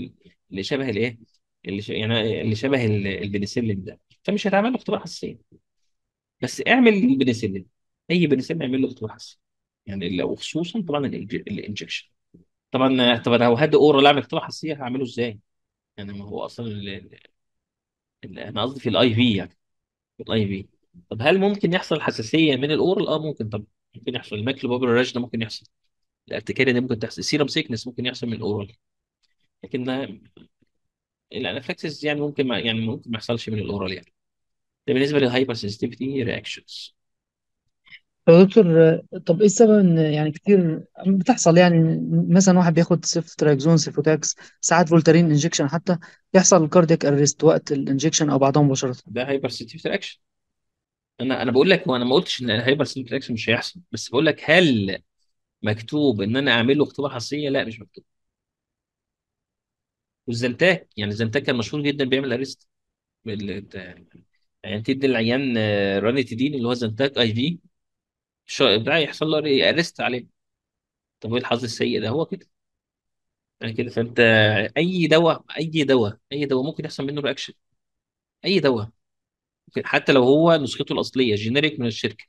اللي شبه الايه اللي ش... يعني اللي شبه البنسلين ده فمش هتعمل له اختبار حساسيه بس اعمل البنسلين اي بنسلين اعمل له اختبار حساسيه يعني لو خصوصا طبعا الانجكشن طبعا طب لو هاد اورال اعمل اختبار حساسيه هعمله ازاي؟ يعني ما هو اصلا انا قصدي في الاي في يعني في الاي في طب هل ممكن يحصل حساسية من الأورال؟ اه ممكن طب ممكن يحصل الماكل بابر راش ده ممكن يحصل الارتكاريا دي ممكن تحصل السيرم سيكنس ممكن يحصل من الأورال لكن الانافلاكسيس يعني ممكن ما يعني ممكن ما يحصلش من الأورال يعني ده بالنسبة للهايبر سنسيتيفيتي رياكشنز يا دكتور طب ايه السبب ان يعني كتير بتحصل يعني مثلا واحد بياخد سيفتراكزون سيفوتاكس ساعات فولترين انجكشن حتى يحصل كاردياك اريست وقت الانجكشن او بعدها مباشرة ده هايبر سنسيتيفيتي رياكشن انا انا بقول لك وانا ما قلتش ان الهايبر سمبلكس مش هيحصل بس بقول لك هل مكتوب ان انا اعمل له اختبار حصيه لا مش مكتوب والزنتاك يعني الزنتاك كان مشهور جدا بيعمل اريست يعني تدي العيان آه، رانيتيدين اللي هو زنتاك اي في ده يحصل له اريست عليه طب ايه الحظ السيء ده هو كده يعني كده فانت آه، اي دواء اي دواء اي دواء ممكن يحصل منه رياكشن اي دواء حتى لو هو نسخته الاصليه جينيريك من الشركه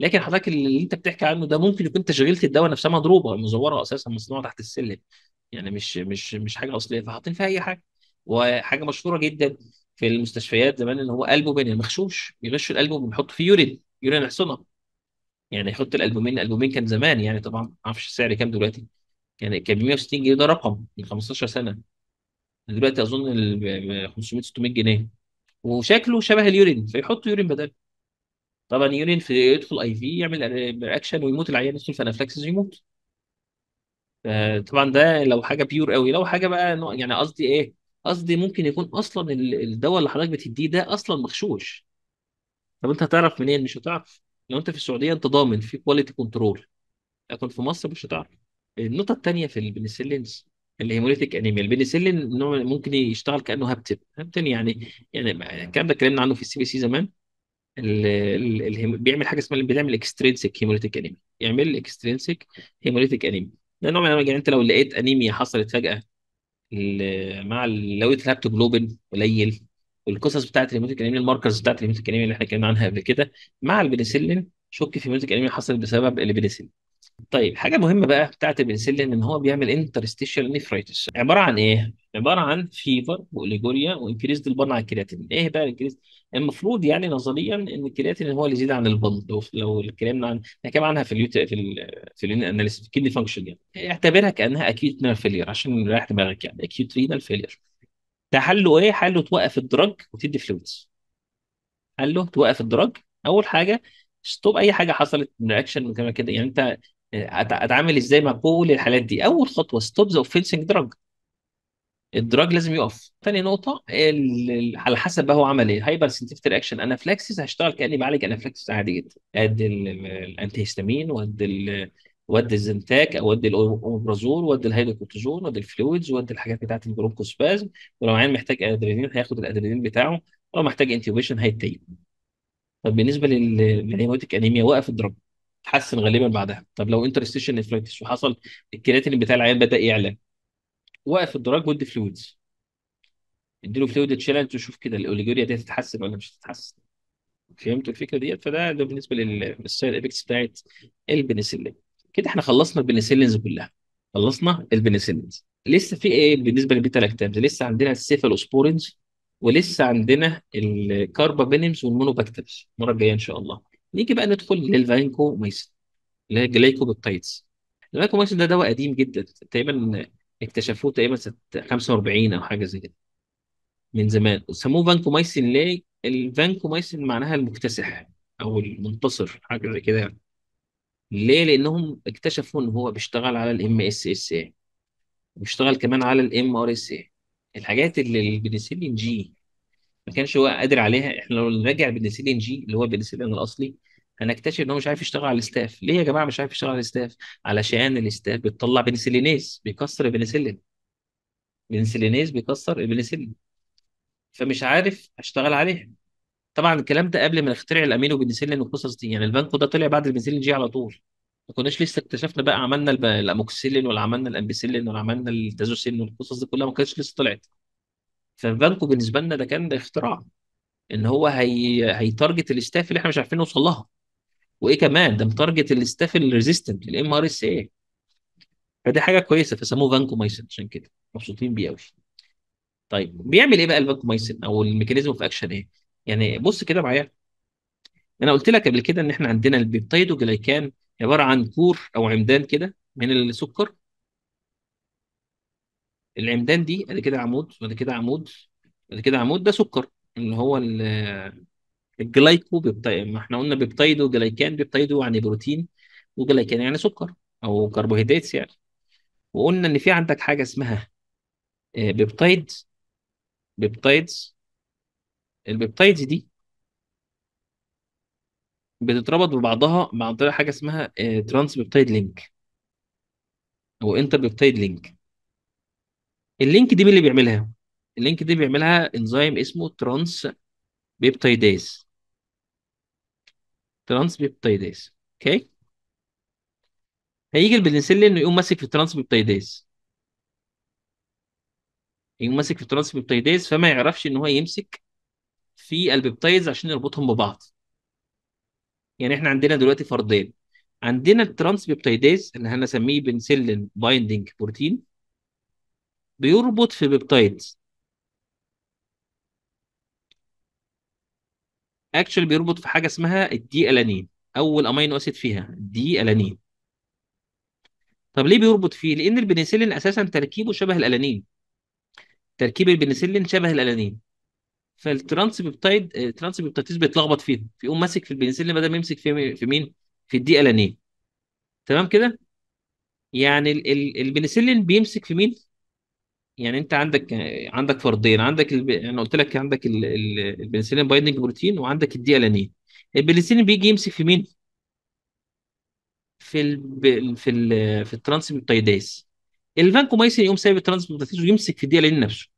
لكن حضرتك اللي انت بتحكي عنه ده ممكن يكون تشغيله الدواء نفسها مضروبه مزوره اساسا مصنوعه تحت السلم يعني مش مش مش حاجه اصليه فحاطين فيها اي حاجه وحاجه مشهوره جدا في المستشفيات زمان ان هو البومين مغشوش بيغشوا الالبوم وبيحط فيه يورين يورين حصنه يعني يحط الالبومين الالبومين كان زمان يعني طبعا ما اعرفش السعر كام دلوقتي يعني كان ب 160 جنيه ده رقم من 15 سنه دلوقتي اظن 500 600 جنيه وشكله شبه اليورين فيحط يورين بدل طبعا يورين في يدخل اي في يعمل رياكشن ويموت العيان يدخل في انافلاكسس يموت آه، طبعا ده لو حاجه بيور قوي لو حاجه بقى يعني قصدي ايه قصدي ممكن يكون اصلا الدواء اللي حضرتك بتديه ده اصلا مغشوش طب انت هتعرف منين مش هتعرف لو انت في السعوديه انت ضامن في كواليتي كنترول لكن في مصر مش هتعرف النقطه الثانيه في البنسلينز الهيموليتيك انيميا البنسلين نوع ممكن يشتغل كانه هابتن هابتن يعني يعني الكلام ده اتكلمنا عنه في السي بي سي زمان الـ الـ الـ بيعمل حاجه اسمها بيعمل اكسترينسك هيموليتيك انيميا يعمل اكسترينسك هيموليتيك انيميا ده نوع من يعني انت لو لقيت انيميا حصلت فجاه مع لو اتلعبت جلوبين قليل والقصص بتاعت الهيموليتيك انيميا الماركرز بتاعت الهيموليتيك انيميا اللي احنا اتكلمنا عنها قبل كده مع البنسلين شك في هيموليتيك انيميا حصلت بسبب البنسلين طيب حاجه مهمه بقى بتاعت البنسلين ان هو بيعمل انترستيشال نيفرايتس عباره عن ايه؟ عباره عن فيفر واوليجوريا وانكريزد البن على الكرياتين ايه بقى الانكريز المفروض يعني نظريا ان الكرياتين هو اللي يزيد عن البن لو لو اتكلمنا عن نتكلم عنها في اليوت في ال في اليون في الكيدني فانكشن يعني اعتبرها كانها اكيوت رينال فيلير عشان نريح دماغك يعني اكيوت رينال فيلير ده حله ايه؟ حله توقف الدرج وتدي فلويدز حله توقف الدرج اول حاجه ستوب اي حاجه حصلت من رياكشن كده يعني انت اتعامل ازاي مع كل الحالات دي اول خطوه ستوب ذا اوفنسنج دراج الدراج لازم يقف تاني نقطه على حسب بقى هو عمل ايه هايبر سنتيفت رياكشن انافلاكسيس هشتغل كاني بعالج انافلاكسيس عادي جدا ادي الانتي هيستامين وادي ال... وادي الزنتاك او ادي الاوبرازول وادي الهيدروكورتيزون وادي الفلويدز وادي الحاجات بتاعه البرونكوسبازم ولو عين محتاج ادرينالين هياخد الادرينالين بتاعه ولو محتاج انتيوبيشن هيتيب طب بالنسبه للهيماتيك انيميا وقف الدراج اتحسن غالبا بعدها طب لو انترستيشن نفرايتس وحصل الكرياتين بتاع العيان بدا يعلى وقف الدراج ودي فلويدز اديله فلويد تشالنج وشوف كده الاوليجوريا دي هتتحسن ولا مش هتتحسن فهمتوا الفكره ديت فده ده بالنسبه للسايد افكتس بتاعت البنسلين كده احنا خلصنا البنسلينز كلها خلصنا البنسلينز لسه في ايه بالنسبه للبيتا لاكتامز لسه عندنا السيفالوسبورينز ولسه عندنا الكاربابينمز والمونوباكترز المره الجايه ان شاء الله نيجي بقى ندخل للفالينكومايسين اللي هي جلايكوبيبتايدز الفالينكومايسين ده دواء قديم جدا تقريبا اكتشفوه تقريبا سنه 45 او حاجه زي كده من زمان وسموه فانكومايسين ليه؟ الفانكومايسين معناها المكتسح او المنتصر حاجه زي كده يعني ليه؟ لانهم اكتشفوا ان هو بيشتغل على الام اس اس اي بيشتغل كمان على الام ار اس اي الحاجات اللي البنسلين جي ما كانش هو قادر عليها احنا لو نرجع بنسيلين جي اللي هو بالنسيلين الاصلي هنكتشف ان هو مش عارف يشتغل على الستاف ليه يا جماعه مش عارف يشتغل على الستاف علشان الستاف بتطلع بنسيلينيز بيكسر البنسيلين بنسيلينيز بيكسر البنسيلين فمش عارف اشتغل عليها طبعا الكلام ده قبل ما نخترع الامينو بنسيلين والقصص دي يعني البنكو ده طلع بعد البنسيلين جي على طول ما كناش لسه اكتشفنا بقى عملنا الاموكسيلين ولا عملنا الامبيسيلين ولا عملنا التازوسين والقصص دي كلها ما كانتش لسه طلعت ففانكو بالنسبه لنا ده كان اختراع ان هو هي هيتارجت الاستاف اللي احنا مش عارفين نوصل لها وايه كمان ده متارجت الاستاف الريزيستنت الام ار اس اي فدي حاجه كويسه فسموه فانكو مايسن عشان كده مبسوطين بيه قوي طيب بيعمل ايه بقى الفانكو مايسن او الميكانيزم اوف اكشن ايه يعني بص كده معايا انا قلت لك قبل كده ان احنا عندنا البيبتايدو عباره عن كور او عمدان كده من السكر العمدان دي بعد كده عمود بعد كده عمود بعد كده عمود ده سكر اللي هو الجلايكو ما احنا قلنا بيبتايد وجلايكان بيبتايد يعني بروتين وجلايكان يعني سكر او كربوهيدرات يعني وقلنا ان في عندك حاجه اسمها بيبتايد بيبتايدز البيبتايدز دي بتتربط ببعضها عن طريق حاجه اسمها ترانس بيبتايد لينك او انتر بيبتايد لينك اللينك دي مين اللي بيعملها؟ اللينك دي بيعملها انزيم اسمه ترانس بيبتيداز ترانس بيبتيداز اوكي هيجي البنسلين انه يقوم ماسك في الترانس بيبتيداز يقوم ماسك في الترانس بيبتيداز فما يعرفش ان هو يمسك في البيبتيدز عشان يربطهم ببعض يعني احنا عندنا دلوقتي فرضين عندنا الترانس بيبتيداز اللي هنسميه بنسلين بايندنج بروتين بيربط في بيبتايدز اكشلي بيربط في حاجه اسمها الدي الانين اول امينو اسيد فيها الدي الانين طب ليه بيربط فيه لان البنسلين اساسا تركيبه شبه الالانين تركيب البنسلين شبه الالانين فالترانس بيبتايد الترانس بيبتايدز بيتلخبط فيهم فيقوم ماسك في البنسلين بدل ما يمسك في في مين في الدي الانين تمام كده يعني البنسلين بيمسك في مين يعني انت عندك عندك فرضين عندك الب... انا قلت لك عندك ال... ال... البنسلين بايندنج بروتين وعندك الدي الانين البنسلين بيجي يمسك في مين؟ في ال... في ال... في الترانسميوتايداز الفانكومايسين يقوم سايب الترانسميوتايداز ويمسك في الدي الانين نفسه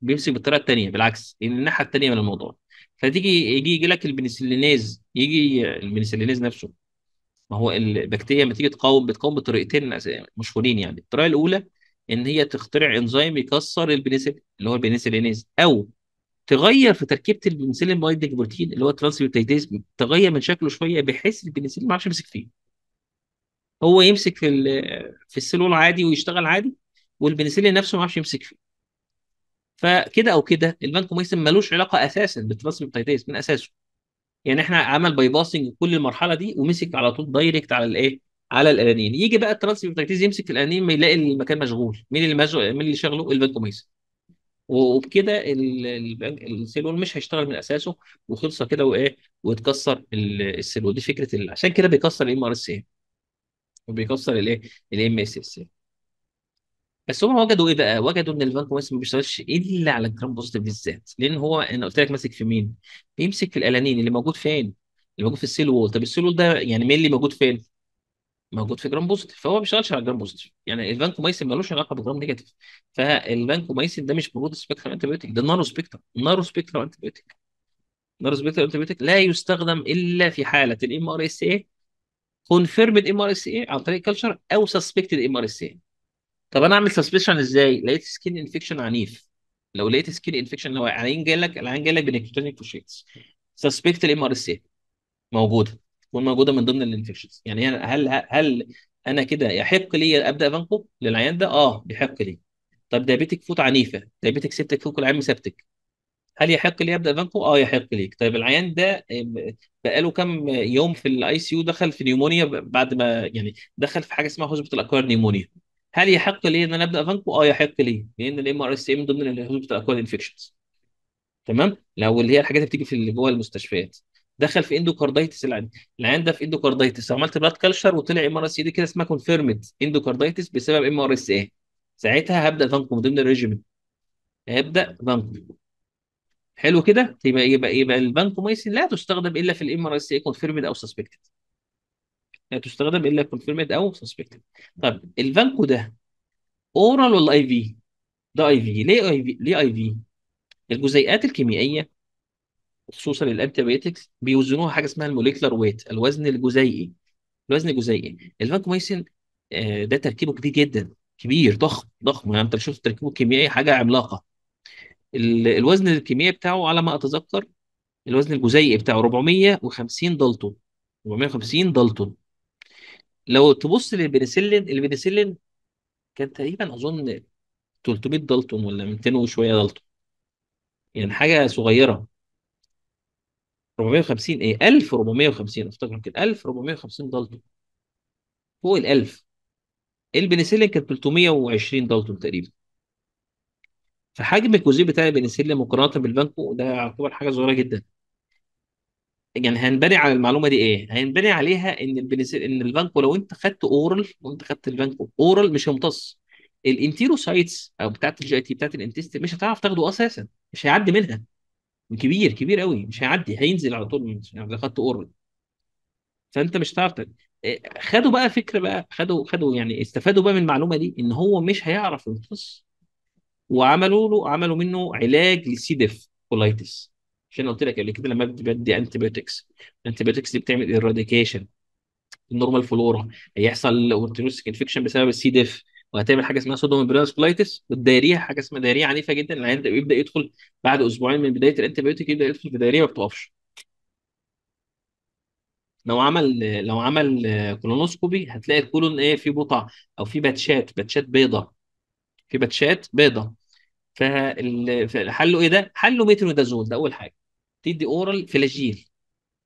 بيمسك بالطريقه الثانيه بالعكس الناحيه الثانيه من الموضوع فتيجي يجي يجي لك البنسلينيز يجي البنسلينيز نفسه ما هو البكتيريا لما تيجي تقاوم بتقاوم بطريقتين مشهورين يعني الطريقه الاولى ان هي تخترع انزيم يكسر البنسلين اللي هو البنسلينيز او تغير في تركيبه البنسلين مايدنج بروتين اللي هو الترانسبيوتايديز تغير من شكله شويه بحيث البنسلين ما يعرفش يمسك فيه هو يمسك في في السلول عادي ويشتغل عادي والبنسلين نفسه ما يعرفش يمسك فيه فكده او كده البانكوميسن ملوش علاقه اساسا بالترانسبيوتايديز من اساسه يعني احنا عمل باي باسنج كل المرحله دي ومسك على طول دايركت على الايه على الانانيين يجي بقى الترانس بيبرتكتيز يمسك في الانانيين يلاقي المكان مشغول مين اللي مشغول مين اللي شغله الفانكوميس وبكده السيلول مش هيشتغل من اساسه وخلصه كده وايه وتكسر السيلول دي فكره ال... عشان كده بيكسر الام ار اس اي وبيكسر الايه الام اس اس اي بس هم وجدوا ايه بقى؟ وجدوا ان الفانكوميس ما بيشتغلش الا على الجرام بوزيتيف بالذات لان هو انا قلت لك ماسك في مين؟ بيمسك في الالانين اللي موجود فين؟ اللي موجود في السيل وول طب السيل وول ده يعني مين اللي موجود فين؟ موجود في جرام بوزيتيف فهو ما بيشتغلش على جرام بوزيتيف يعني الفانكومايسين مالوش علاقه بجرام نيجاتيف فالفانكومايسين ده مش برود سبيكترم انتي بيوتيك ده نارو سبيكترم نارو سبيكترم انتي بيوتيك نارو سبيكترم انتي بيوتيك لا يستخدم الا في حاله الام ار اس اي كونفيرمد ام ار اس اي عن طريق كلتشر او سسبكتد ام ار اس اي طب انا اعمل سسبشن ازاي؟ لقيت سكين انفكشن عنيف لو لقيت سكين انفكشن هو العين جاي لك العين جاي لك بنكتونيك فوشيتس سسبكت الام ار اس اي موجوده تكون موجوده من ضمن الانفكشنز يعني هل هل انا كده يحق لي ابدا فانكو للعيان ده اه بيحق لي طب دايبيتك فوت عنيفه دايبيتك سبتك فوق العام سبتك هل يحق لي ابدا فانكو اه يحق ليك طيب العيان ده بقاله كم يوم في الاي سي يو دخل في نيومونيا بعد ما يعني دخل في حاجه اسمها هوسبيتال اكوار نيومونيا هل يحق لي ان انا ابدا فانكو اه يحق لي لان الام ار اس اي من ضمن الهوسبيتال اكوار انفكشنز تمام لو اللي هي الحاجات اللي بتيجي في اللي جوه المستشفيات دخل في اندوكاردايتس العين العين ده في اندوكاردايتس عملت بلاد كلشر وطلع ام ار اس اي دي كده اسمها كونفيرمد اندوكاردايتس بسبب ام ار اس اي ساعتها هبدا فانكو ضمن الريجيمنت هبدا فانكو حلو كده يبقى يبقى يبقى الفانكومايسين لا تستخدم الا في الام ار اس اي كونفيرمد او سسبكتد لا تستخدم الا كونفيرمد او سسبكتد طب الفانكو ده اورال ولا اي في ده اي في ليه اي في ليه اي في الجزيئات الكيميائيه وخصوصا الانتيبيوتكس بيوزنوها حاجه اسمها الموليكولار ويت الوزن الجزيئي الوزن الجزيئي الفانكومايسين آه، ده تركيبه كبير جدا كبير ضخم ضخم يعني انت شفت تركيبه الكيميائي حاجه عملاقه الوزن الكيميائي بتاعه على ما اتذكر الوزن الجزيئي بتاعه 450 دالتون 450 دالتون لو تبص للبنسلين البنسلين كان تقريبا اظن 300 دالتون ولا 200 وشويه دالتون يعني حاجه صغيره 450 ايه 1450 افتكر يمكن 1450 دالتون فوق ال 1000 البنسلين كانت 320 دالتون تقريبا فحجم الكوزين بتاع البنسلين مقارنه بالبانكو ده يعتبر حاجه صغيره جدا يعني هنبني على المعلومه دي ايه؟ هينبني عليها ان البنسل ان البانكو لو انت خدت اورال لو انت خدت البانكو اورال مش هيمتص الانتيروسايتس او بتاعت الجي اي تي بتاعت الانتست مش هتعرف تاخده اساسا مش هيعدي منها كبير كبير قوي مش هيعدي هينزل على طول يعني لو خدته فانت مش هتعرف آه، خدوا بقى فكره بقى خدوا خدوا يعني استفادوا بقى من المعلومه دي ان هو مش هيعرف يمتص وعملوا له عملوا منه علاج للسي ديف كولايتس عشان قلت لك قبل كده لما بدي انتيبيوتكس بيوتكس دي بتعمل ايراديكيشن النورمال فلورا هيحصل اورتينوس انفكشن بسبب السي ديف وهتعمل حاجه اسمها سودوم برينس والدايريه حاجه اسمها دايريه عنيفه جدا العيان بيبدا يدخل بعد اسبوعين من بدايه الانتيبيوتيك يبدا يدخل في دايريه ما بتقفش لو عمل لو عمل كولونوسكوبي هتلاقي الكولون ايه في بقع او في باتشات باتشات بيضه في باتشات بيضه فحله ايه ده؟ حله ميترودازول ده اول حاجه تدي اورال فلاجيل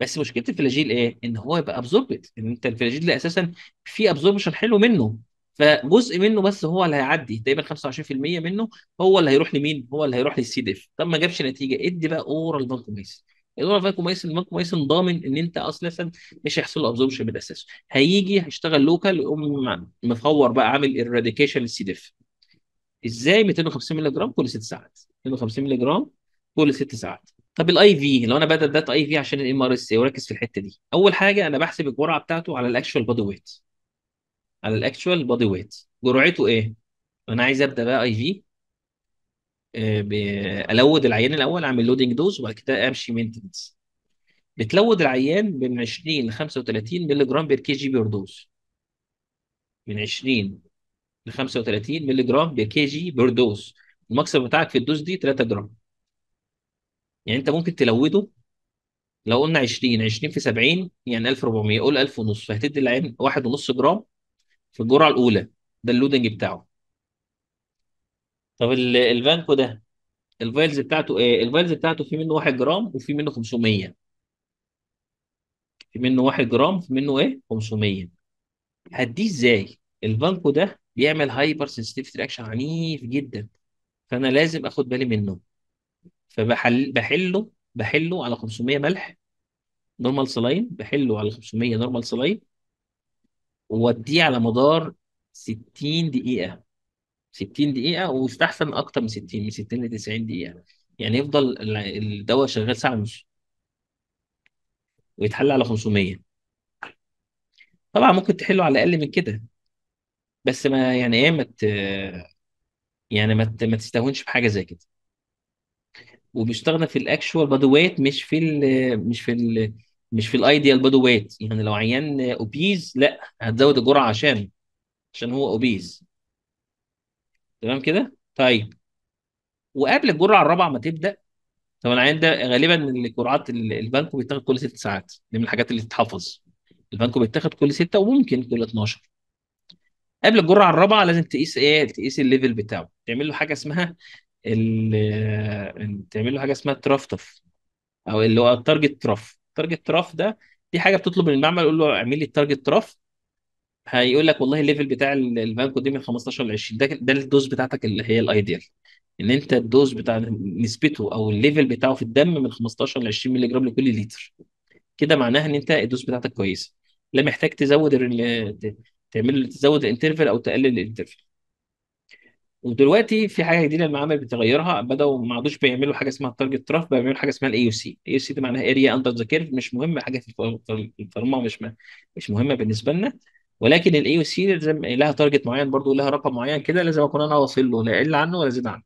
بس مشكله الفلاجيل ايه؟ ان هو يبقى ابزوربت ان انت الفلاجيل ده اساسا في ابزوربشن حلو منه فجزء منه بس هو اللي هيعدي تقريبا 25% منه هو اللي هيروح لمين؟ هو اللي هيروح للسي ديف طب ما جابش نتيجه ادي بقى اورال فانكوميسن الاورال فانكوميسن الفانكوميسن ضامن ان انت اصلا مش هيحصل له ابزوربشن من الاساس هيجي هيشتغل لوكال يقوم مفور بقى عامل اراديكيشن للسي ديف ازاي 250 مللي جرام كل ست ساعات 250 مللي جرام كل ست ساعات طب الاي في لو انا بدل ده اي في عشان الام ار اس وركز في الحته دي اول حاجه انا بحسب الجرعه بتاعته على الاكشوال بودي ويت على الاكشوال بودي ويت جرعته ايه انا عايز ابدا بقى اي آه، في الود العيان الاول اعمل لودنج دوز وبعد كده امشي مينتنس بتلود العيان من 20 ل 35 مللي جرام بير كي جي بير دوز من 20 ل 35 مللي جرام بير كي جي بير دوز المكسب بتاعك في الدوز دي 3 جرام يعني انت ممكن تلوده لو قلنا 20 20 في 70 يعني 1400 قول 1000 ونص فهتدي العين 1.5 جرام في الجرعه الاولى ده اللودنج بتاعه طب الفانكو ده الفايلز بتاعته ايه الفايلز بتاعته في منه 1 جرام وفي منه 500 في منه 1 جرام في منه ايه 500 هديه ازاي الفانكو ده بيعمل هايبر سنسيتيف رياكشن عنيف جدا فانا لازم اخد بالي منه فبحل بحله بحله على 500 ملح نورمال سلاين بحله على 500 نورمال سلاين ووديه على مدار 60 دقيقة 60 دقيقة ويستحسن أكتر من 60 من 60 ل 90 دقيقة يعني يفضل الدواء شغال ساعة ونص ويتحل على 500 طبعا ممكن تحله على أقل من كده بس ما يعني إيه ما مت... يعني ما ما تستهونش بحاجة زي كده وبيشتغل في الاكشوال بادي ويت مش في الـ مش في الـ مش في الايديال بودي ويت يعني لو عيان اوبيز لا هتزود الجرعه عشان عشان هو اوبيز تمام كده طيب وقبل الجرعه الرابعه ما تبدا طب العيان ده غالبا الجرعات البانكو بيتاخد كل ست ساعات دي من الحاجات اللي تتحفظ البانكو بيتاخد كل سته وممكن كل 12 قبل الجرعه الرابعه لازم تقيس ايه تقيس الليفل بتاعه تعمل له حاجه اسمها ال... تعمل له حاجه اسمها ترافتف او اللي هو التارجت تراف التارجت تراف ده دي حاجه بتطلب من المعمل يقول له اعمل لي التارجت تراف هيقول لك والله الليفل بتاع البانكو دي من 15 ل 20 ده ده الدوز بتاعتك اللي هي الايديال ان انت الدوز بتاع نسبته او الليفل بتاعه في الدم من 15 ل 20 مللي جرام لكل لتر كده معناها ان انت الدوز بتاعتك كويسه لا محتاج تزود تعمل تزود الانترفال او تقلل الانترفال ودلوقتي في حاجه جديده المعامل بتغيرها بداوا ما عادوش بيعملوا حاجه اسمها التارجت تراف بقى بيعملوا حاجه اسمها الاي يو سي الاي يو سي ده معناها اريا اندر ذا كيرف مش مهم حاجه في الفرمه مش مش مهمه بالنسبه لنا ولكن الاي يو سي لازم لها تارجت معين برضو لها رقم معين كده لازم اكون انا واصل له لا اقل عنه ولا ازيد عنه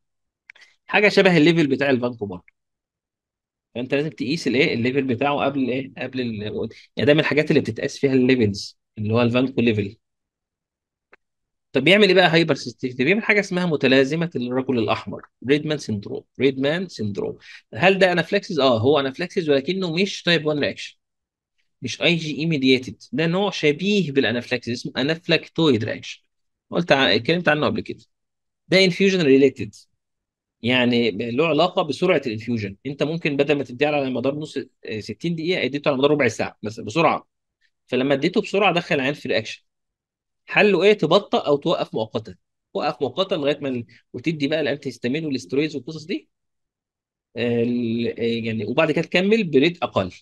حاجه شبه الليفل بتاع البنك برضه فانت لازم تقيس الايه الليفل بتاعه قبل الايه قبل ال... يعني ده من الحاجات اللي بتتقاس فيها الليفلز اللي هو الفانكو ليفل طب بيعمل ايه بقى هايبر سنسيتيفيتي؟ بيعمل حاجه اسمها متلازمه الرجل الاحمر ريدمان سندروم ريدمان سندروم هل ده انافلاكسيس؟ اه هو انافلاكسيس ولكنه مش تايب 1 رياكشن مش اي جي اي ميدياتد ده نوع شبيه بالانافلاكسيس اسمه انافلاكتويد رياكشن قلت اتكلمت عنه قبل كده ده انفيوجن ريليتد يعني له علاقه بسرعه الانفيوجن انت ممكن بدل ما تديه على مدار نص 60 آه، دقيقه اديته على مدار ربع ساعه مثلا بسرعه فلما اديته بسرعه دخل العين في رياكشن حله ايه تبطأ او توقف مؤقتا وقف مؤقتا لغايه ما وتدي بقى الانتي والاسترويدز والقصص دي يعني وبعد كده تكمل بريت اقل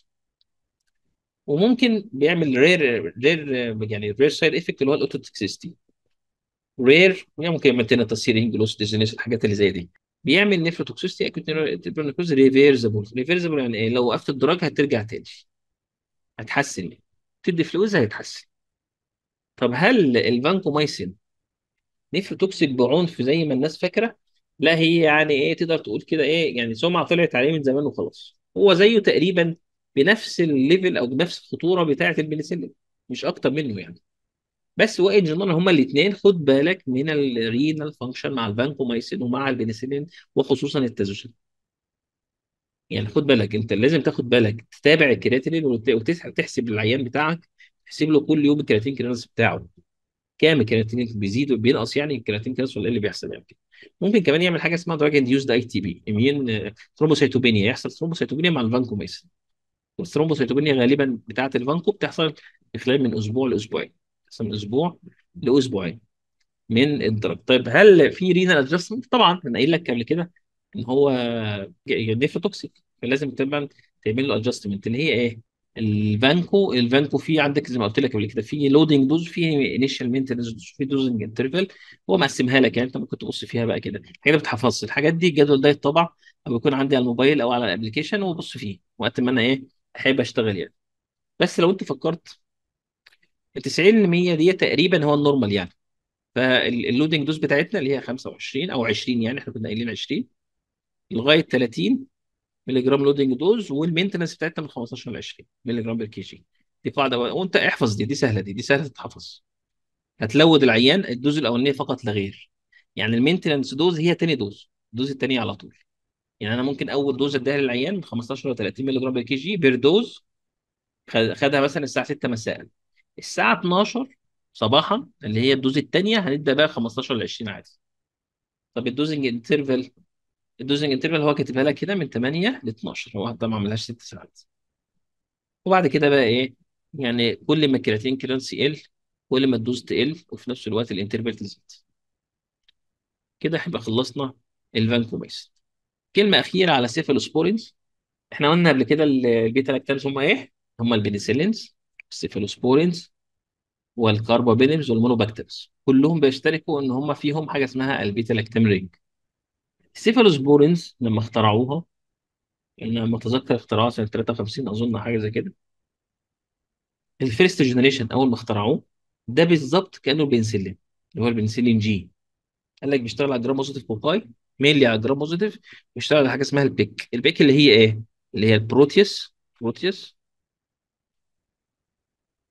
وممكن بيعمل رير رير يعني رير سايد افكت اللي هو الاوتوتوكسيستي رير يعني ممكن تاني سيرينج انجلوس ديزينيس الحاجات اللي زي دي بيعمل نيفروتوكسيستي اكوت نيفروتوكسيستي ريفيرزبل ريفيرزبل يعني ايه لو وقفت الدراج هترجع تاني هتحسن تدي فلوس هيتحسن طب هل الفانكومايسين نيفروتوكسيك بعنف زي ما الناس فاكره؟ لا هي يعني ايه تقدر تقول كده ايه يعني سمعه طلعت عليه من زمان وخلاص هو زيه تقريبا بنفس الليفل او بنفس الخطوره بتاعه البنسلين مش اكتر منه يعني بس وايد جنرال هما الاثنين خد بالك من الرينال فانكشن مع الفانكومايسين ومع البنسلين وخصوصا التازوسين يعني خد بالك انت لازم تاخد بالك تتابع الكرياتينين وتحسب العيان بتاعك احسب له كل يوم الكرياتين كرينز بتاعه كام الكرياتين بيزيد وبينقص يعني الكرياتين كرينز ولا ايه اللي بيحصل يعني ممكن كمان يعمل حاجه اسمها دراج اند يوز اي تي بي اميون ثرومبوسيتوبينيا يحصل ثرومبوسيتوبينيا مع الفانكوميسن والثرومبوسيتوبينيا غالبا بتاعه الفانكو بتحصل في خلال من اسبوع لاسبوعين بتحصل من اسبوع لاسبوعين من الدرج طيب هل في رينال ادجستمنت طبعا انا قايل لك قبل كده ان هو نيفروتوكسيك يعني فلازم تبقى تعمل له ادجستمنت اللي هي ايه الفانكو الفانكو فيه عندك زي ما قلت لك قبل كده فيه لودنج دوز فيه انيشال مينتنس دوز فيه دوزنج انترفال هو مقسمها لك يعني انت ممكن تقص فيها بقى كده الحاجات ما بتحفظش الحاجات دي الجدول ده يتطبع او يكون عندي على الموبايل او على الابلكيشن وبص فيه وقت ما انا ايه احب اشتغل يعني بس لو انت فكرت ال 90% دي تقريبا هو النورمال يعني فاللودنج دوز بتاعتنا اللي هي 25 او 20 يعني احنا كنا قايلين 20 لغايه 30 ملي جرام لودنج دوز والمينتنس بتاعتنا من 15 ل 20 ملي جرام كي جي دي قاعده وانت احفظ دي دي سهله دي دي سهله تتحفظ هتلود العيان الدوز الاولانيه فقط لا غير يعني المينتنس دوز هي تاني دوز الدوز التانية على طول يعني انا ممكن اول دوز اديها للعيان من 15 ل 30 ملي جرام كي جي بير دوز خدها مثلا الساعه 6 مساء الساعه 12 صباحا اللي هي الدوز الثانيه هنبدا بقى 15 ل 20 عادي طب الدوزنج انترفال الدوزنج انترفال هو كاتبها لك كده من 8 ل 12 هو ده ما عملهاش ست ساعات وبعد كده بقى ايه يعني كل ما الكرياتين كليرنس يقل كل ما الدوز تقل وفي نفس الوقت الانترفال تزيد كده هيبقى خلصنا الفانكوميس كلمه اخيره على سيفالوسبورينز احنا قلنا قبل كده البيتا لاكتامز هم ايه هم البنسلينز السيفالوسبورينز والكاربابينز والمونوباكتامز كلهم بيشتركوا ان هم فيهم حاجه اسمها البيتا لاكتام رينج سيفالوسبورينز لما اخترعوها يعني انا لما اتذكر اختراعها سنه 53 اظن حاجه زي كده الفيرست جنريشن اول ما اخترعوه ده بالظبط كانه بنسلين اللي هو البنسلين جي قال لك بيشتغل على جرام بوزيتيف بروباي مينلي على جرام بوزيتيف بيشتغل على حاجه اسمها البيك البيك اللي هي ايه؟ اللي هي البروتيوس بروتيوس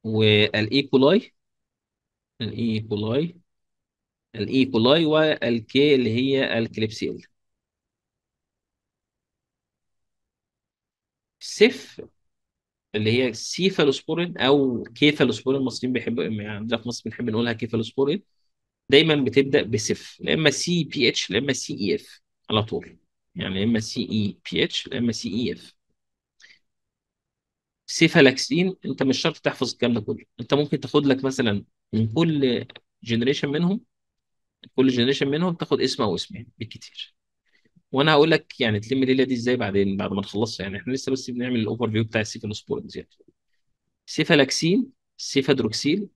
والايكولاي الايكولاي الايكولاي والكي اللي هي الكليبسيل سيف اللي هي سيفالوسبورين او كيفالوسبورين المصريين بيحبوا يعني عندنا في مصر بنحب نقولها كيفالوسبورين دايما بتبدا بسيف لا اما سي بي اتش لا اما سي اي اف على طول يعني يا اما سي اي بي اتش لا اما سي اي اف سيفالاكسين انت مش شرط تحفظ الكلام ده كله انت ممكن تاخد لك مثلا من كل جنريشن منهم كل جنريشن منهم تاخد اسم او اسمين بالكتير وانا هقول لك يعني تلم الليله دي ازاي بعدين بعد ما نخلصها يعني احنا لسه بس بنعمل الاوفر فيو بتاع السيفالوسبورينز يعني سيفالاكسين سيفادروكسيل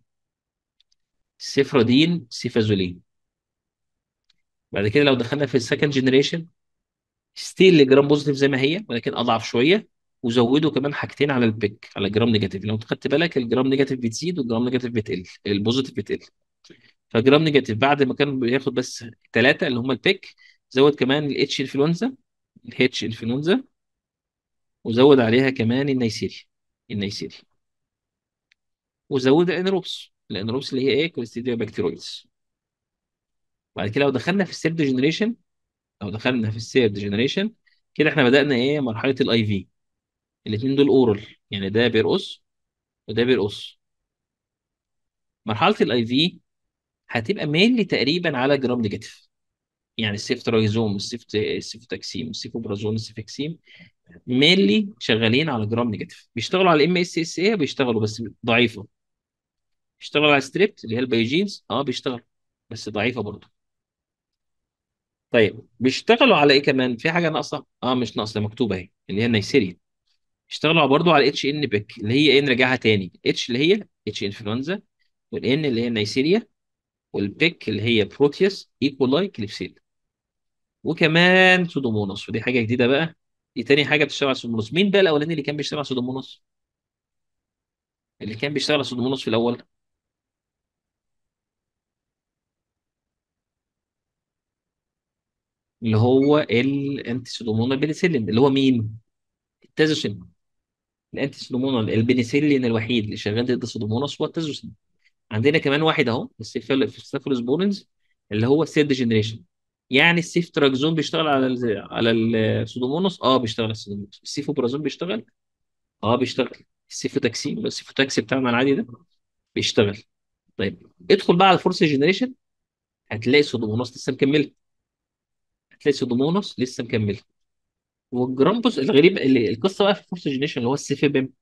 سيفرادين سيفازولين بعد كده لو دخلنا في السكند جنريشن ستيل الجرام بوزيتيف زي ما هي ولكن اضعف شويه وزودوا كمان حاجتين على البيك على الجرام نيجاتيف لو خدت بالك الجرام نيجاتيف بتزيد والجرام نيجاتيف بتقل البوزيتيف بتقل فجرام نيجاتيف بعد ما كان بياخد بس ثلاثه اللي هم البيك زود كمان الاتش انفلونزا الاتش انفلونزا وزود عليها كمان النيسيري النيسيري وزود الانروبس الانروبس اللي هي ايه كوليستيديا بكتيرويدز بعد كده لو دخلنا في السيرد جنريشن لو دخلنا في السيرد جنريشن كده احنا بدأنا ايه مرحلة الاي في الاثنين دول اورال يعني ده بيرقص وده بيرقص مرحلة الاي في هتبقى مينلي تقريبا على جرام نيجاتيف يعني سيف ترايزوم والسيف سيف تاكسيم والسيف برازون والسيف اكسيم مينلي شغالين على جرام نيجاتيف بيشتغلوا على الام اس اس اي بيشتغلوا بس ضعيفه بيشتغلوا على ستريبت اللي هي البيجينز اه بيشتغلوا بس ضعيفه برضه طيب بيشتغلوا على ايه كمان في حاجه ناقصه اه مش ناقصه مكتوبه اهي اللي هي النيسيريا اشتغلوا برضو على اتش ان بيك اللي هي ايه رجعها تاني اتش اللي هي اتش انفلونزا والان اللي هي نيسيريا والبيك اللي هي بروتيوس ايكولاي كليبسيلا وكمان سودوموناس ودي حاجه جديده بقى دي تاني حاجه بتشتغل على سودوموناس مين بقى الاولاني اللي كان بيشتغل على سودوموناس اللي كان بيشتغل على سودوموناس في الاول اللي هو الانتي سودومونال بنسلين اللي هو مين التازوسين الانتي سودومونال البنسلين الوحيد اللي شغال ضد سودوموناس هو التازوسين عندنا كمان واحد اهو في بولنز اللي هو السيد جنريشن يعني السيف تراكزون بيشتغل على الـ على السودومونوس اه بيشتغل على السودومونوس السيفوبرازون برازون بيشتغل اه بيشتغل السيفو تاكسين السيفو تاكسي بتاعنا العادي ده بيشتغل طيب ادخل بقى على فورس جنريشن هتلاقي سودومونوس لسه مكمل هتلاقي سودومونوس لسه مكمل والجرامبوس الغريب اللي القصه بقى في فورس جنريشن اللي هو السيف بيم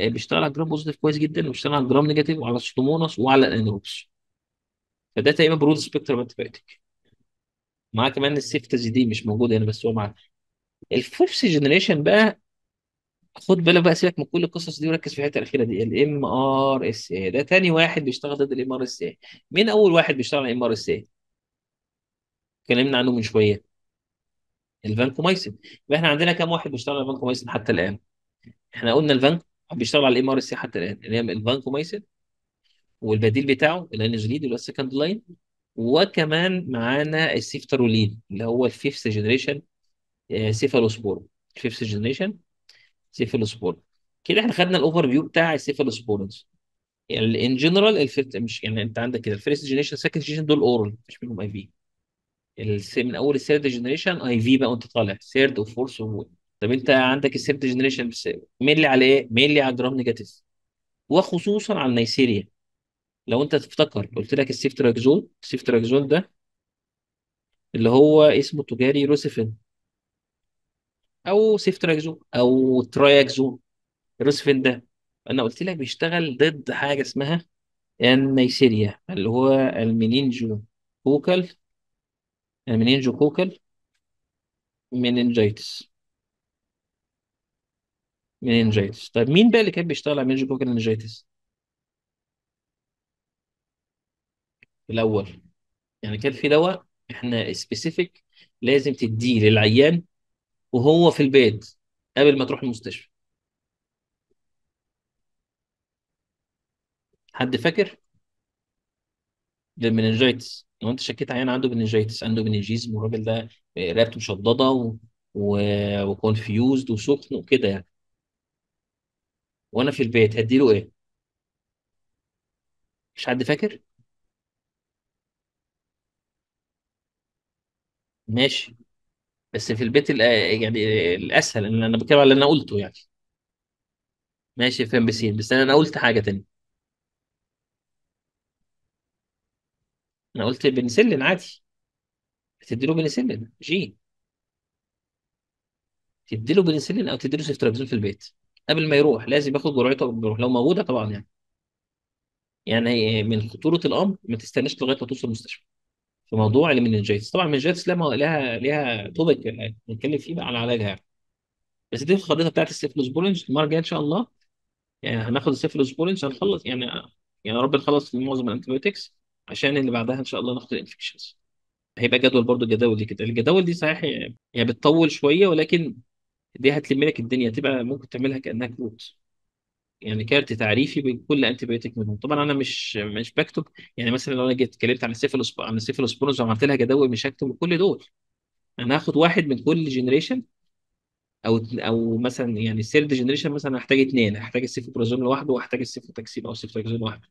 آه، بيشتغل على الجرام بوزيتيف كويس جدا وبيشتغل على الجرام نيجاتيف وعلى السودومونوس وعلى الانيروبس فده تقريبا برود سبيكتر انتيبيوتيك معاه كمان السيفتز دي مش موجوده هنا بس هو معاه الفورث جنريشن بقى خد بالك بقى سيبك من كل القصص دي وركز في الحته الاخيره دي الام ار اس اي ده تاني واحد بيشتغل ضد الام ار اس اي مين اول واحد بيشتغل على الام ار اس اي؟ اتكلمنا عنه من شويه الفانكومايسين يبقى احنا عندنا كام واحد بيشتغل على الفانكومايسين حتى الان؟ احنا قلنا الفانكو بيشتغل على الام ار اس اي حتى الان اللي هي الفانكومايسين والبديل بتاعه الانجليد اللي هو السكند لاين وكمان معانا السيفترولين اللي هو الفيفث جنريشن آه، سيفالوسبور الفيفث جنريشن سيفالوسبور كده احنا خدنا الاوفر فيو بتاع السيفالوسبورنز يعني ان جنرال الفيرست مش يعني انت عندك كده الفيرست جنريشن سكند جنريشن دول اورال مش منهم اي في من اول الثيرد جنريشن اي في بقى وانت طالع ثيرد وفورث طب انت عندك الثيرد جنريشن مينلي على ايه؟ مينلي على الدرام نيجاتيف وخصوصا على النيسيريا لو انت تفتكر قلت لك السيفتراكزون السيفتراكزون ده اللي هو اسمه تجاري روسيفين او سيفتراكزون او تراياكزون روسيفين ده انا قلت لك بيشتغل ضد حاجه اسمها النيسيريا اللي هو المينينجو كوكل المينينجو كوكل مينينجيتس مينينجيتس طيب مين بقى اللي كان بيشتغل على مينينجو كوكل مينينجيتس؟ الاول يعني كان في دواء احنا سبيسيفيك لازم تديه للعيان وهو في البيت قبل ما تروح المستشفى حد فاكر المننجيتس لو انت شكيت عيان عنده مننجيتس عنده بنجيز والراجل ده آه، رقبته مشدده و... و... وكونفيوزد وسخن وكده يعني وانا في البيت هديله ايه مش حد فاكر ماشي بس في البيت يعني الاسهل ان انا بتكلم على اللي انا قلته يعني ماشي فاهم بسين بس انا قلت حاجه تانية انا قلت بنسلين عادي تديله بنسلين جي تديله بنسلين او تديله سيفترابزين في البيت قبل ما يروح لازم ياخد جرعته قبل ما يروح لو موجوده طبعا يعني يعني من خطوره الامر ما تستناش لغايه ما توصل المستشفى في موضوع المننجيتس طبعا المننجيتس لها لها لها توبك نتكلم فيه بقى على علاجها بس دي الخريطه بتاعت السيفلوس بولنج المره الجايه ان شاء الله يعني هناخد السيفلوس بولنج هنخلص يعني يعني رب نخلص معظم الانتيبيوتكس عشان اللي بعدها ان شاء الله ناخد الانفكشنز هيبقى جدول برضو الجداول دي كده الجداول دي صحيح يعني بتطول شويه ولكن دي هتلم لك الدنيا تبقى ممكن تعملها كانها كروت يعني كارت تعريفي بكل انتي بايوتيك منهم طبعا انا مش مش بكتب يعني مثلا لو انا جيت اتكلمت عن السيفلوس عن السيفالوسبونز وعملت لها جدول مش هكتب كل دول انا هاخد واحد من كل جنريشن او او مثلا يعني السيرد جنريشن مثلا هحتاج اثنين هحتاج السيفوبرازول لوحده وهحتاج السيفوتاكسين او السيفوتاكسين لوحده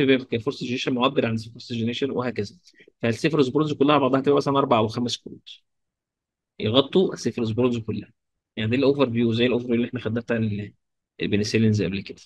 بيبقى فورس جنريشن معبر عن الفورس جنريشن وهكذا برونز كلها على بعضها تبقى مثلا اربع او خمس كروت يغطوا برونز كلها يعني دي الاوفر فيو زي الاوفر فيو اللي احنا خدناه بتاع البنسلينز قبل كده